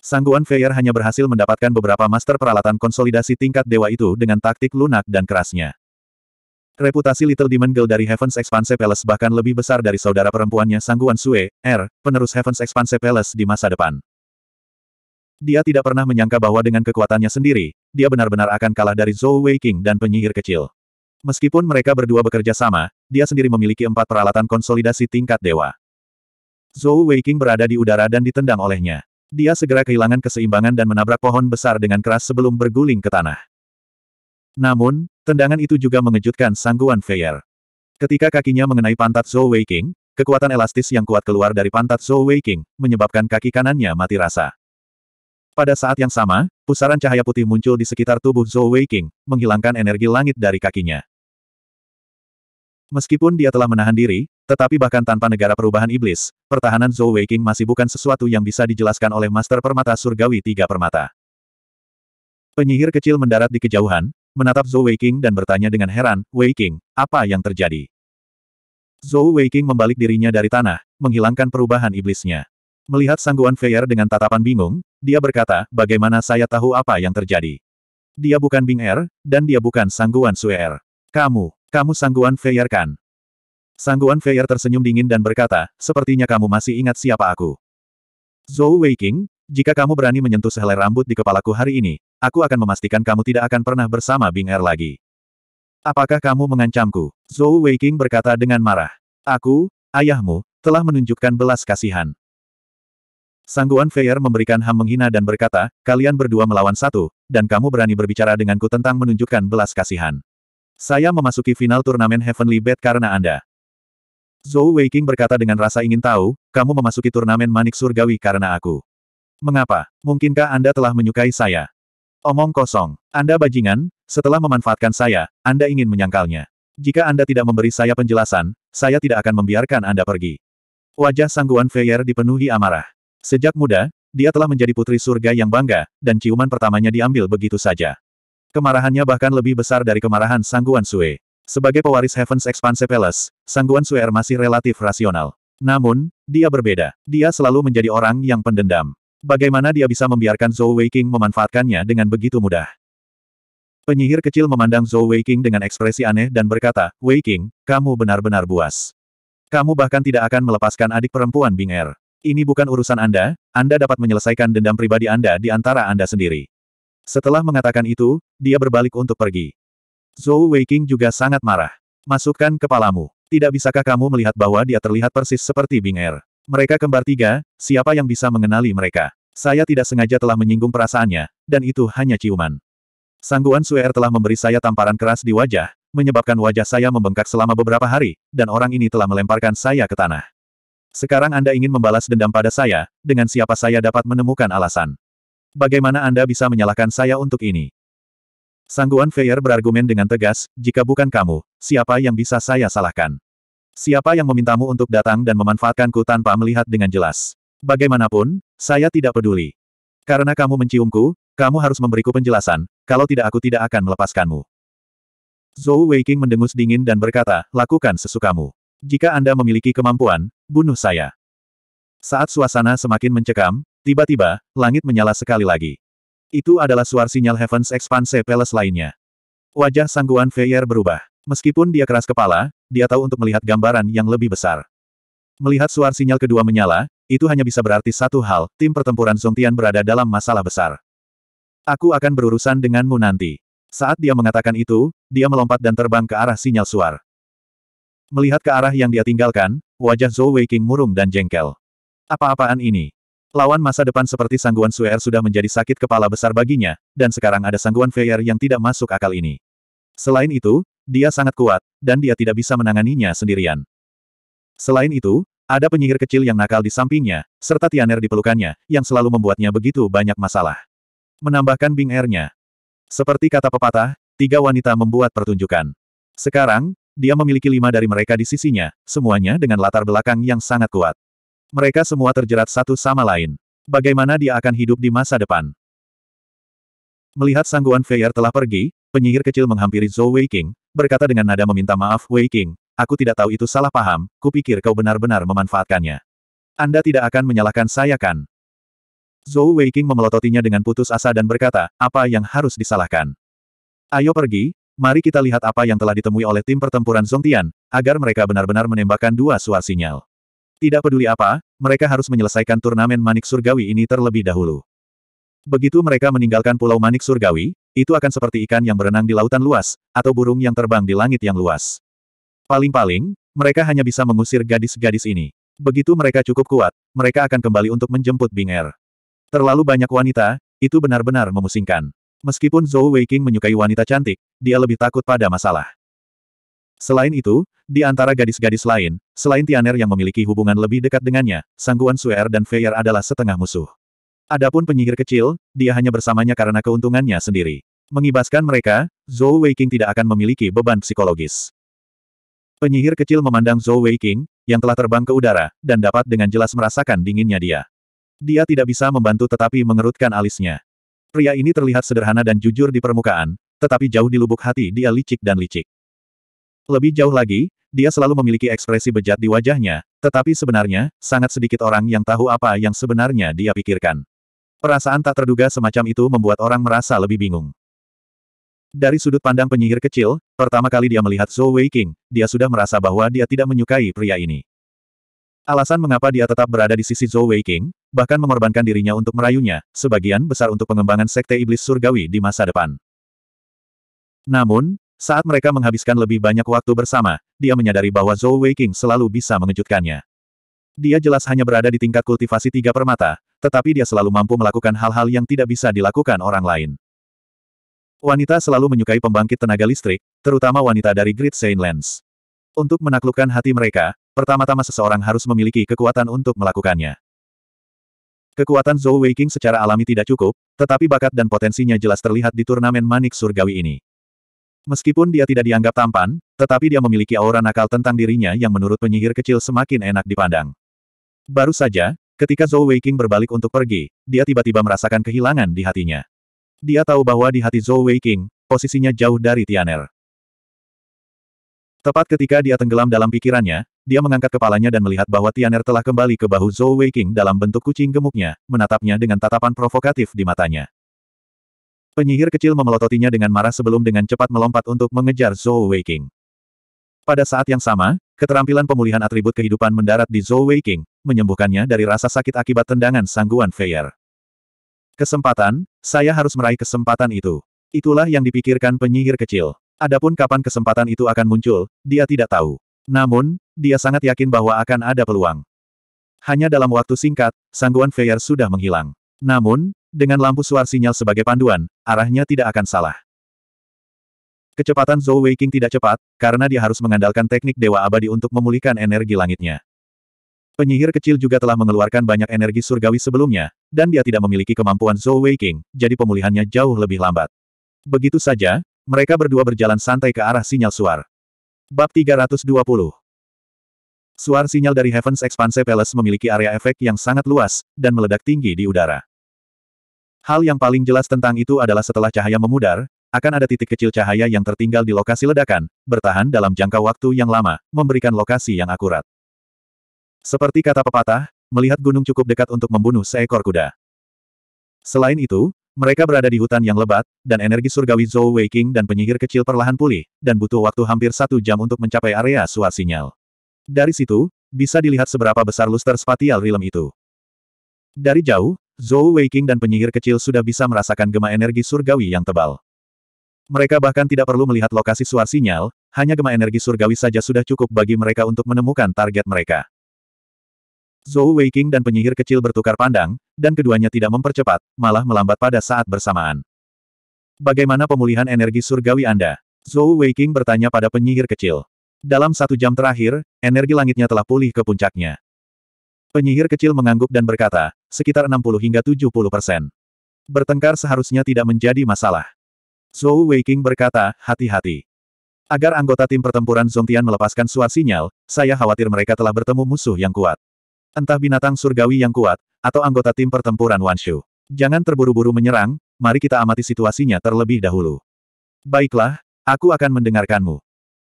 Sangguan Feier hanya berhasil mendapatkan beberapa Master Peralatan Konsolidasi tingkat Dewa itu dengan taktik lunak dan kerasnya. Reputasi Little Demon Girl dari Heaven's Expanse Palace bahkan lebih besar dari saudara perempuannya Sangguan Sue, R, er, penerus Heaven's Expanse Palace di masa depan. Dia tidak pernah menyangka bahwa dengan kekuatannya sendiri, dia benar-benar akan kalah dari Zhou Weiking dan penyihir kecil. Meskipun mereka berdua bekerja sama, dia sendiri memiliki empat peralatan konsolidasi tingkat dewa. Zhou Weiking berada di udara dan ditendang olehnya. Dia segera kehilangan keseimbangan dan menabrak pohon besar dengan keras sebelum berguling ke tanah. Namun, tendangan itu juga mengejutkan sangguan Feier. Ketika kakinya mengenai pantat Zhou Weiking, kekuatan elastis yang kuat keluar dari pantat Zhou Weiking menyebabkan kaki kanannya mati rasa. Pada saat yang sama, pusaran cahaya putih muncul di sekitar tubuh Zhou Weiqing, menghilangkan energi langit dari kakinya. Meskipun dia telah menahan diri, tetapi bahkan tanpa negara perubahan iblis, pertahanan Zhou Weiqing masih bukan sesuatu yang bisa dijelaskan oleh Master Permata Surgawi Tiga Permata. Penyihir kecil mendarat di kejauhan, menatap Zhou Weiqing dan bertanya dengan heran, Weiqing, apa yang terjadi? Zhou Weiqing membalik dirinya dari tanah, menghilangkan perubahan iblisnya. Melihat sangguan Feier dengan tatapan bingung, dia berkata, bagaimana saya tahu apa yang terjadi? Dia bukan Bing Er, dan dia bukan Sangguan Sue Er. Kamu, kamu Sangguan Feier kan? Sangguan Feier tersenyum dingin dan berkata, sepertinya kamu masih ingat siapa aku. Zhou Weiking, jika kamu berani menyentuh sehelai rambut di kepalaku hari ini, aku akan memastikan kamu tidak akan pernah bersama Bing Er lagi. Apakah kamu mengancamku? Zhou Weiking berkata dengan marah. Aku, ayahmu, telah menunjukkan belas kasihan. Sangguan Feyer memberikan ham menghina dan berkata, kalian berdua melawan satu, dan kamu berani berbicara denganku tentang menunjukkan belas kasihan. Saya memasuki final turnamen Heavenly Bet karena Anda. Zhou Weiqing berkata dengan rasa ingin tahu, kamu memasuki turnamen manik surgawi karena aku. Mengapa? Mungkinkah Anda telah menyukai saya? Omong kosong. Anda bajingan, setelah memanfaatkan saya, Anda ingin menyangkalnya. Jika Anda tidak memberi saya penjelasan, saya tidak akan membiarkan Anda pergi. Wajah Sangguan Feyer dipenuhi amarah. Sejak muda, dia telah menjadi putri surga yang bangga, dan ciuman pertamanya diambil begitu saja. Kemarahannya bahkan lebih besar dari kemarahan Sangguan Sue. Sebagai pewaris Heaven's Expanse Palace, Sangguan Sue masih relatif rasional. Namun, dia berbeda. Dia selalu menjadi orang yang pendendam. Bagaimana dia bisa membiarkan Zhou Weiqing memanfaatkannya dengan begitu mudah? Penyihir kecil memandang Zhou Weiqing dengan ekspresi aneh dan berkata, Weiqing, kamu benar-benar buas. Kamu bahkan tidak akan melepaskan adik perempuan Bing Er. Ini bukan urusan Anda, Anda dapat menyelesaikan dendam pribadi Anda di antara Anda sendiri. Setelah mengatakan itu, dia berbalik untuk pergi. Zhou Weiqing juga sangat marah. Masukkan kepalamu. Tidak bisakah kamu melihat bahwa dia terlihat persis seperti Bing Er? Mereka kembar tiga, siapa yang bisa mengenali mereka? Saya tidak sengaja telah menyinggung perasaannya, dan itu hanya ciuman. Sangguan Suer telah memberi saya tamparan keras di wajah, menyebabkan wajah saya membengkak selama beberapa hari, dan orang ini telah melemparkan saya ke tanah. Sekarang Anda ingin membalas dendam pada saya, dengan siapa saya dapat menemukan alasan. Bagaimana Anda bisa menyalahkan saya untuk ini? Sangguan Feyer berargumen dengan tegas, jika bukan kamu, siapa yang bisa saya salahkan? Siapa yang memintamu untuk datang dan memanfaatkanku tanpa melihat dengan jelas? Bagaimanapun, saya tidak peduli. Karena kamu menciumku, kamu harus memberiku penjelasan, kalau tidak aku tidak akan melepaskanmu. Zhou Weiking mendengus dingin dan berkata, lakukan sesukamu. Jika Anda memiliki kemampuan, Bunuh saya. Saat suasana semakin mencekam, tiba-tiba, langit menyala sekali lagi. Itu adalah suar sinyal Heaven's Expanse Palace lainnya. Wajah sangguan Feyer berubah. Meskipun dia keras kepala, dia tahu untuk melihat gambaran yang lebih besar. Melihat suar sinyal kedua menyala, itu hanya bisa berarti satu hal, tim pertempuran Zongtian berada dalam masalah besar. Aku akan berurusan denganmu nanti. Saat dia mengatakan itu, dia melompat dan terbang ke arah sinyal suar. Melihat ke arah yang dia tinggalkan, Wajah Zhou Weiqing murung dan jengkel. Apa-apaan ini? Lawan masa depan seperti sangguan Suer er sudah menjadi sakit kepala besar baginya, dan sekarang ada sangguan Feier yang tidak masuk akal ini. Selain itu, dia sangat kuat, dan dia tidak bisa menanganinya sendirian. Selain itu, ada penyihir kecil yang nakal di sampingnya, serta Tianer di pelukannya, yang selalu membuatnya begitu banyak masalah. Menambahkan Bing Air-nya. Seperti kata pepatah, tiga wanita membuat pertunjukan. Sekarang, dia memiliki lima dari mereka di sisinya, semuanya dengan latar belakang yang sangat kuat. Mereka semua terjerat satu sama lain. Bagaimana dia akan hidup di masa depan? Melihat sangguan Feier telah pergi, penyihir kecil menghampiri Zhou Weiqing, berkata dengan nada meminta maaf Weiking, aku tidak tahu itu salah paham, kupikir kau benar-benar memanfaatkannya. Anda tidak akan menyalahkan saya kan? Zhou Weiqing memelototinya dengan putus asa dan berkata, apa yang harus disalahkan? Ayo pergi, Mari kita lihat apa yang telah ditemui oleh tim pertempuran Zongtian, agar mereka benar-benar menembakkan dua suar sinyal. Tidak peduli apa, mereka harus menyelesaikan turnamen Manik Surgawi ini terlebih dahulu. Begitu mereka meninggalkan Pulau Manik Surgawi, itu akan seperti ikan yang berenang di lautan luas, atau burung yang terbang di langit yang luas. Paling-paling, mereka hanya bisa mengusir gadis-gadis ini. Begitu mereka cukup kuat, mereka akan kembali untuk menjemput Bing'er. Terlalu banyak wanita, itu benar-benar memusingkan. Meskipun Zhou Weiqing menyukai wanita cantik, dia lebih takut pada masalah. Selain itu, di antara gadis-gadis lain, selain Tianer yang memiliki hubungan lebih dekat dengannya, Sangguan Suer dan Feier adalah setengah musuh. Adapun penyihir kecil, dia hanya bersamanya karena keuntungannya sendiri. Mengibaskan mereka, Zhou Weiqing tidak akan memiliki beban psikologis. Penyihir kecil memandang Zhou Weiqing, yang telah terbang ke udara, dan dapat dengan jelas merasakan dinginnya dia. Dia tidak bisa membantu tetapi mengerutkan alisnya. Pria ini terlihat sederhana dan jujur di permukaan, tetapi jauh di lubuk hati dia licik dan licik. Lebih jauh lagi, dia selalu memiliki ekspresi bejat di wajahnya, tetapi sebenarnya, sangat sedikit orang yang tahu apa yang sebenarnya dia pikirkan. Perasaan tak terduga semacam itu membuat orang merasa lebih bingung. Dari sudut pandang penyihir kecil, pertama kali dia melihat Zhou Weiqing, dia sudah merasa bahwa dia tidak menyukai pria ini. Alasan mengapa dia tetap berada di sisi Zhou Weiqing, bahkan mengorbankan dirinya untuk merayunya, sebagian besar untuk pengembangan sekte iblis surgawi di masa depan. Namun, saat mereka menghabiskan lebih banyak waktu bersama, dia menyadari bahwa Zhou Weiqing selalu bisa mengejutkannya. Dia jelas hanya berada di tingkat kultivasi tiga permata, tetapi dia selalu mampu melakukan hal-hal yang tidak bisa dilakukan orang lain. Wanita selalu menyukai pembangkit tenaga listrik, terutama wanita dari Great Saint Lands. Untuk menaklukkan hati mereka, pertama-tama seseorang harus memiliki kekuatan untuk melakukannya. Kekuatan Zhou Weiqing secara alami tidak cukup, tetapi bakat dan potensinya jelas terlihat di turnamen manik surgawi ini. Meskipun dia tidak dianggap tampan, tetapi dia memiliki aura nakal tentang dirinya yang menurut penyihir kecil semakin enak dipandang. Baru saja, ketika Zhou Weiqing berbalik untuk pergi, dia tiba-tiba merasakan kehilangan di hatinya. Dia tahu bahwa di hati Zhou Weiqing, posisinya jauh dari Tianer. Tepat ketika dia tenggelam dalam pikirannya, dia mengangkat kepalanya dan melihat bahwa Tianer telah kembali ke bahu Zhou Weiqing dalam bentuk kucing gemuknya, menatapnya dengan tatapan provokatif di matanya. Penyihir kecil memelototinya dengan marah sebelum dengan cepat melompat untuk mengejar Zhou Weiqing. Pada saat yang sama, keterampilan pemulihan atribut kehidupan mendarat di Zhou Weiqing, menyembuhkannya dari rasa sakit akibat tendangan sangguan Feier. Kesempatan, saya harus meraih kesempatan itu. Itulah yang dipikirkan penyihir kecil. Adapun kapan kesempatan itu akan muncul, dia tidak tahu. Namun, dia sangat yakin bahwa akan ada peluang. Hanya dalam waktu singkat, sangguan Feyer sudah menghilang. Namun, dengan lampu suar sinyal sebagai panduan, arahnya tidak akan salah. Kecepatan Zhou Weiqing tidak cepat, karena dia harus mengandalkan teknik Dewa Abadi untuk memulihkan energi langitnya. Penyihir kecil juga telah mengeluarkan banyak energi surgawi sebelumnya, dan dia tidak memiliki kemampuan Zhou Weiqing, jadi pemulihannya jauh lebih lambat. Begitu saja, mereka berdua berjalan santai ke arah sinyal suar. Bab 320 Suar sinyal dari Heaven's Expanse Palace memiliki area efek yang sangat luas, dan meledak tinggi di udara. Hal yang paling jelas tentang itu adalah setelah cahaya memudar, akan ada titik kecil cahaya yang tertinggal di lokasi ledakan, bertahan dalam jangka waktu yang lama, memberikan lokasi yang akurat. Seperti kata pepatah, melihat gunung cukup dekat untuk membunuh seekor kuda. Selain itu, mereka berada di hutan yang lebat, dan energi surgawi Zhou Weiqing dan penyihir kecil perlahan pulih, dan butuh waktu hampir satu jam untuk mencapai area suar sinyal. Dari situ, bisa dilihat seberapa besar luster spatial realm itu. Dari jauh, Zhou Weiqing dan penyihir kecil sudah bisa merasakan gema energi surgawi yang tebal. Mereka bahkan tidak perlu melihat lokasi suar sinyal, hanya gema energi surgawi saja sudah cukup bagi mereka untuk menemukan target mereka. Zhou Weiqing dan penyihir kecil bertukar pandang, dan keduanya tidak mempercepat, malah melambat pada saat bersamaan. Bagaimana pemulihan energi surgawi Anda? Zhou Weiqing bertanya pada penyihir kecil. Dalam satu jam terakhir, energi langitnya telah pulih ke puncaknya. Penyihir kecil mengangguk dan berkata, sekitar 60 hingga 70 persen. Bertengkar seharusnya tidak menjadi masalah. Zhou Weiqing berkata, hati-hati. Agar anggota tim pertempuran Zongtian melepaskan suar sinyal, saya khawatir mereka telah bertemu musuh yang kuat. Entah binatang surgawi yang kuat, atau anggota tim pertempuran Wanshu. Jangan terburu-buru menyerang, mari kita amati situasinya terlebih dahulu. Baiklah, aku akan mendengarkanmu.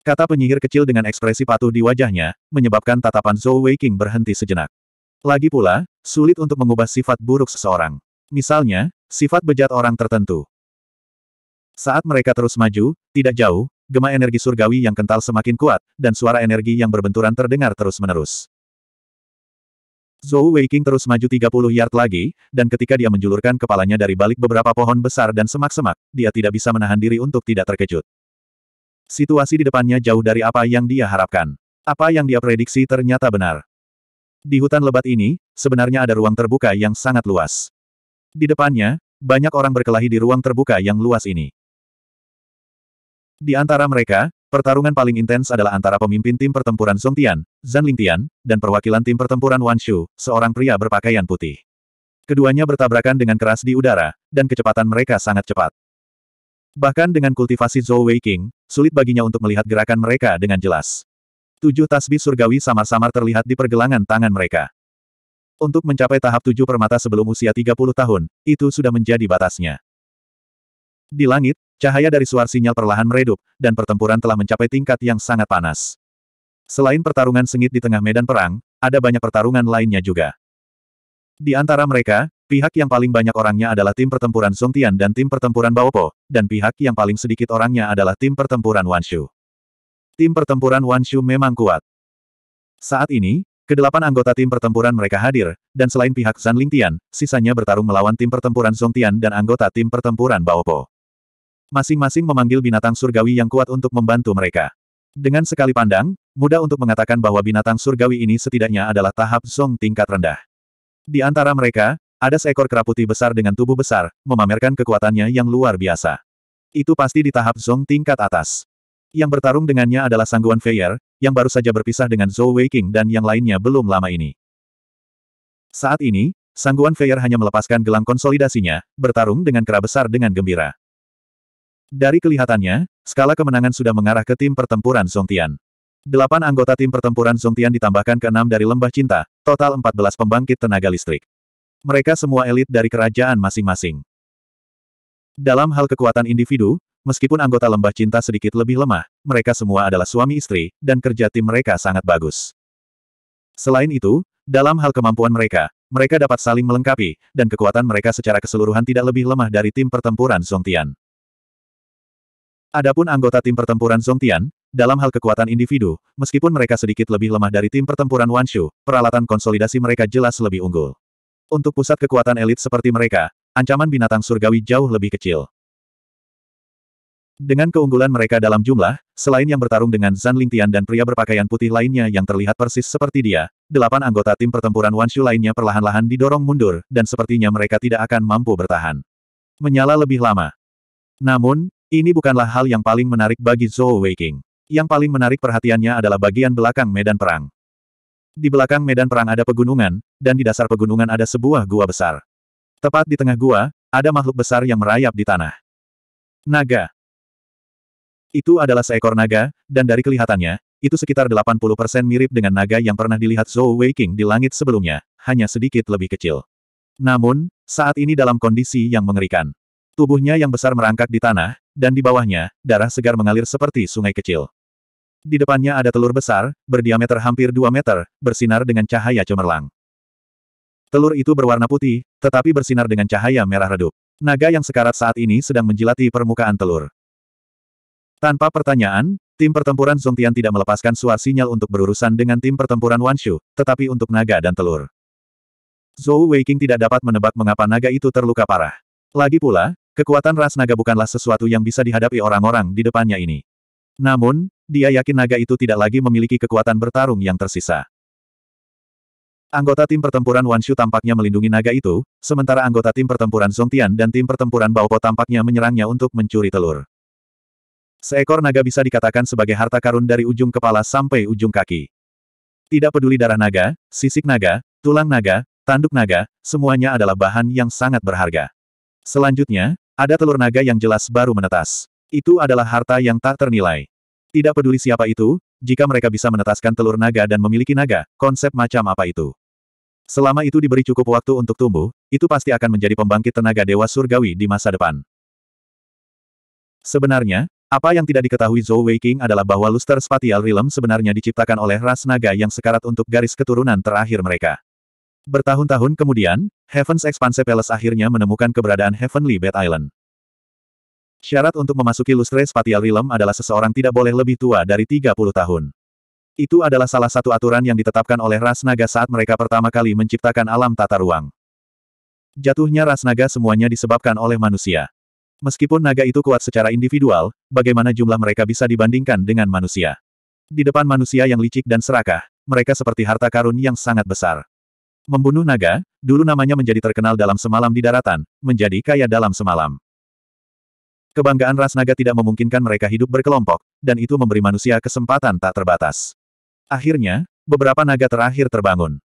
Kata penyihir kecil dengan ekspresi patuh di wajahnya, menyebabkan tatapan Zhou Weiqing berhenti sejenak. Lagi pula, sulit untuk mengubah sifat buruk seseorang. Misalnya, sifat bejat orang tertentu. Saat mereka terus maju, tidak jauh, gema energi surgawi yang kental semakin kuat, dan suara energi yang berbenturan terdengar terus-menerus. Zhou Weiqing terus maju 30 yard lagi, dan ketika dia menjulurkan kepalanya dari balik beberapa pohon besar dan semak-semak, dia tidak bisa menahan diri untuk tidak terkejut. Situasi di depannya jauh dari apa yang dia harapkan. Apa yang dia prediksi ternyata benar. Di hutan lebat ini, sebenarnya ada ruang terbuka yang sangat luas. Di depannya, banyak orang berkelahi di ruang terbuka yang luas ini. Di antara mereka, Pertarungan paling intens adalah antara pemimpin tim pertempuran Song Tian, Zhan Tian, dan perwakilan tim pertempuran Wan Shu, seorang pria berpakaian putih. Keduanya bertabrakan dengan keras di udara, dan kecepatan mereka sangat cepat. Bahkan dengan kultivasi Zhou Wei King, sulit baginya untuk melihat gerakan mereka dengan jelas. Tujuh tasbih surgawi samar-samar terlihat di pergelangan tangan mereka. Untuk mencapai tahap tujuh permata sebelum usia 30 tahun, itu sudah menjadi batasnya. Di langit, Cahaya dari suar sinyal perlahan meredup, dan pertempuran telah mencapai tingkat yang sangat panas. Selain pertarungan sengit di tengah medan perang, ada banyak pertarungan lainnya juga. Di antara mereka, pihak yang paling banyak orangnya adalah tim pertempuran Songtian dan tim pertempuran Baopo, dan pihak yang paling sedikit orangnya adalah tim pertempuran Wanshu. Tim pertempuran Wanshu memang kuat. Saat ini, Kedelapan anggota tim pertempuran mereka hadir, dan selain pihak Zan Lingtian, sisanya bertarung melawan tim pertempuran Songtian dan anggota tim pertempuran Baopo. Masing-masing memanggil binatang surgawi yang kuat untuk membantu mereka. Dengan sekali pandang, mudah untuk mengatakan bahwa binatang surgawi ini setidaknya adalah tahap zong tingkat rendah. Di antara mereka, ada seekor kera putih besar dengan tubuh besar, memamerkan kekuatannya yang luar biasa. Itu pasti di tahap zong tingkat atas. Yang bertarung dengannya adalah Sangguan Feier, yang baru saja berpisah dengan Zhou Weiqing dan yang lainnya belum lama ini. Saat ini, Sangguan Feier hanya melepaskan gelang konsolidasinya, bertarung dengan kera besar dengan gembira. Dari kelihatannya, skala kemenangan sudah mengarah ke tim pertempuran Songtian. Delapan anggota tim pertempuran Songtian ditambahkan ke enam dari Lembah Cinta, total 14 pembangkit tenaga listrik. Mereka semua elit dari kerajaan masing-masing. Dalam hal kekuatan individu, meskipun anggota Lembah Cinta sedikit lebih lemah, mereka semua adalah suami istri, dan kerja tim mereka sangat bagus. Selain itu, dalam hal kemampuan mereka, mereka dapat saling melengkapi, dan kekuatan mereka secara keseluruhan tidak lebih lemah dari tim pertempuran Songtian. Adapun anggota tim pertempuran Zongtian, dalam hal kekuatan individu, meskipun mereka sedikit lebih lemah dari tim pertempuran Wanshu, peralatan konsolidasi mereka jelas lebih unggul. Untuk pusat kekuatan elit seperti mereka, ancaman binatang surgawi jauh lebih kecil. Dengan keunggulan mereka dalam jumlah, selain yang bertarung dengan Zan Lingtian dan pria berpakaian putih lainnya yang terlihat persis seperti dia, delapan anggota tim pertempuran Wanshu lainnya perlahan-lahan didorong mundur, dan sepertinya mereka tidak akan mampu bertahan. Menyala lebih lama. Namun, ini bukanlah hal yang paling menarik bagi Zhou Weiqing. Yang paling menarik perhatiannya adalah bagian belakang medan perang. Di belakang medan perang ada pegunungan, dan di dasar pegunungan ada sebuah gua besar. Tepat di tengah gua, ada makhluk besar yang merayap di tanah. Naga. Itu adalah seekor naga, dan dari kelihatannya, itu sekitar 80% mirip dengan naga yang pernah dilihat Zhou Weiqing di langit sebelumnya, hanya sedikit lebih kecil. Namun, saat ini dalam kondisi yang mengerikan. Tubuhnya yang besar merangkak di tanah, dan di bawahnya, darah segar mengalir seperti sungai kecil. Di depannya ada telur besar, berdiameter hampir 2 meter, bersinar dengan cahaya cemerlang. Telur itu berwarna putih, tetapi bersinar dengan cahaya merah redup. Naga yang sekarat saat ini sedang menjilati permukaan telur. Tanpa pertanyaan, tim pertempuran Zongtian tidak melepaskan suar sinyal untuk berurusan dengan tim pertempuran Wan Shu, tetapi untuk naga dan telur. Zhou Weiqing tidak dapat menebak mengapa naga itu terluka parah. Lagi pula, Kekuatan ras naga bukanlah sesuatu yang bisa dihadapi orang-orang di depannya ini. Namun, dia yakin naga itu tidak lagi memiliki kekuatan bertarung yang tersisa. Anggota tim pertempuran Wan Shu tampaknya melindungi naga itu, sementara anggota tim pertempuran Zongtian dan tim pertempuran Baopo tampaknya menyerangnya untuk mencuri telur. Seekor naga bisa dikatakan sebagai harta karun dari ujung kepala sampai ujung kaki. Tidak peduli darah naga, sisik naga, tulang naga, tanduk naga, semuanya adalah bahan yang sangat berharga. Selanjutnya, ada telur naga yang jelas baru menetas. Itu adalah harta yang tak ternilai. Tidak peduli siapa itu, jika mereka bisa menetaskan telur naga dan memiliki naga, konsep macam apa itu? Selama itu diberi cukup waktu untuk tumbuh, itu pasti akan menjadi pembangkit tenaga dewa surgawi di masa depan. Sebenarnya, apa yang tidak diketahui Zhou Weiqing adalah bahwa luster spatial realm sebenarnya diciptakan oleh ras naga yang sekarat untuk garis keturunan terakhir mereka. Bertahun-tahun kemudian, Heaven's Expanse Palace akhirnya menemukan keberadaan Heavenly Bed Island. Syarat untuk memasuki Lustre Spatial Realm adalah seseorang tidak boleh lebih tua dari 30 tahun. Itu adalah salah satu aturan yang ditetapkan oleh ras naga saat mereka pertama kali menciptakan alam tata ruang. Jatuhnya ras naga semuanya disebabkan oleh manusia. Meskipun naga itu kuat secara individual, bagaimana jumlah mereka bisa dibandingkan dengan manusia? Di depan manusia yang licik dan serakah, mereka seperti harta karun yang sangat besar. Membunuh naga, dulu namanya menjadi terkenal dalam semalam di daratan, menjadi kaya dalam semalam. Kebanggaan ras naga tidak memungkinkan mereka hidup berkelompok, dan itu memberi manusia kesempatan tak terbatas. Akhirnya, beberapa naga terakhir terbangun.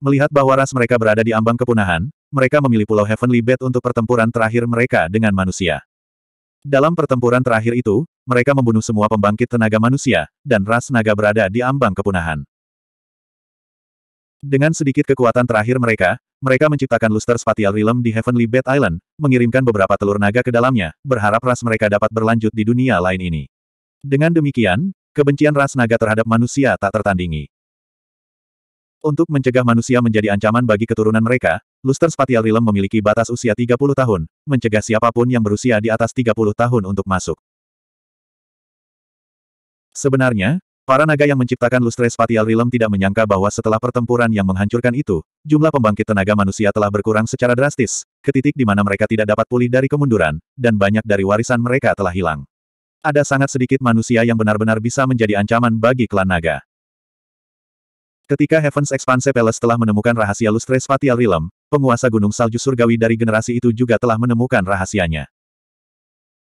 Melihat bahwa ras mereka berada di ambang kepunahan, mereka memilih Pulau Heavenly Bed untuk pertempuran terakhir mereka dengan manusia. Dalam pertempuran terakhir itu, mereka membunuh semua pembangkit tenaga manusia, dan ras naga berada di ambang kepunahan. Dengan sedikit kekuatan terakhir mereka, mereka menciptakan luster spatial realm di Heavenly Bed Island, mengirimkan beberapa telur naga ke dalamnya, berharap ras mereka dapat berlanjut di dunia lain ini. Dengan demikian, kebencian ras naga terhadap manusia tak tertandingi. Untuk mencegah manusia menjadi ancaman bagi keturunan mereka, luster spatial realm memiliki batas usia 30 tahun, mencegah siapapun yang berusia di atas 30 tahun untuk masuk. Sebenarnya, Para naga yang menciptakan lustre spatial realm tidak menyangka bahwa setelah pertempuran yang menghancurkan itu, jumlah pembangkit tenaga manusia telah berkurang secara drastis, ke titik di mana mereka tidak dapat pulih dari kemunduran, dan banyak dari warisan mereka telah hilang. Ada sangat sedikit manusia yang benar-benar bisa menjadi ancaman bagi klan naga. Ketika Heaven's Expanse Palace telah menemukan rahasia lustre spatial realm, penguasa Gunung Salju Surgawi dari generasi itu juga telah menemukan rahasianya.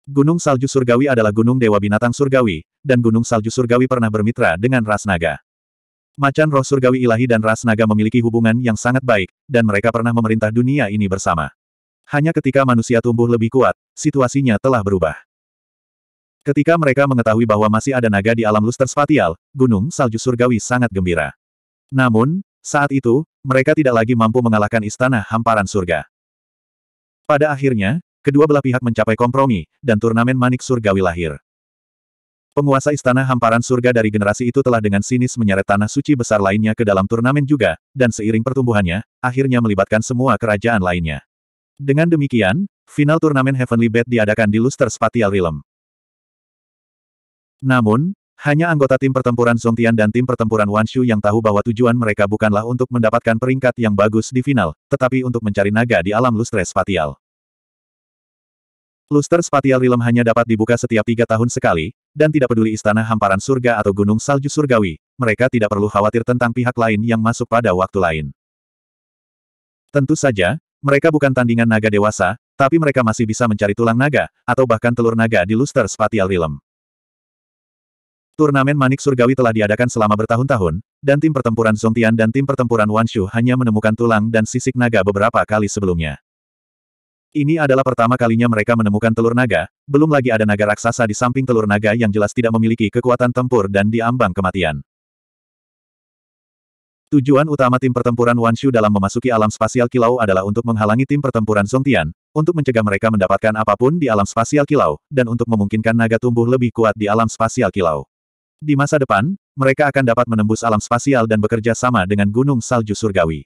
Gunung Salju Surgawi adalah gunung dewa binatang surgawi, dan Gunung Salju Surgawi pernah bermitra dengan ras naga. Macan roh surgawi ilahi dan ras naga memiliki hubungan yang sangat baik, dan mereka pernah memerintah dunia ini bersama. Hanya ketika manusia tumbuh lebih kuat, situasinya telah berubah. Ketika mereka mengetahui bahwa masih ada naga di alam luster spatial, Gunung Salju Surgawi sangat gembira. Namun, saat itu, mereka tidak lagi mampu mengalahkan istana hamparan surga. Pada akhirnya, Kedua belah pihak mencapai kompromi, dan turnamen manik surgawi lahir. Penguasa istana hamparan surga dari generasi itu telah dengan sinis menyeret tanah suci besar lainnya ke dalam turnamen juga, dan seiring pertumbuhannya, akhirnya melibatkan semua kerajaan lainnya. Dengan demikian, final turnamen Heavenly Bet diadakan di Luster Spatial Realm. Namun, hanya anggota tim pertempuran Zongtian dan tim pertempuran Wanshu yang tahu bahwa tujuan mereka bukanlah untuk mendapatkan peringkat yang bagus di final, tetapi untuk mencari naga di alam Luster Spatial. Luster spatial realm hanya dapat dibuka setiap tiga tahun sekali, dan tidak peduli istana hamparan surga atau gunung salju surgawi, mereka tidak perlu khawatir tentang pihak lain yang masuk pada waktu lain. Tentu saja, mereka bukan tandingan naga dewasa, tapi mereka masih bisa mencari tulang naga, atau bahkan telur naga di luster spatial realm. Turnamen Manik Surgawi telah diadakan selama bertahun-tahun, dan tim pertempuran Zongtian dan tim pertempuran Wanshu hanya menemukan tulang dan sisik naga beberapa kali sebelumnya. Ini adalah pertama kalinya mereka menemukan telur naga, belum lagi ada naga raksasa di samping telur naga yang jelas tidak memiliki kekuatan tempur dan diambang kematian. Tujuan utama tim pertempuran Wanshu dalam memasuki alam spasial kilau adalah untuk menghalangi tim pertempuran Songtian, untuk mencegah mereka mendapatkan apapun di alam spasial kilau, dan untuk memungkinkan naga tumbuh lebih kuat di alam spasial kilau. Di masa depan, mereka akan dapat menembus alam spasial dan bekerja sama dengan gunung salju surgawi.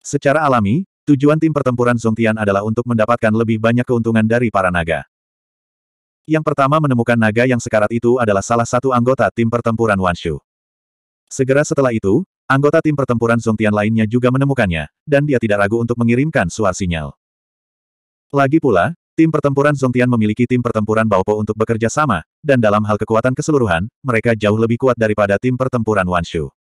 Secara alami, Tujuan tim pertempuran Zongtian adalah untuk mendapatkan lebih banyak keuntungan dari para naga. Yang pertama menemukan naga yang sekarat itu adalah salah satu anggota tim pertempuran Wanshu. Segera setelah itu, anggota tim pertempuran Zongtian lainnya juga menemukannya, dan dia tidak ragu untuk mengirimkan suar sinyal. Lagi pula, tim pertempuran Zongtian memiliki tim pertempuran Baopo untuk bekerja sama, dan dalam hal kekuatan keseluruhan, mereka jauh lebih kuat daripada tim pertempuran Wanshu.